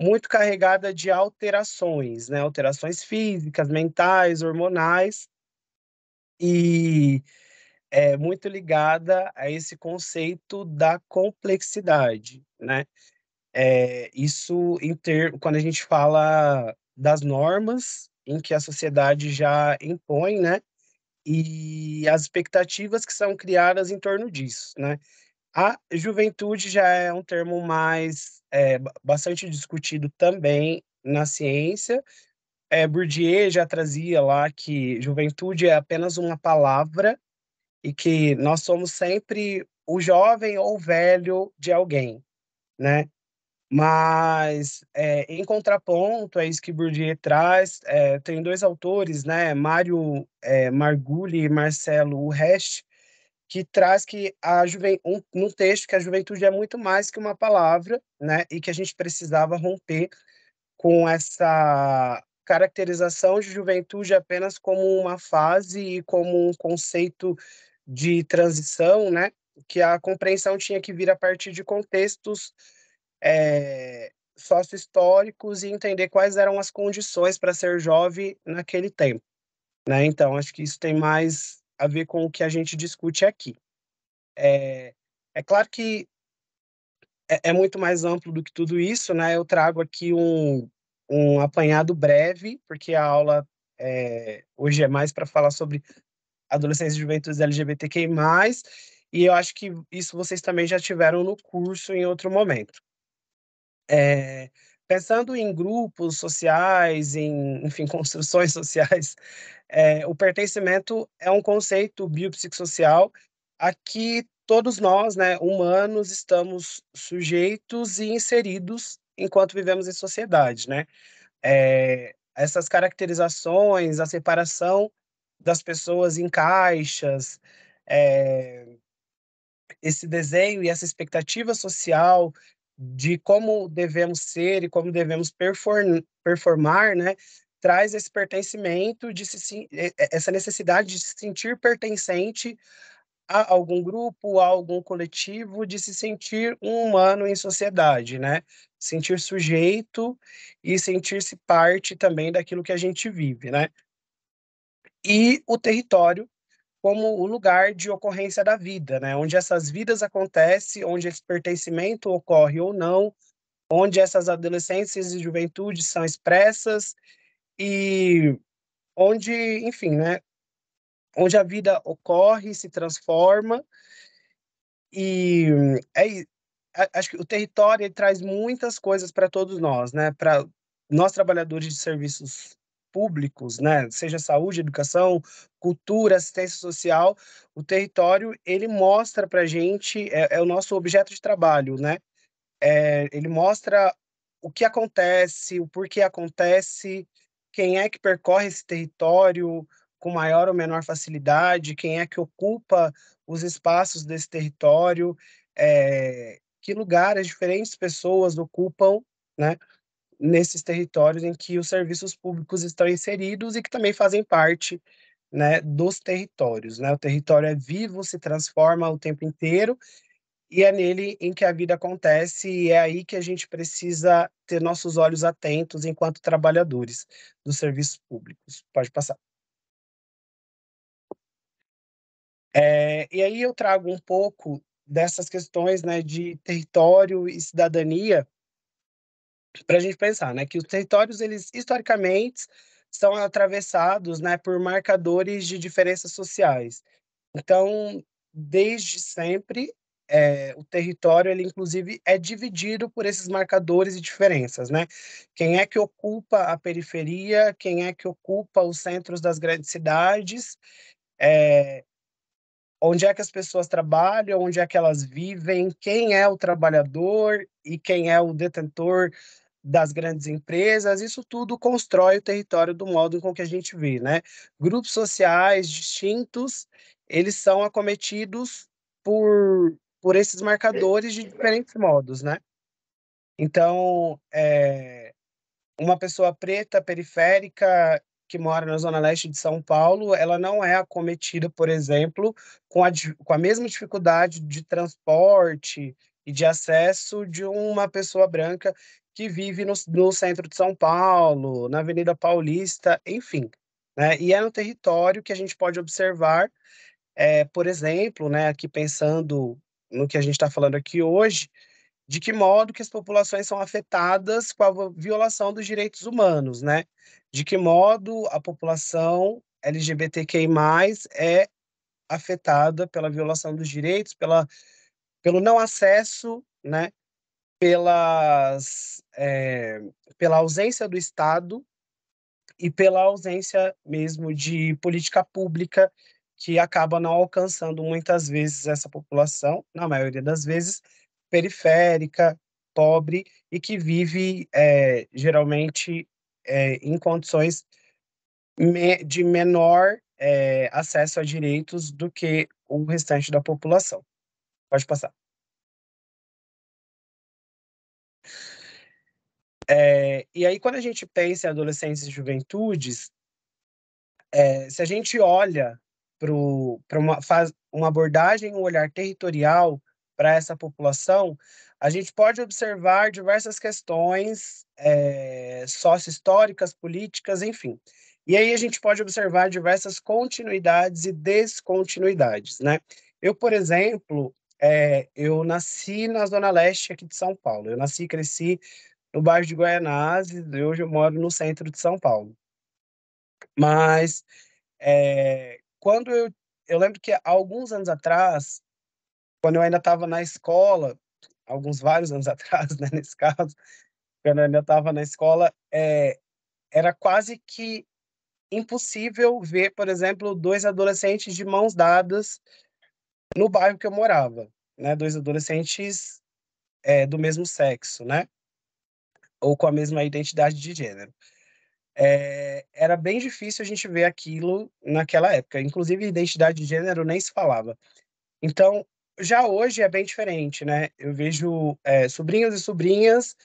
muito carregada de alterações, né? Alterações físicas, mentais, hormonais e é muito ligada a esse conceito da complexidade, né? É, isso em ter, quando a gente fala das normas em que a sociedade já impõe, né? E as expectativas que são criadas em torno disso, né? A juventude já é um termo mais é, bastante discutido também na ciência. É, Bourdieu já trazia lá que juventude é apenas uma palavra e que nós somos sempre o jovem ou velho de alguém, né? Mas, é, em contraponto, é isso que Bourdieu traz, é, tem dois autores, né, Mário é, Margulli e Marcelo Rest, que traz que a um, no texto que a juventude é muito mais que uma palavra, né, e que a gente precisava romper com essa caracterização de juventude apenas como uma fase e como um conceito de transição, né, que a compreensão tinha que vir a partir de contextos é, sócio-históricos e entender quais eram as condições para ser jovem naquele tempo, né? Então acho que isso tem mais a ver com o que a gente discute aqui. É, é claro que é, é, muito mais amplo do que tudo isso, né? Eu trago aqui um, um apanhado breve, porque a aula é, hoje é mais para falar sobre adolescentes e juventudes LGBTQI+, e eu acho que isso vocês também já tiveram no curso em outro momento. É, pensando em grupos sociais, em, enfim, construções sociais é, o pertencimento é um conceito biopsicossocial a que todos nós, né, humanos, estamos sujeitos e inseridos enquanto vivemos em sociedade, né? É, essas caracterizações, a separação das pessoas em caixas, é, esse desenho e essa expectativa social de como devemos ser e como devemos perform, performar, né? traz esse pertencimento, de se, essa necessidade de se sentir pertencente a algum grupo, a algum coletivo, de se sentir um humano em sociedade, né? Sentir sujeito e sentir-se parte também daquilo que a gente vive, né? E o território como o lugar de ocorrência da vida, né? Onde essas vidas acontecem, onde esse pertencimento ocorre ou não, onde essas adolescências e juventudes são expressas e onde, enfim, né, onde a vida ocorre, se transforma e é, acho que o território traz muitas coisas para todos nós, né, para nós trabalhadores de serviços públicos, né, seja saúde, educação, cultura, assistência social, o território ele mostra para gente é, é o nosso objeto de trabalho, né, é, ele mostra o que acontece, o porquê acontece, quem é que percorre esse território com maior ou menor facilidade, quem é que ocupa os espaços desse território, é, que lugar as diferentes pessoas ocupam, né? nesses territórios em que os serviços públicos estão inseridos e que também fazem parte né, dos territórios. Né? O território é vivo, se transforma o tempo inteiro e é nele em que a vida acontece e é aí que a gente precisa ter nossos olhos atentos enquanto trabalhadores dos serviços públicos. Pode passar. É, e aí eu trago um pouco dessas questões né, de território e cidadania para a gente pensar né, que os territórios, eles historicamente, são atravessados né, por marcadores de diferenças sociais. Então, desde sempre, é, o território, ele inclusive é dividido por esses marcadores e diferenças, né? Quem é que ocupa a periferia, quem é que ocupa os centros das grandes cidades, é, onde é que as pessoas trabalham, onde é que elas vivem, quem é o trabalhador e quem é o detentor das grandes empresas, isso tudo constrói o território do modo com que a gente vê, né? Grupos sociais distintos, eles são acometidos por por esses marcadores de diferentes modos, né? Então, é, uma pessoa preta, periférica, que mora na Zona Leste de São Paulo, ela não é acometida, por exemplo, com a, com a mesma dificuldade de transporte e de acesso de uma pessoa branca que vive no, no centro de São Paulo, na Avenida Paulista, enfim. Né? E é no território que a gente pode observar, é, por exemplo, né, aqui pensando no que a gente está falando aqui hoje, de que modo que as populações são afetadas com a violação dos direitos humanos, né? De que modo a população LGBTQI+, é afetada pela violação dos direitos, pela, pelo não acesso, né? Pelas, é, pela ausência do Estado e pela ausência mesmo de política pública que acaba não alcançando muitas vezes essa população, na maioria das vezes periférica, pobre e que vive é, geralmente é, em condições me, de menor é, acesso a direitos do que o restante da população. Pode passar. É, e aí, quando a gente pensa em adolescentes e juventudes, é, se a gente olha para uma, uma abordagem, um olhar territorial para essa população, a gente pode observar diversas questões é, sócio-históricas, políticas, enfim. E aí a gente pode observar diversas continuidades e descontinuidades, né? Eu, por exemplo, é, eu nasci na Zona Leste aqui de São Paulo. Eu nasci e cresci no bairro de Goianazes e hoje eu moro no centro de São Paulo. Mas é, quando eu. Eu lembro que há alguns anos atrás, quando eu ainda estava na escola, alguns vários anos atrás, né, nesse caso, quando eu ainda estava na escola, é, era quase que impossível ver, por exemplo, dois adolescentes de mãos dadas no bairro que eu morava, né? Dois adolescentes é, do mesmo sexo, né? Ou com a mesma identidade de gênero é, era bem difícil a gente ver aquilo naquela época. Inclusive, identidade de gênero nem se falava. Então, já hoje é bem diferente, né? Eu vejo é, sobrinhos e sobrinhas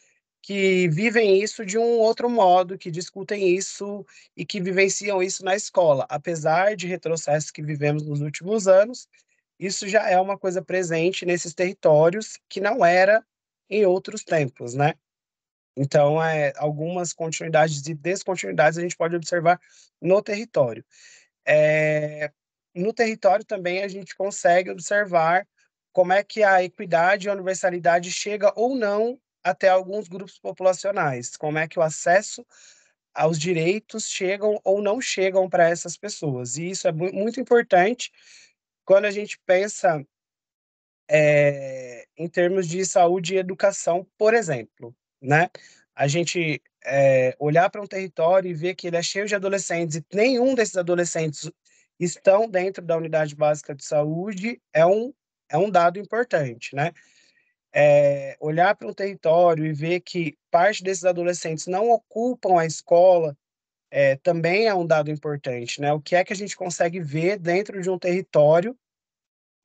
que vivem isso de um outro modo, que discutem isso e que vivenciam isso na escola. Apesar de retrocessos que vivemos nos últimos anos, isso já é uma coisa presente nesses territórios que não era em outros tempos, né? Então, é, algumas continuidades e descontinuidades a gente pode observar no território. É, no território também a gente consegue observar como é que a equidade e a universalidade chega ou não até alguns grupos populacionais, como é que o acesso aos direitos chegam ou não chegam para essas pessoas. E isso é muito importante quando a gente pensa é, em termos de saúde e educação, por exemplo né? A gente é, olhar para um território e ver que ele é cheio de adolescentes e nenhum desses adolescentes estão dentro da unidade básica de saúde é um, é um dado importante, né? É, olhar para um território e ver que parte desses adolescentes não ocupam a escola é, também é um dado importante, né? O que é que a gente consegue ver dentro de um território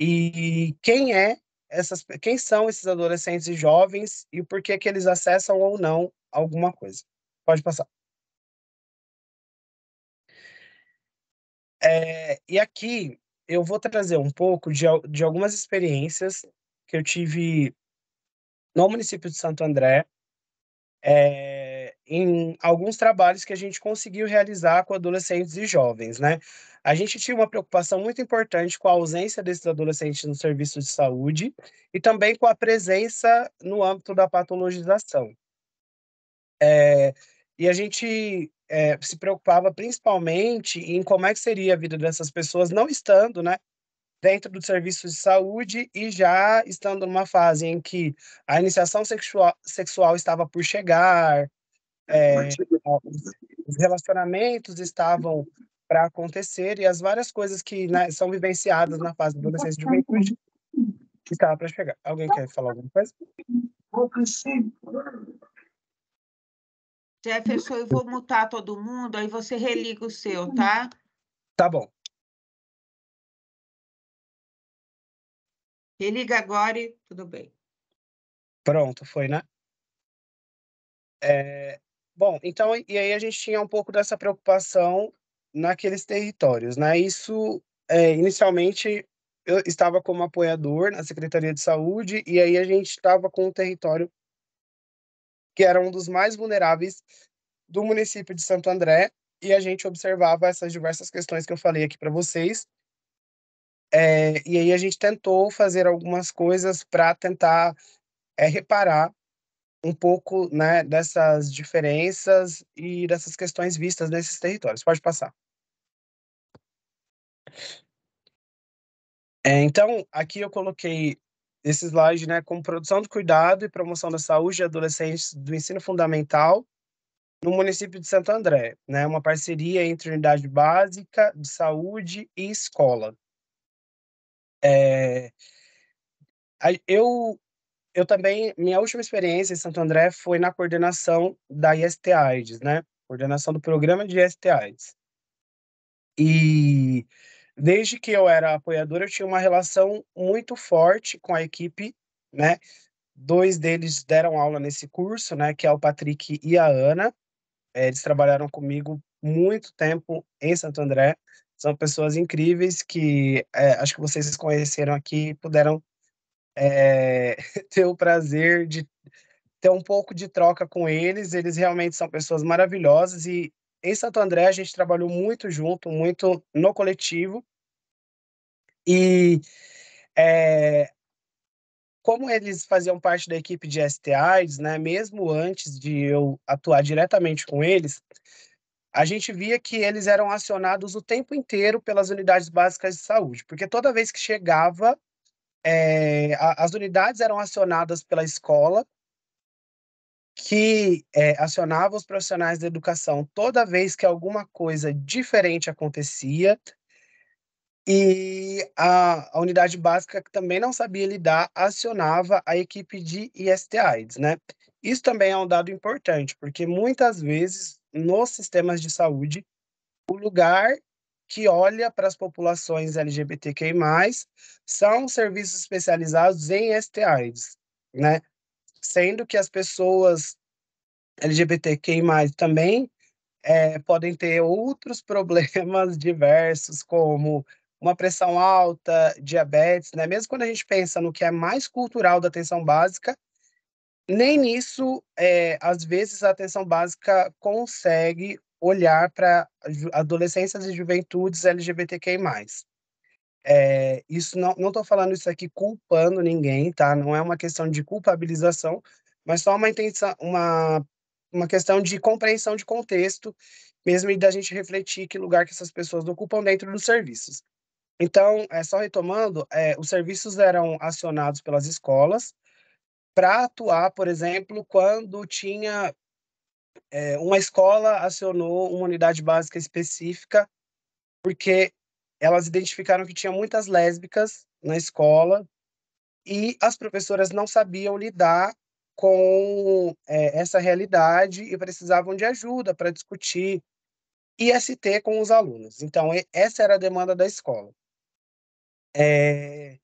e quem é essas, quem são esses adolescentes e jovens e por que, que eles acessam ou não alguma coisa. Pode passar. É, e aqui eu vou trazer um pouco de, de algumas experiências que eu tive no município de Santo André. É, em alguns trabalhos que a gente conseguiu realizar com adolescentes e jovens, né? A gente tinha uma preocupação muito importante com a ausência desses adolescentes no serviço de saúde e também com a presença no âmbito da patologização. É, e a gente é, se preocupava principalmente em como é que seria a vida dessas pessoas não estando, né, dentro do serviço de saúde e já estando numa fase em que a iniciação sexual, sexual estava por chegar, é, os relacionamentos estavam para acontecer e as várias coisas que né, são vivenciadas na fase do adolescência e juventude que estava para chegar. Alguém quer falar alguma coisa? Jefferson, eu vou mutar todo mundo, aí você religa o seu, tá? Tá bom. Religa agora e tudo bem. Pronto, foi, né? É, Bom, então, e aí a gente tinha um pouco dessa preocupação naqueles territórios, né? Isso, é, inicialmente, eu estava como apoiador na Secretaria de Saúde, e aí a gente estava com um território que era um dos mais vulneráveis do município de Santo André, e a gente observava essas diversas questões que eu falei aqui para vocês. É, e aí a gente tentou fazer algumas coisas para tentar é, reparar um pouco né, dessas diferenças e dessas questões vistas nesses territórios. Pode passar. É, então, aqui eu coloquei esse slide né, com produção de cuidado e promoção da saúde de adolescentes do ensino fundamental no município de Santo André, né, uma parceria entre unidade básica de saúde e escola. É, eu eu também, minha última experiência em Santo André foi na coordenação da IST AIDS, né? Coordenação do programa de IST AIDS. E desde que eu era apoiadora, eu tinha uma relação muito forte com a equipe, né? Dois deles deram aula nesse curso, né? Que é o Patrick e a Ana. É, eles trabalharam comigo muito tempo em Santo André. São pessoas incríveis que é, acho que vocês conheceram aqui e puderam é, ter o prazer de ter um pouco de troca com eles. Eles realmente são pessoas maravilhosas e em Santo André a gente trabalhou muito junto, muito no coletivo. E é, como eles faziam parte da equipe de STIs, né, mesmo antes de eu atuar diretamente com eles, a gente via que eles eram acionados o tempo inteiro pelas unidades básicas de saúde, porque toda vez que chegava é, a, as unidades eram acionadas pela escola, que é, acionava os profissionais da educação toda vez que alguma coisa diferente acontecia, e a, a unidade básica, que também não sabia lidar, acionava a equipe de IST-AIDS, né? Isso também é um dado importante, porque muitas vezes nos sistemas de saúde, o lugar que olha para as populações LGBTQI+, são serviços especializados em STIs, né? Sendo que as pessoas LGBTQI+, também é, podem ter outros problemas diversos, como uma pressão alta, diabetes, né? Mesmo quando a gente pensa no que é mais cultural da atenção básica, nem nisso, é, às vezes, a atenção básica consegue olhar para adolescências e juventudes LGBTQI+. É, isso não estou falando isso aqui culpando ninguém, tá? Não é uma questão de culpabilização, mas só uma intenção, uma, uma questão de compreensão de contexto, mesmo e da gente refletir que lugar que essas pessoas ocupam dentro dos serviços. Então, é só retomando, é, os serviços eram acionados pelas escolas para atuar, por exemplo, quando tinha é, uma escola acionou uma unidade básica específica porque elas identificaram que tinha muitas lésbicas na escola e as professoras não sabiam lidar com é, essa realidade e precisavam de ajuda para discutir IST com os alunos. Então, essa era a demanda da escola. É,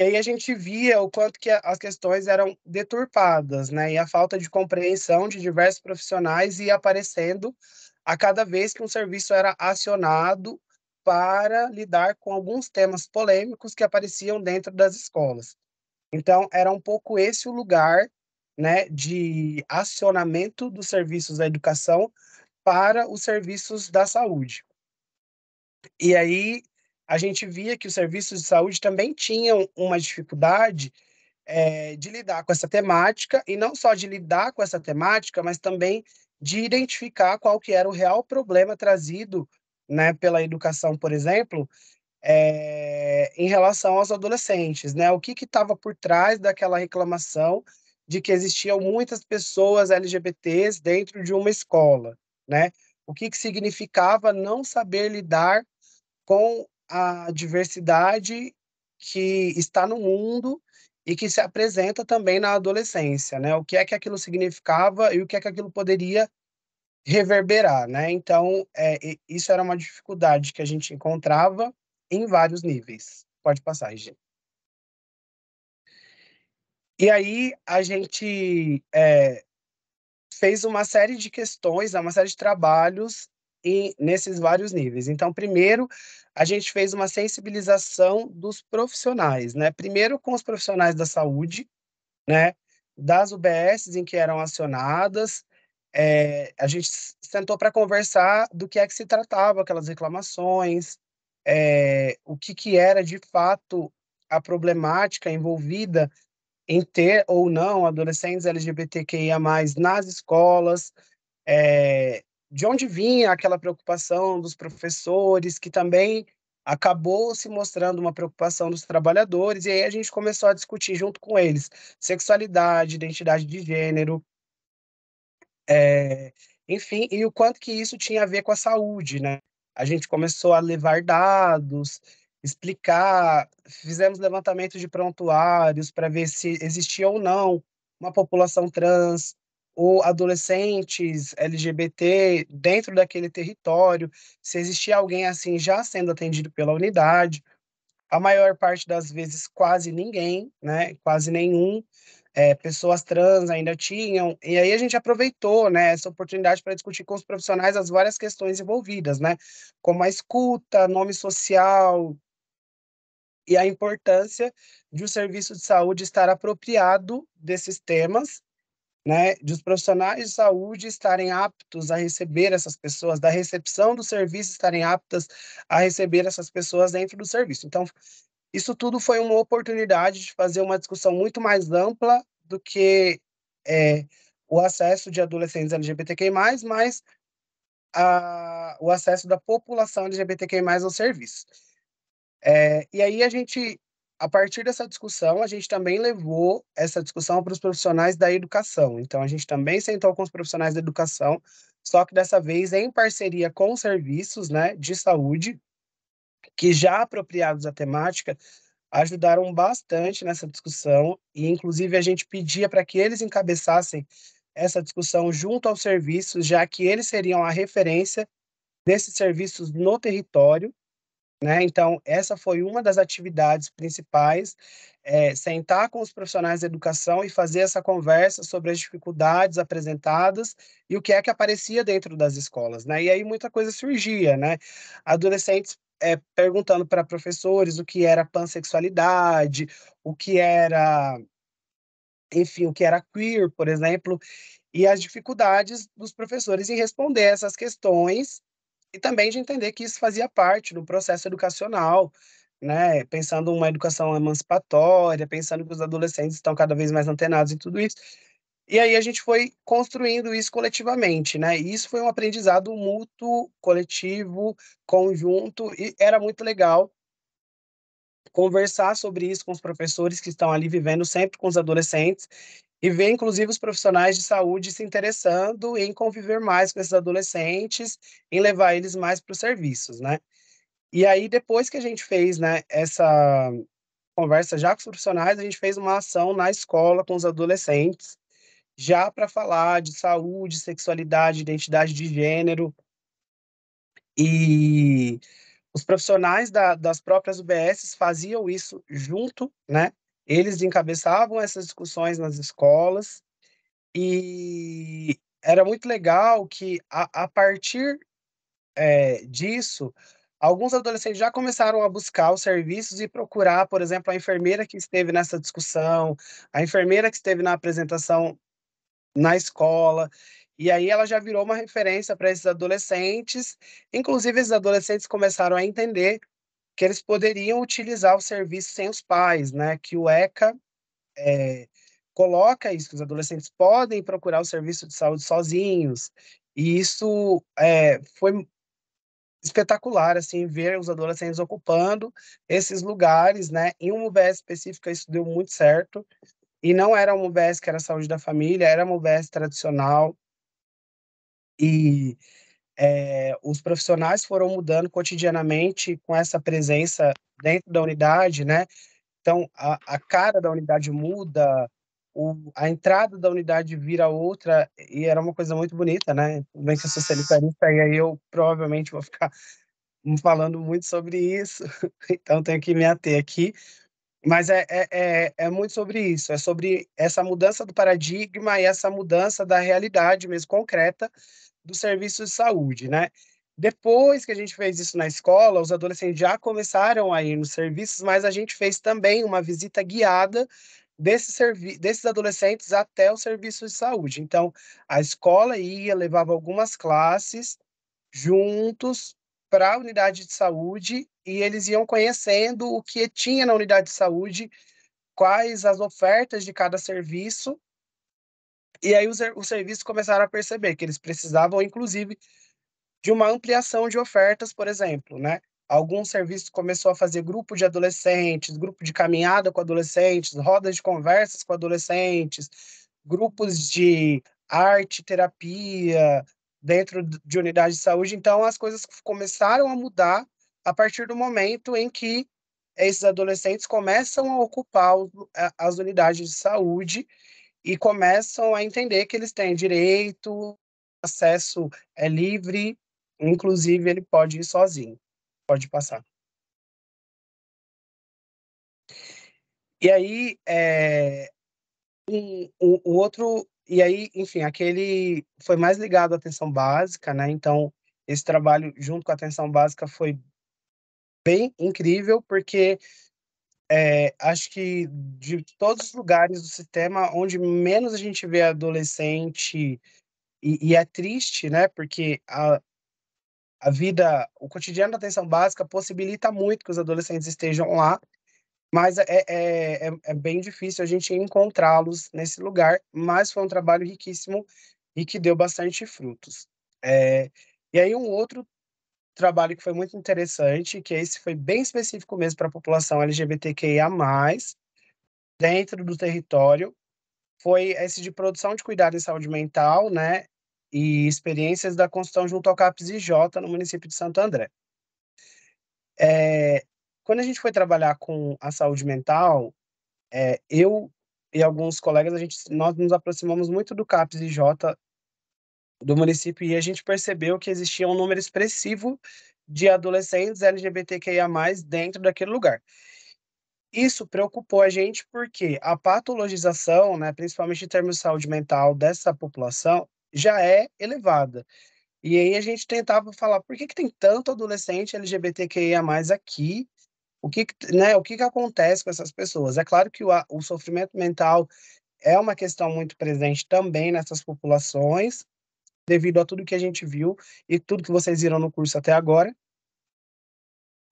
e aí a gente via o quanto que as questões eram deturpadas, né? E a falta de compreensão de diversos profissionais ia aparecendo a cada vez que um serviço era acionado para lidar com alguns temas polêmicos que apareciam dentro das escolas. Então, era um pouco esse o lugar né, de acionamento dos serviços da educação para os serviços da saúde. E aí a gente via que os serviços de saúde também tinham uma dificuldade é, de lidar com essa temática, e não só de lidar com essa temática, mas também de identificar qual que era o real problema trazido né, pela educação, por exemplo, é, em relação aos adolescentes, né? O que estava por trás daquela reclamação de que existiam muitas pessoas LGBTs dentro de uma escola, né? O que, que significava não saber lidar com a diversidade que está no mundo e que se apresenta também na adolescência, né? O que é que aquilo significava e o que é que aquilo poderia reverberar, né? Então, é, isso era uma dificuldade que a gente encontrava em vários níveis. Pode passar, Gê. E aí, a gente é, fez uma série de questões, né? uma série de trabalhos e nesses vários níveis. Então, primeiro, a gente fez uma sensibilização dos profissionais, né? Primeiro com os profissionais da saúde, né? Das UBSs em que eram acionadas, é, a gente sentou para conversar do que é que se tratava aquelas reclamações, é, o que, que era de fato a problemática envolvida em ter ou não adolescentes LGBTQIA+, nas escolas, é, de onde vinha aquela preocupação dos professores, que também acabou se mostrando uma preocupação dos trabalhadores, e aí a gente começou a discutir junto com eles sexualidade, identidade de gênero, é, enfim, e o quanto que isso tinha a ver com a saúde, né? A gente começou a levar dados, explicar, fizemos levantamento de prontuários para ver se existia ou não uma população trans, ou adolescentes LGBT dentro daquele território, se existia alguém assim já sendo atendido pela unidade. A maior parte das vezes, quase ninguém, né? Quase nenhum. É, pessoas trans ainda tinham. E aí a gente aproveitou né, essa oportunidade para discutir com os profissionais as várias questões envolvidas, né? Como a escuta, nome social e a importância de o um serviço de saúde estar apropriado desses temas né, de os profissionais de saúde estarem aptos a receber essas pessoas, da recepção do serviço estarem aptas a receber essas pessoas dentro do serviço. Então, isso tudo foi uma oportunidade de fazer uma discussão muito mais ampla do que é, o acesso de adolescentes LGBTQI+, mas a, o acesso da população LGBTQI+, ao serviço. É, e aí a gente a partir dessa discussão, a gente também levou essa discussão para os profissionais da educação. Então, a gente também sentou com os profissionais da educação, só que dessa vez em parceria com os serviços né, de saúde, que já apropriados à temática, ajudaram bastante nessa discussão. E, inclusive, a gente pedia para que eles encabeçassem essa discussão junto aos serviços, já que eles seriam a referência desses serviços no território né? Então, essa foi uma das atividades principais, é, sentar com os profissionais da educação e fazer essa conversa sobre as dificuldades apresentadas e o que é que aparecia dentro das escolas. Né? E aí muita coisa surgia, né? Adolescentes é, perguntando para professores o que era pansexualidade, o que era, enfim, o que era queer, por exemplo, e as dificuldades dos professores em responder essas questões e também de entender que isso fazia parte do processo educacional, né? Pensando uma educação emancipatória, pensando que os adolescentes estão cada vez mais antenados em tudo isso. E aí a gente foi construindo isso coletivamente, né? E isso foi um aprendizado mútuo, coletivo, conjunto, e era muito legal conversar sobre isso com os professores que estão ali vivendo sempre com os adolescentes e ver, inclusive, os profissionais de saúde se interessando em conviver mais com esses adolescentes, em levar eles mais para os serviços, né? E aí, depois que a gente fez né, essa conversa já com os profissionais, a gente fez uma ação na escola com os adolescentes, já para falar de saúde, sexualidade, identidade de gênero. E os profissionais da, das próprias UBS faziam isso junto, né? Eles encabeçavam essas discussões nas escolas e era muito legal que, a, a partir é, disso, alguns adolescentes já começaram a buscar os serviços e procurar, por exemplo, a enfermeira que esteve nessa discussão, a enfermeira que esteve na apresentação na escola. E aí ela já virou uma referência para esses adolescentes. Inclusive, esses adolescentes começaram a entender que eles poderiam utilizar o serviço sem os pais, né? Que o ECA é, coloca isso, que os adolescentes podem procurar o serviço de saúde sozinhos. E isso é, foi espetacular, assim, ver os adolescentes ocupando esses lugares, né? Em uma UBS específica, isso deu muito certo. E não era uma UBS que era saúde da família, era uma UBS tradicional. E é, os profissionais foram mudando cotidianamente com essa presença dentro da unidade, né? Então, a, a cara da unidade muda, o, a entrada da unidade vira outra, e era uma coisa muito bonita, né? Vem bem que eu sou sanitarista, e aí eu provavelmente vou ficar falando muito sobre isso, então tenho que me ater aqui. Mas é, é, é, é muito sobre isso, é sobre essa mudança do paradigma e essa mudança da realidade mesmo, concreta, do serviço de saúde, né? Depois que a gente fez isso na escola, os adolescentes já começaram a ir nos serviços, mas a gente fez também uma visita guiada desses, desses adolescentes até o serviço de saúde. Então, a escola ia, levava algumas classes juntos para a unidade de saúde e eles iam conhecendo o que tinha na unidade de saúde, quais as ofertas de cada serviço e aí os, os serviços começaram a perceber que eles precisavam, inclusive, de uma ampliação de ofertas, por exemplo, né? Alguns serviços começou a fazer grupo de adolescentes, grupo de caminhada com adolescentes, rodas de conversas com adolescentes, grupos de arte, terapia dentro de unidade de saúde. Então as coisas começaram a mudar a partir do momento em que esses adolescentes começam a ocupar as unidades de saúde e começam a entender que eles têm direito, acesso é livre, inclusive ele pode ir sozinho. Pode passar. E aí, é, um, um, um outro. E aí, enfim, aquele foi mais ligado à atenção básica, né? Então, esse trabalho junto com a atenção básica foi bem incrível, porque é, acho que de todos os lugares do sistema, onde menos a gente vê adolescente, e, e é triste, né? Porque a, a vida, o cotidiano da atenção básica possibilita muito que os adolescentes estejam lá, mas é, é, é, é bem difícil a gente encontrá-los nesse lugar, mas foi um trabalho riquíssimo e que deu bastante frutos. É, e aí um outro trabalho que foi muito interessante, que esse foi bem específico mesmo para a população LGBTQIA+, dentro do território, foi esse de produção de cuidado em saúde mental, né, e experiências da construção junto ao CAPS IJ no município de Santo André. É, quando a gente foi trabalhar com a saúde mental, é, eu e alguns colegas, a gente, nós nos aproximamos muito do CAPS IJ do município e a gente percebeu que existia um número expressivo de adolescentes LGBTQIA+, dentro daquele lugar. Isso preocupou a gente porque a patologização, né, principalmente em termos de saúde mental dessa população, já é elevada. E aí a gente tentava falar, por que, que tem tanto adolescente LGBTQIA+, aqui? O que, né, o que, que acontece com essas pessoas? É claro que o, o sofrimento mental é uma questão muito presente também nessas populações, devido a tudo que a gente viu e tudo que vocês viram no curso até agora.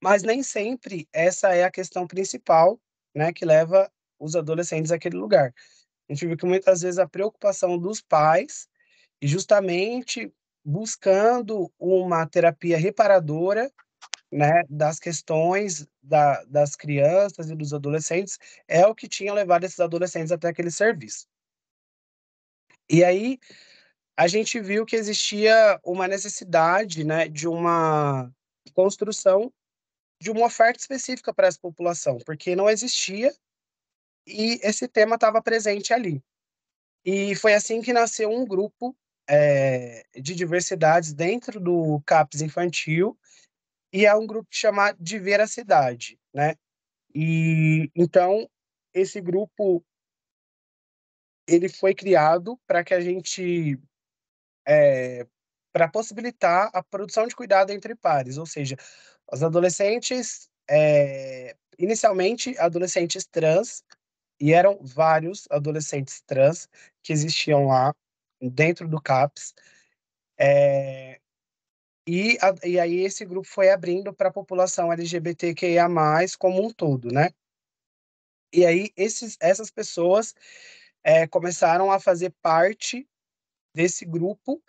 Mas nem sempre essa é a questão principal, né, que leva os adolescentes àquele lugar. A gente viu que muitas vezes a preocupação dos pais, justamente buscando uma terapia reparadora, né, das questões da, das crianças e dos adolescentes, é o que tinha levado esses adolescentes até aquele serviço. E aí, a gente viu que existia uma necessidade né, de uma construção de uma oferta específica para essa população, porque não existia e esse tema estava presente ali. E foi assim que nasceu um grupo é, de diversidades dentro do CAPS infantil, e é um grupo chamado de Veracidade, né? E então esse grupo ele foi criado para que a gente é, para possibilitar a produção de cuidado entre pares, ou seja, os adolescentes, é, inicialmente adolescentes trans, e eram vários adolescentes trans que existiam lá dentro do CAPS, é, e, a, e aí esse grupo foi abrindo para a população LGBTQIA+, como um todo, né? E aí esses, essas pessoas é, começaram a fazer parte desse grupo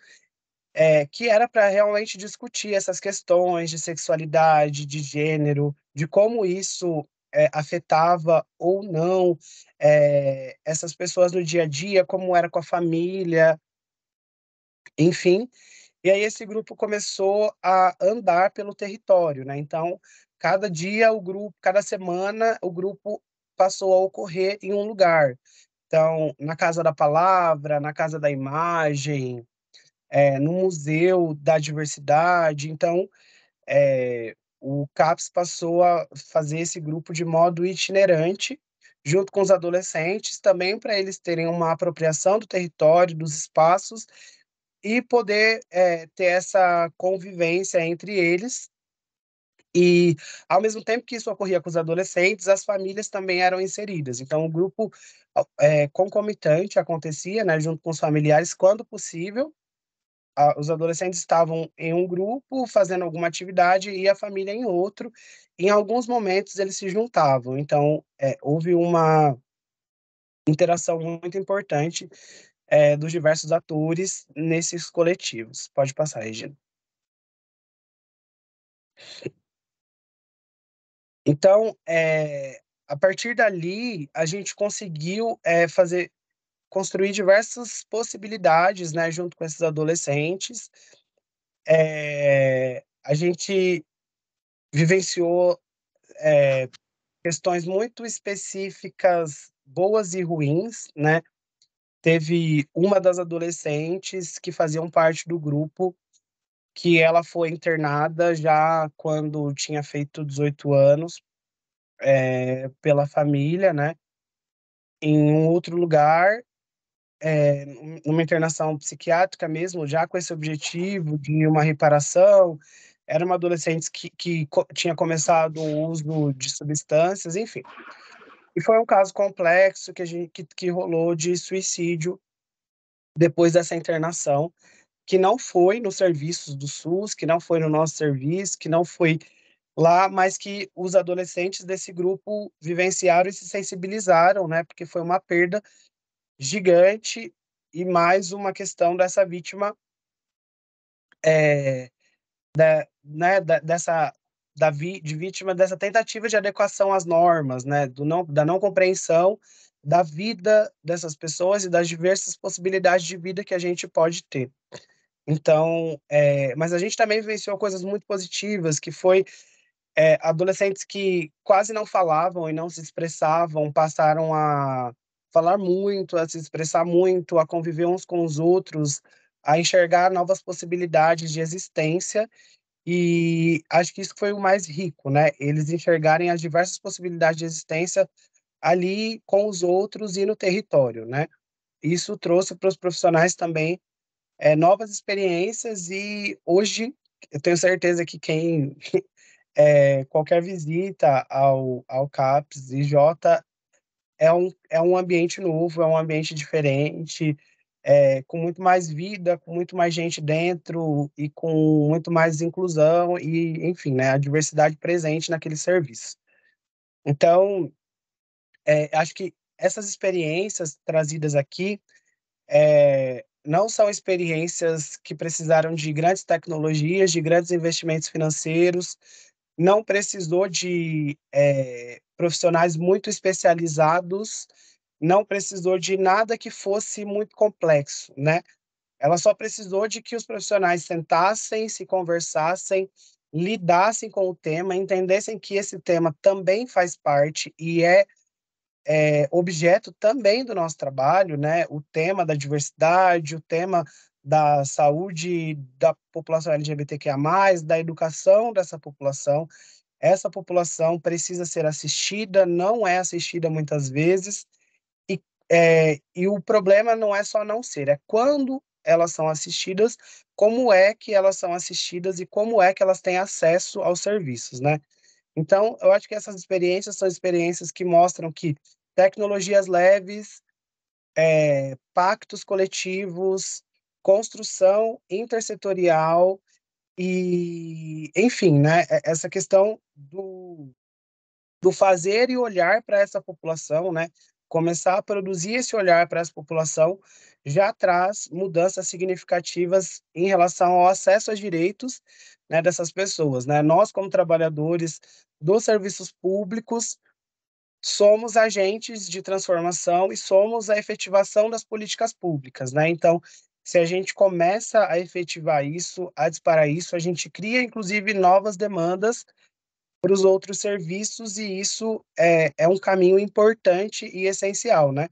é, que era para realmente discutir essas questões de sexualidade, de gênero, de como isso é, afetava ou não é, essas pessoas no dia a dia, como era com a família, enfim. E aí esse grupo começou a andar pelo território, né? Então, cada dia o grupo, cada semana o grupo passou a ocorrer em um lugar. Então, na Casa da Palavra, na Casa da Imagem, é, no Museu da Diversidade. Então, é, o CAPS passou a fazer esse grupo de modo itinerante, junto com os adolescentes, também para eles terem uma apropriação do território, dos espaços, e poder é, ter essa convivência entre eles e, ao mesmo tempo que isso ocorria com os adolescentes, as famílias também eram inseridas. Então, o grupo é, concomitante acontecia, né, junto com os familiares, quando possível. A, os adolescentes estavam em um grupo, fazendo alguma atividade, e a família em outro. Em alguns momentos, eles se juntavam. Então, é, houve uma interação muito importante é, dos diversos atores nesses coletivos. Pode passar, Regina. Então, é, a partir dali, a gente conseguiu é, fazer construir diversas possibilidades, né, junto com esses adolescentes. É, a gente vivenciou é, questões muito específicas, boas e ruins, né? Teve uma das adolescentes que faziam parte do grupo que ela foi internada já quando tinha feito 18 anos é, pela família, né? Em um outro lugar, é, numa internação psiquiátrica mesmo, já com esse objetivo de uma reparação. Era uma adolescente que, que co tinha começado o uso de substâncias, enfim. E foi um caso complexo que, a gente, que, que rolou de suicídio depois dessa internação que não foi nos serviços do SUS, que não foi no nosso serviço, que não foi lá, mas que os adolescentes desse grupo vivenciaram e se sensibilizaram, né? Porque foi uma perda gigante e mais uma questão dessa vítima é, da, né, da, dessa da vi, de vítima dessa tentativa de adequação às normas, né? Do não, da não compreensão da vida dessas pessoas e das diversas possibilidades de vida que a gente pode ter. Então, é, mas a gente também vivenciou coisas muito positivas, que foi é, adolescentes que quase não falavam e não se expressavam, passaram a falar muito, a se expressar muito, a conviver uns com os outros, a enxergar novas possibilidades de existência. E acho que isso foi o mais rico, né? Eles enxergarem as diversas possibilidades de existência ali com os outros e no território, né? Isso trouxe para os profissionais também é, novas experiências e hoje eu tenho certeza que quem é, qualquer visita ao, ao CAPS e J é um, é um ambiente novo, é um ambiente diferente, é, com muito mais vida, com muito mais gente dentro e com muito mais inclusão e, enfim, né, a diversidade presente naquele serviço. Então, é, acho que essas experiências trazidas aqui é, não são experiências que precisaram de grandes tecnologias, de grandes investimentos financeiros, não precisou de é, profissionais muito especializados, não precisou de nada que fosse muito complexo, né? Ela só precisou de que os profissionais sentassem, se conversassem, lidassem com o tema, entendessem que esse tema também faz parte e é é, objeto também do nosso trabalho, né? O tema da diversidade, o tema da saúde da população LGBTQIA+, da educação dessa população. Essa população precisa ser assistida, não é assistida muitas vezes, e, é, e o problema não é só não ser, é quando elas são assistidas, como é que elas são assistidas e como é que elas têm acesso aos serviços, né? Então, eu acho que essas experiências são experiências que mostram que tecnologias leves, é, pactos coletivos, construção intersetorial e, enfim, né, é, essa questão do, do fazer e olhar para essa população, né, começar a produzir esse olhar para essa população já traz mudanças significativas em relação ao acesso aos direitos né, dessas pessoas. Né? Nós, como trabalhadores dos serviços públicos, somos agentes de transformação e somos a efetivação das políticas públicas, né? Então, se a gente começa a efetivar isso, a disparar isso, a gente cria, inclusive, novas demandas para os outros serviços e isso é, é um caminho importante e essencial, né?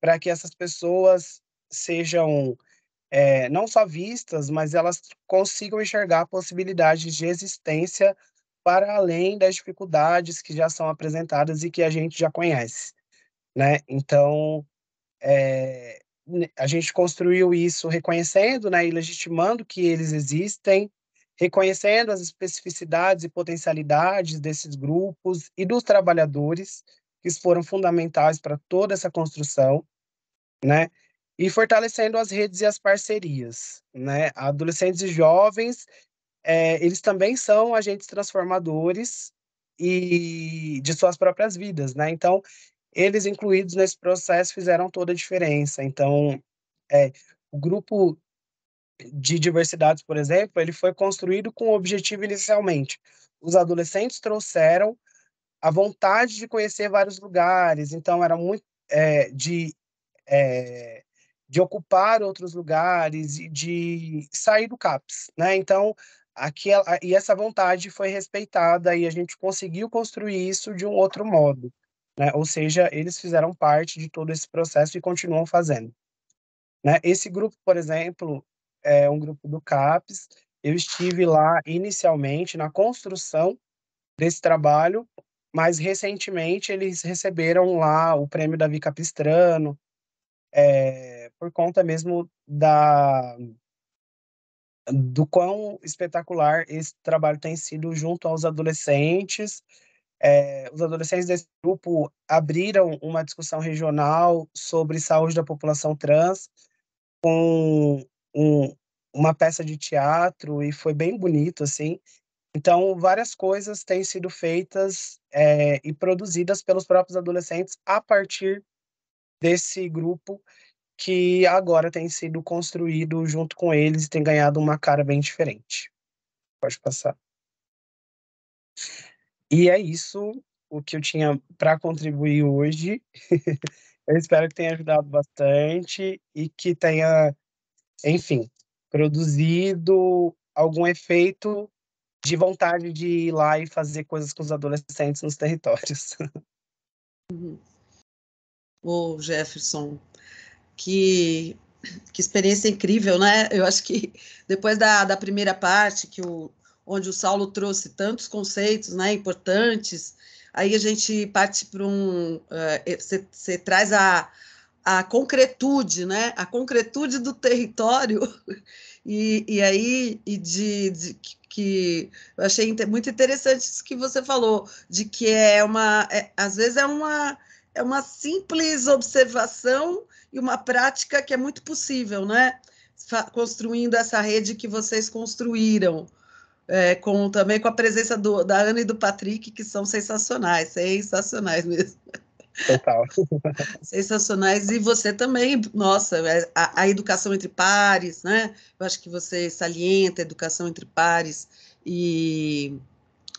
Para que essas pessoas sejam é, não só vistas, mas elas consigam enxergar possibilidades de existência para além das dificuldades que já são apresentadas e que a gente já conhece, né? Então, é, a gente construiu isso reconhecendo né, e legitimando que eles existem, reconhecendo as especificidades e potencialidades desses grupos e dos trabalhadores, que foram fundamentais para toda essa construção, né? E fortalecendo as redes e as parcerias, né? Adolescentes e jovens é, eles também são agentes transformadores e de suas próprias vidas, né? Então, eles incluídos nesse processo fizeram toda a diferença. Então, é, o grupo de diversidades, por exemplo, ele foi construído com o objetivo inicialmente. Os adolescentes trouxeram a vontade de conhecer vários lugares, então era muito é, de é, de ocupar outros lugares e de sair do CAPS, né? Então aqui e essa vontade foi respeitada e a gente conseguiu construir isso de um outro modo, né? Ou seja, eles fizeram parte de todo esse processo e continuam fazendo, né? Esse grupo, por exemplo, é um grupo do CAPES. Eu estive lá inicialmente na construção desse trabalho, mas recentemente eles receberam lá o prêmio Davi Capistrano é, por conta mesmo da do quão espetacular esse trabalho tem sido junto aos adolescentes. É, os adolescentes desse grupo abriram uma discussão regional sobre saúde da população trans com um, uma peça de teatro e foi bem bonito, assim. Então, várias coisas têm sido feitas é, e produzidas pelos próprios adolescentes a partir desse grupo que agora tem sido construído junto com eles e tem ganhado uma cara bem diferente. Pode passar. E é isso o que eu tinha para contribuir hoje. eu espero que tenha ajudado bastante e que tenha, enfim, produzido algum efeito de vontade de ir lá e fazer coisas com os adolescentes nos territórios. Uhum. Ô, Jefferson, que, que experiência incrível, né? Eu acho que depois da, da primeira parte, que o, onde o Saulo trouxe tantos conceitos né, importantes, aí a gente parte para um. Você eh, eh, uh, traz a, a concretude, né? A concretude do território e, e aí e de, de que eu achei muito interessante isso que você falou, de que é uma, é, às vezes é uma é uma simples observação e uma prática que é muito possível, né? Construindo essa rede que vocês construíram, é, com também com a presença do, da Ana e do Patrick, que são sensacionais, sensacionais mesmo. Total. Sensacionais. E você também, nossa, é, a, a, educação entre pares, né? Eu acho que você salienta a educação entre pares. E,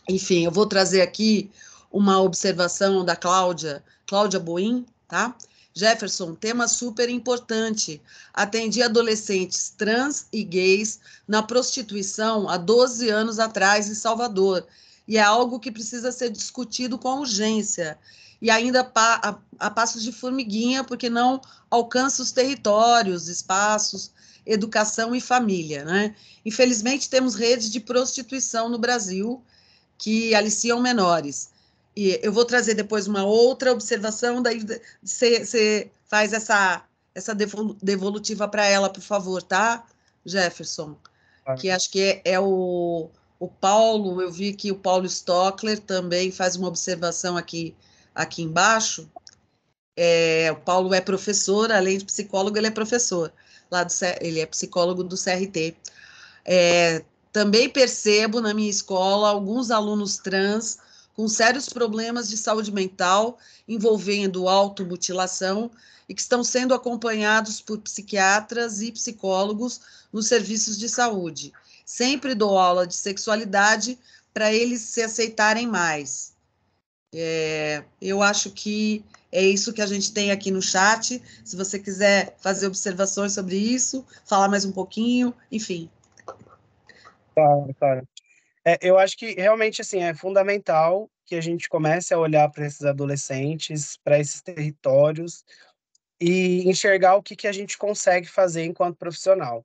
enfim, eu vou trazer aqui uma observação da Cláudia, Cláudia Boim, tá? Jefferson, tema super importante. Atendi adolescentes trans e gays na prostituição há 12 anos atrás em Salvador. E é algo que precisa ser discutido com urgência. E ainda pa a, a passos de formiguinha, porque não alcança os territórios, espaços, educação e família. Né? Infelizmente, temos redes de prostituição no Brasil que aliciam menores. E eu vou trazer depois uma outra observação, daí você faz essa, essa devolutiva para ela, por favor, tá, Jefferson? Que acho que é, é o, o Paulo, eu vi que o Paulo Stockler também faz uma observação aqui, aqui embaixo. É, o Paulo é professor, além de psicólogo, ele é professor. Lá do, ele é psicólogo do CRT. É, também percebo na minha escola alguns alunos trans com sérios problemas de saúde mental, envolvendo automutilação, e que estão sendo acompanhados por psiquiatras e psicólogos nos serviços de saúde. Sempre dou aula de sexualidade para eles se aceitarem mais. É, eu acho que é isso que a gente tem aqui no chat. Se você quiser fazer observações sobre isso, falar mais um pouquinho, enfim. Claro, claro. É, eu acho que realmente assim é fundamental que a gente comece a olhar para esses adolescentes, para esses territórios e enxergar o que, que a gente consegue fazer enquanto profissional.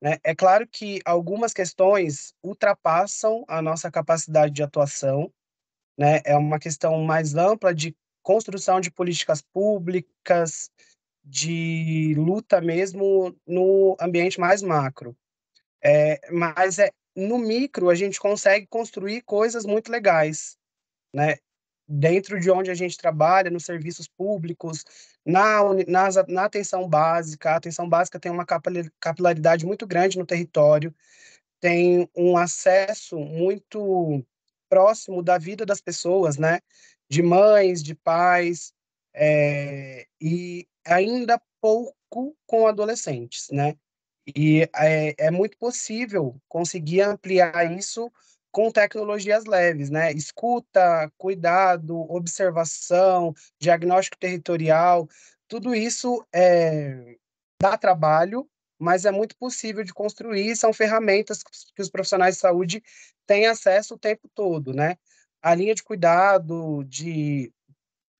Né? É claro que algumas questões ultrapassam a nossa capacidade de atuação, né? é uma questão mais ampla de construção de políticas públicas, de luta mesmo no ambiente mais macro. É, mas é, no micro a gente consegue construir coisas muito legais, né? Dentro de onde a gente trabalha, nos serviços públicos, na, na atenção básica. A atenção básica tem uma capilaridade muito grande no território, tem um acesso muito próximo da vida das pessoas, né? De mães, de pais, é, e ainda pouco com adolescentes, né? E é, é muito possível conseguir ampliar isso com tecnologias leves, né? Escuta, cuidado, observação, diagnóstico territorial, tudo isso é, dá trabalho, mas é muito possível de construir. São ferramentas que os profissionais de saúde têm acesso o tempo todo, né? A linha de cuidado, de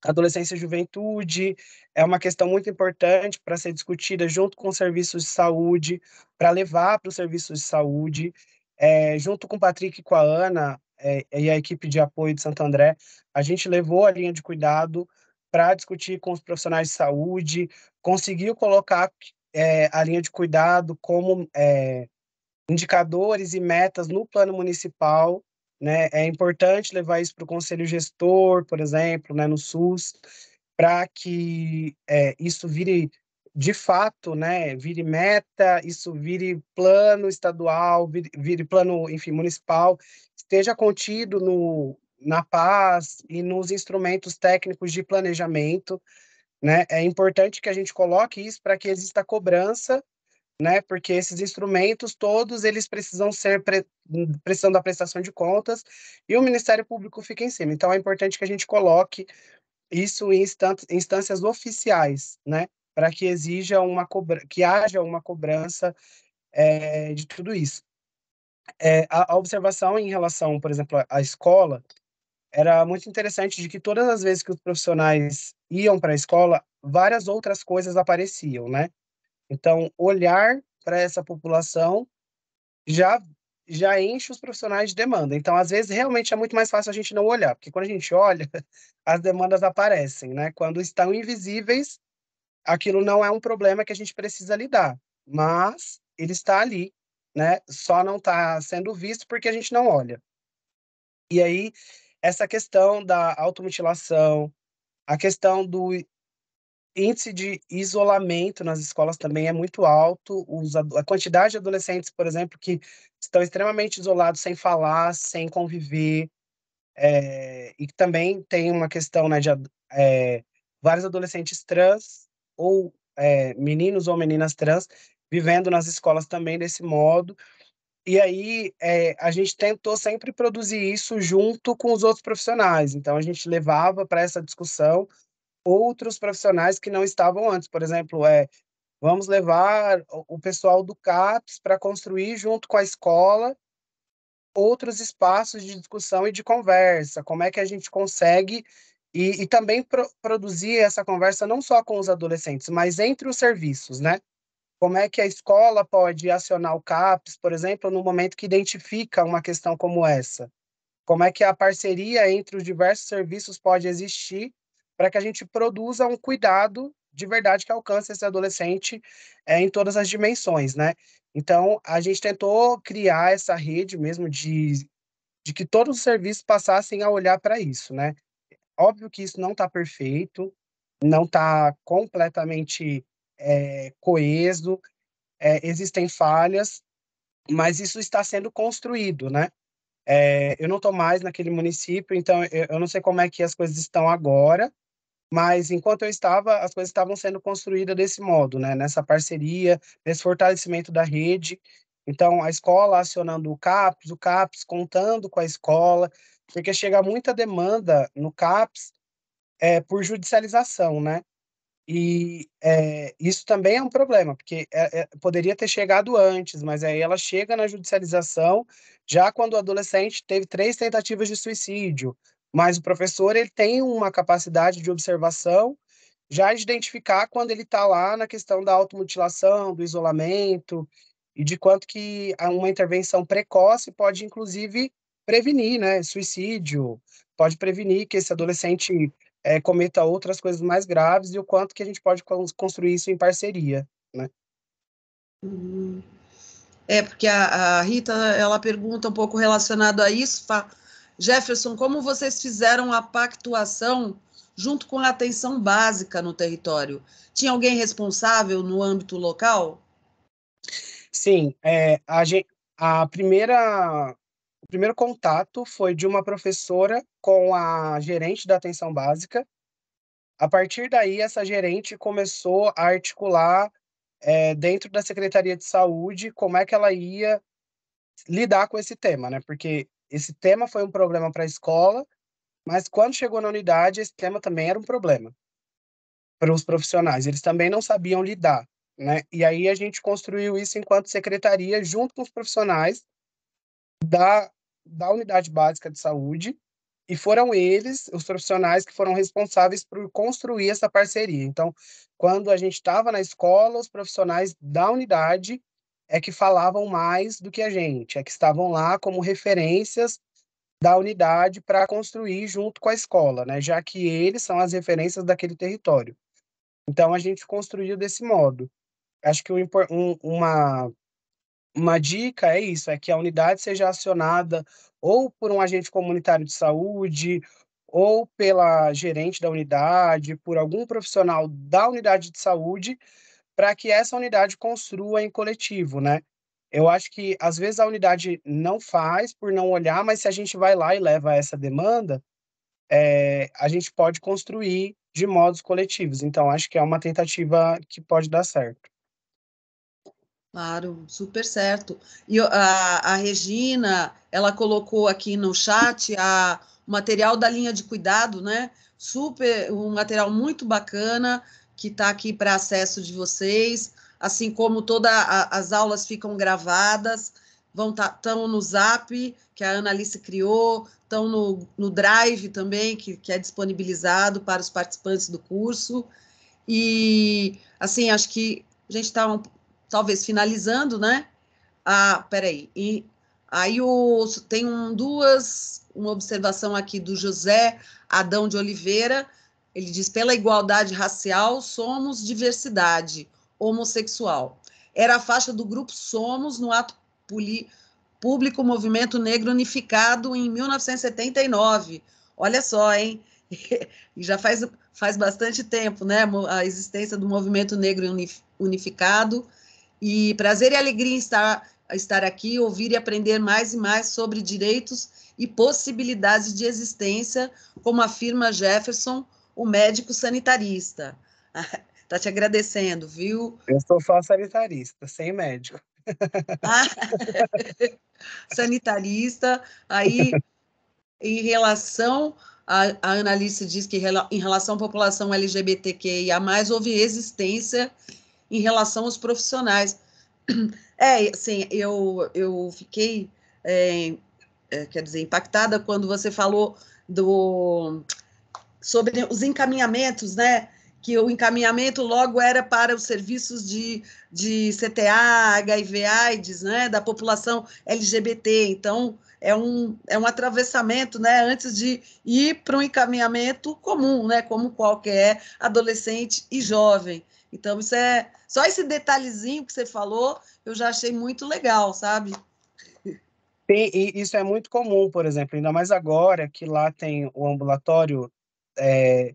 adolescência e juventude é uma questão muito importante para ser discutida junto com os serviços de saúde, para levar para os serviços de saúde. É, junto com o Patrick e com a Ana é, e a equipe de apoio de Santo André, a gente levou a linha de cuidado para discutir com os profissionais de saúde, conseguiu colocar é, a linha de cuidado como é, indicadores e metas no plano municipal né? É importante levar isso para o conselho gestor, por exemplo, né, no SUS, para que é, isso vire de fato, né, vire meta, isso vire plano estadual, vire, vire plano, enfim, municipal, esteja contido no, na paz e nos instrumentos técnicos de planejamento, né? É importante que a gente coloque isso para que exista cobrança né? Porque esses instrumentos todos eles precisam ser pre... precisam da prestação de contas e o Ministério Público fica em cima. Então é importante que a gente coloque isso em instâncias oficiais, né? Para que exija uma cobra... que haja uma cobrança é, de tudo isso. É, a, a observação em relação, por exemplo, à escola era muito interessante de que todas as vezes que os profissionais iam para a escola, várias outras coisas apareciam, né? Então, olhar para essa população já já enche os profissionais de demanda. Então, às vezes, realmente é muito mais fácil a gente não olhar, porque quando a gente olha, as demandas aparecem, né? Quando estão invisíveis, aquilo não é um problema que a gente precisa lidar, mas ele está ali, né? Só não está sendo visto porque a gente não olha. E aí, essa questão da automutilação, a questão do índice de isolamento nas escolas também é muito alto. Os, a quantidade de adolescentes, por exemplo, que estão extremamente isolados, sem falar, sem conviver, é, e também tem uma questão né, de é, vários adolescentes trans ou é, meninos ou meninas trans vivendo nas escolas também desse modo. E aí é, a gente tentou sempre produzir isso junto com os outros profissionais. Então a gente levava para essa discussão outros profissionais que não estavam antes. Por exemplo, é, vamos levar o pessoal do CAPES para construir, junto com a escola, outros espaços de discussão e de conversa. Como é que a gente consegue. E, e também pro, produzir essa conversa não só com os adolescentes, mas entre os serviços, né? Como é que a escola pode acionar o CAPES, por exemplo, no momento que identifica uma questão como essa? Como é que a parceria entre os diversos serviços pode existir para que a gente produza um cuidado de verdade que alcance esse adolescente é, em todas as dimensões, né? Então, a gente tentou criar essa rede mesmo de, de que todos os serviços passassem a olhar para isso, né? Óbvio que isso não está perfeito, não está completamente é, coeso, é, existem falhas, mas isso está sendo construído, né? É, eu não estou mais naquele município, então eu, eu, não sei como é que as coisas estão agora, mas enquanto eu estava, as coisas estavam sendo construídas desse modo, né? Nessa parceria, nesse fortalecimento da rede. Então, a escola acionando o CAPS, o CAPS contando com a escola, porque chega muita demanda no CAPS é, por judicialização, né? E é, isso também é um problema, porque é, é poderia ter chegado antes, mas aí ela chega na judicialização já quando o adolescente teve três tentativas de suicídio, mas o professor ele tem uma capacidade de observação, já de identificar quando ele está lá na questão da automutilação, do isolamento, e de quanto que uma intervenção precoce pode, inclusive, prevenir né, suicídio, pode prevenir que esse adolescente é, cometa outras coisas mais graves e o quanto que a gente pode construir isso em parceria, né? Uhum. É, porque a, a Rita, ela pergunta um pouco relacionado a isso, fa Jefferson, como vocês fizeram a pactuação junto com a atenção básica no território? Tinha alguém responsável no âmbito local? Sim, é, a, a primeira o primeiro contato foi de uma professora com a gerente da atenção básica. A partir daí, essa gerente começou a articular é, dentro da Secretaria de Saúde como é que ela ia lidar com esse tema, né? Porque esse tema foi um problema para a escola, mas quando chegou na unidade, esse tema também era um problema para os profissionais. Eles também não sabiam lidar, né? E aí a gente construiu isso enquanto secretaria, junto com os profissionais da, da unidade básica de saúde, e foram eles, os profissionais, que foram responsáveis por construir essa parceria. Então, quando a gente estava na escola, os profissionais da unidade é que falavam mais do que a gente, é que estavam lá como referências da unidade para construir junto com a escola, né? já que eles são as referências daquele território. Então, a gente construiu desse modo. Acho que um, uma, uma dica é isso, é que a unidade seja acionada ou por um agente comunitário de saúde, ou pela gerente da unidade, por algum profissional da unidade de saúde, para que essa unidade construa em coletivo, né? Eu acho que às vezes a unidade não faz por não olhar, mas se a gente vai lá e leva essa demanda, é, a gente pode construir de modos coletivos. Então, acho que é uma tentativa que pode dar certo. Claro, super certo. E a, a Regina, ela colocou aqui no chat a, o material da linha de cuidado, né? Super, um material muito bacana que está aqui para acesso de vocês, assim como todas as aulas ficam gravadas, estão tá, no Zap, que a Ana Alice criou, estão no, no Drive também, que, que é disponibilizado para os participantes do curso. E, assim, acho que a gente está, um, talvez, finalizando, né? Ah, peraí. E, aí o, tem um, duas, uma observação aqui do José Adão de Oliveira, ele diz: pela igualdade racial, somos diversidade homossexual. Era a faixa do grupo Somos no ato público Movimento Negro Unificado em 1979. Olha só, hein? E já faz, faz bastante tempo, né? A existência do Movimento Negro Unificado. E prazer e alegria estar, estar aqui, ouvir e aprender mais e mais sobre direitos e possibilidades de existência, como afirma Jefferson o médico sanitarista. Está te agradecendo, viu? Eu sou só sanitarista, sem médico. sanitarista. Aí, em relação, a, a analista diz que em relação à população LGBTQIA, houve resistência em relação aos profissionais. É, assim, eu, eu fiquei, é, é, quer dizer, impactada quando você falou do sobre os encaminhamentos, né? que o encaminhamento logo era para os serviços de, de CTA, HIV, AIDS, né, da população LGBT. Então, é um, é um atravessamento, né, antes de ir para um encaminhamento comum, né, como qualquer adolescente e jovem. Então, isso é só esse detalhezinho que você falou, eu já achei muito legal, sabe? Sim, e isso é muito comum, por exemplo, ainda mais agora que lá tem o ambulatório é,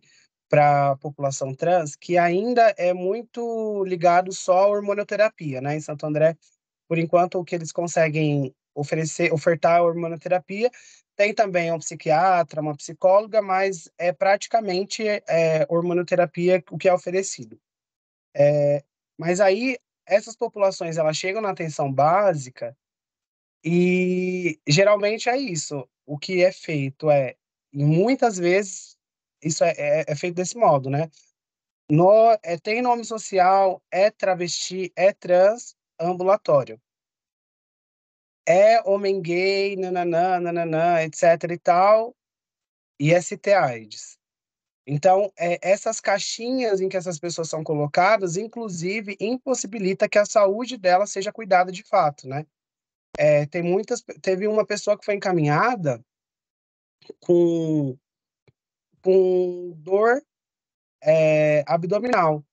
para a população trans, que ainda é muito ligado só à hormonoterapia, né? Em Santo André, por enquanto, o que eles conseguem oferecer, ofertar a hormonoterapia, tem também um psiquiatra, uma psicóloga, mas é praticamente é, hormonoterapia o que é oferecido. É, mas aí, essas populações, elas chegam na atenção básica e geralmente é isso. O que é feito é, muitas vezes, isso é, é, é feito desse modo, né? No, é, tem nome social, é travesti, é trans, ambulatório. É homem gay, nananã, nananã, etc e tal, e ST-AIDS. É então, é, essas caixinhas em que essas pessoas são colocadas, inclusive, impossibilita que a saúde dela seja cuidada de fato, né? É, tem muitas, teve uma pessoa que foi encaminhada com com dor é, abdominal.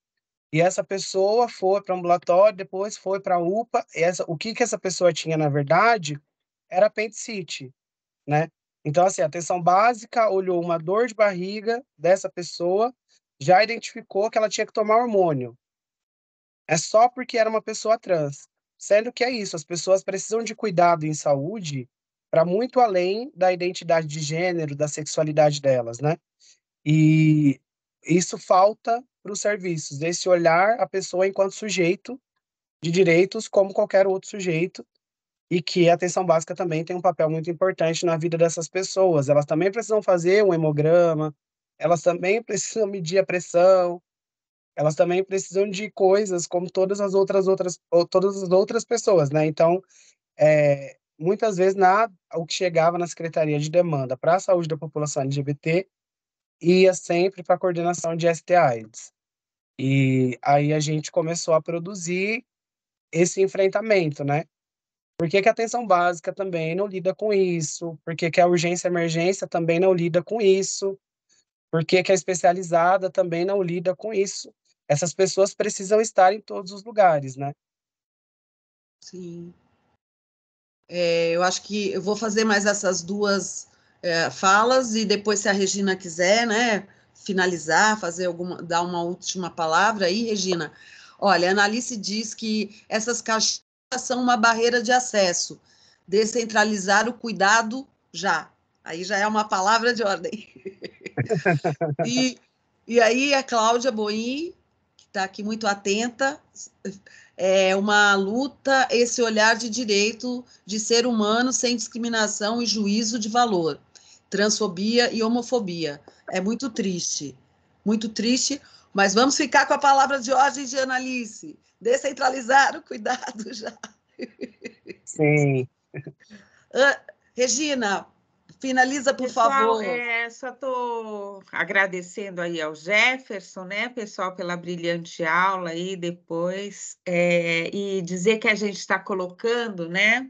E essa pessoa foi para o ambulatório, depois foi para a UPA. essa, o que, que essa pessoa tinha, na verdade, era apendicite, né? Então, assim, a atenção básica olhou uma dor de barriga dessa pessoa, já identificou que ela tinha que tomar hormônio. É só porque era uma pessoa trans. Sendo que é isso, as pessoas precisam de cuidado em saúde para muito além da identidade de gênero, da sexualidade delas, né? E isso falta para os serviços, esse olhar a pessoa enquanto sujeito de direitos como qualquer outro sujeito e que a atenção básica também tem um papel muito importante na vida dessas pessoas. Elas também precisam fazer um hemograma, elas também precisam medir a pressão, elas também precisam de coisas como todas as outras outras todas as outras pessoas, né? Então, é, muitas vezes o que chegava na Secretaria de Demanda para a Saúde da População LGBT ia sempre para a coordenação de STIs E aí a gente começou a produzir esse enfrentamento, né? Por que, que a atenção básica também não lida com isso? Por que, que a urgência emergência também não lida com isso? Por que, que a especializada também não lida com isso? Essas pessoas precisam estar em todos os lugares, né? Sim. É, eu acho que eu vou fazer mais essas duas é, falas e depois, se a Regina quiser, né, finalizar, fazer alguma, dar uma última palavra aí, Regina. Olha, a Analice diz que essas caixas são uma barreira de acesso. Descentralizar o cuidado já. Aí já é uma palavra de ordem. e, e aí a Cláudia Boim, que está aqui muito atenta, é, uma luta esse olhar de direito de ser humano sem discriminação e juízo de valor, transfobia e homofobia. É muito triste, muito triste, mas vamos ficar com a palavra de ordem de Analice. Descentralizar o cuidado já. Sim. Uh, Regina, Finaliza, por pessoal, favor. É, só estou agradecendo aí ao Jefferson, né, pessoal, pela brilhante aula aí depois, é, e dizer que a gente está colocando, né,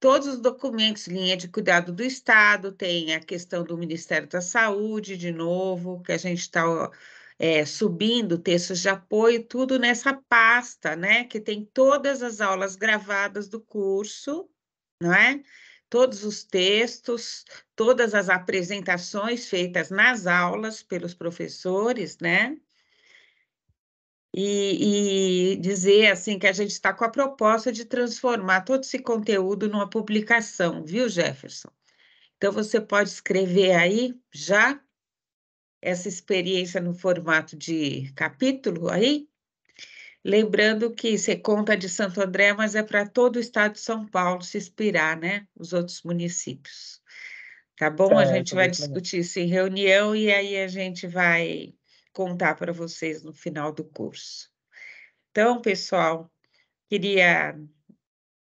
todos os documentos, linha de cuidado do Estado, tem a questão do Ministério da Saúde, de novo, que a gente está é, subindo textos de apoio, tudo nessa pasta, né, que tem todas as aulas gravadas do curso, não é? todos os textos, todas as apresentações feitas nas aulas pelos professores, né? E, e dizer assim que a gente está com a proposta de transformar todo esse conteúdo numa publicação, viu, Jefferson? Então você pode escrever aí já essa experiência no formato de capítulo aí Lembrando que você conta de Santo André, mas é para todo o estado de São Paulo se inspirar, né? Os outros municípios. Tá bom? É, a gente vai discutir isso em reunião e aí a gente vai contar para vocês no final do curso. Então, pessoal, queria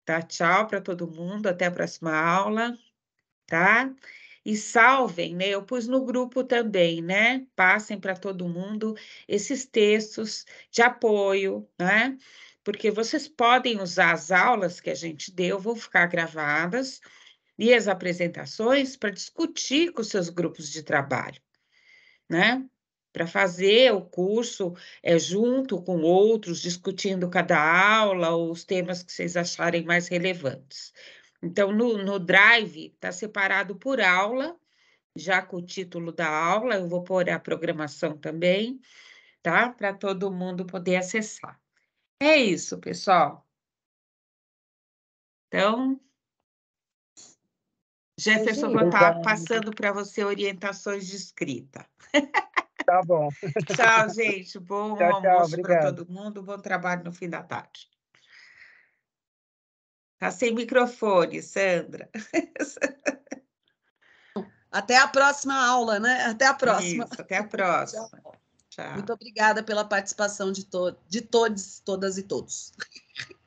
dar tchau para todo mundo, até a próxima aula, tá? e salvem, né? Eu pus no grupo também, né? Passem para todo mundo esses textos de apoio, né? Porque vocês podem usar as aulas que a gente deu, vão ficar gravadas, e as apresentações para discutir com seus grupos de trabalho, né? Para fazer o curso é, junto com outros, discutindo cada aula ou os temas que vocês acharem mais relevantes. Então, no, no Drive, está separado por aula, já com o título da aula, eu vou pôr a programação também, tá? Para todo mundo poder acessar. É isso, pessoal. Então, Jefferson, vou estar tá passando para você orientações de escrita. Tá bom. tchau, gente. Bom tchau, almoço para todo mundo. Bom trabalho no fim da tarde. Tá sem microfone, Sandra. Até a próxima aula, né? Até a próxima. Isso, até a próxima. Tchau. Tchau. Muito obrigada pela participação de, to de todos, todas e todos.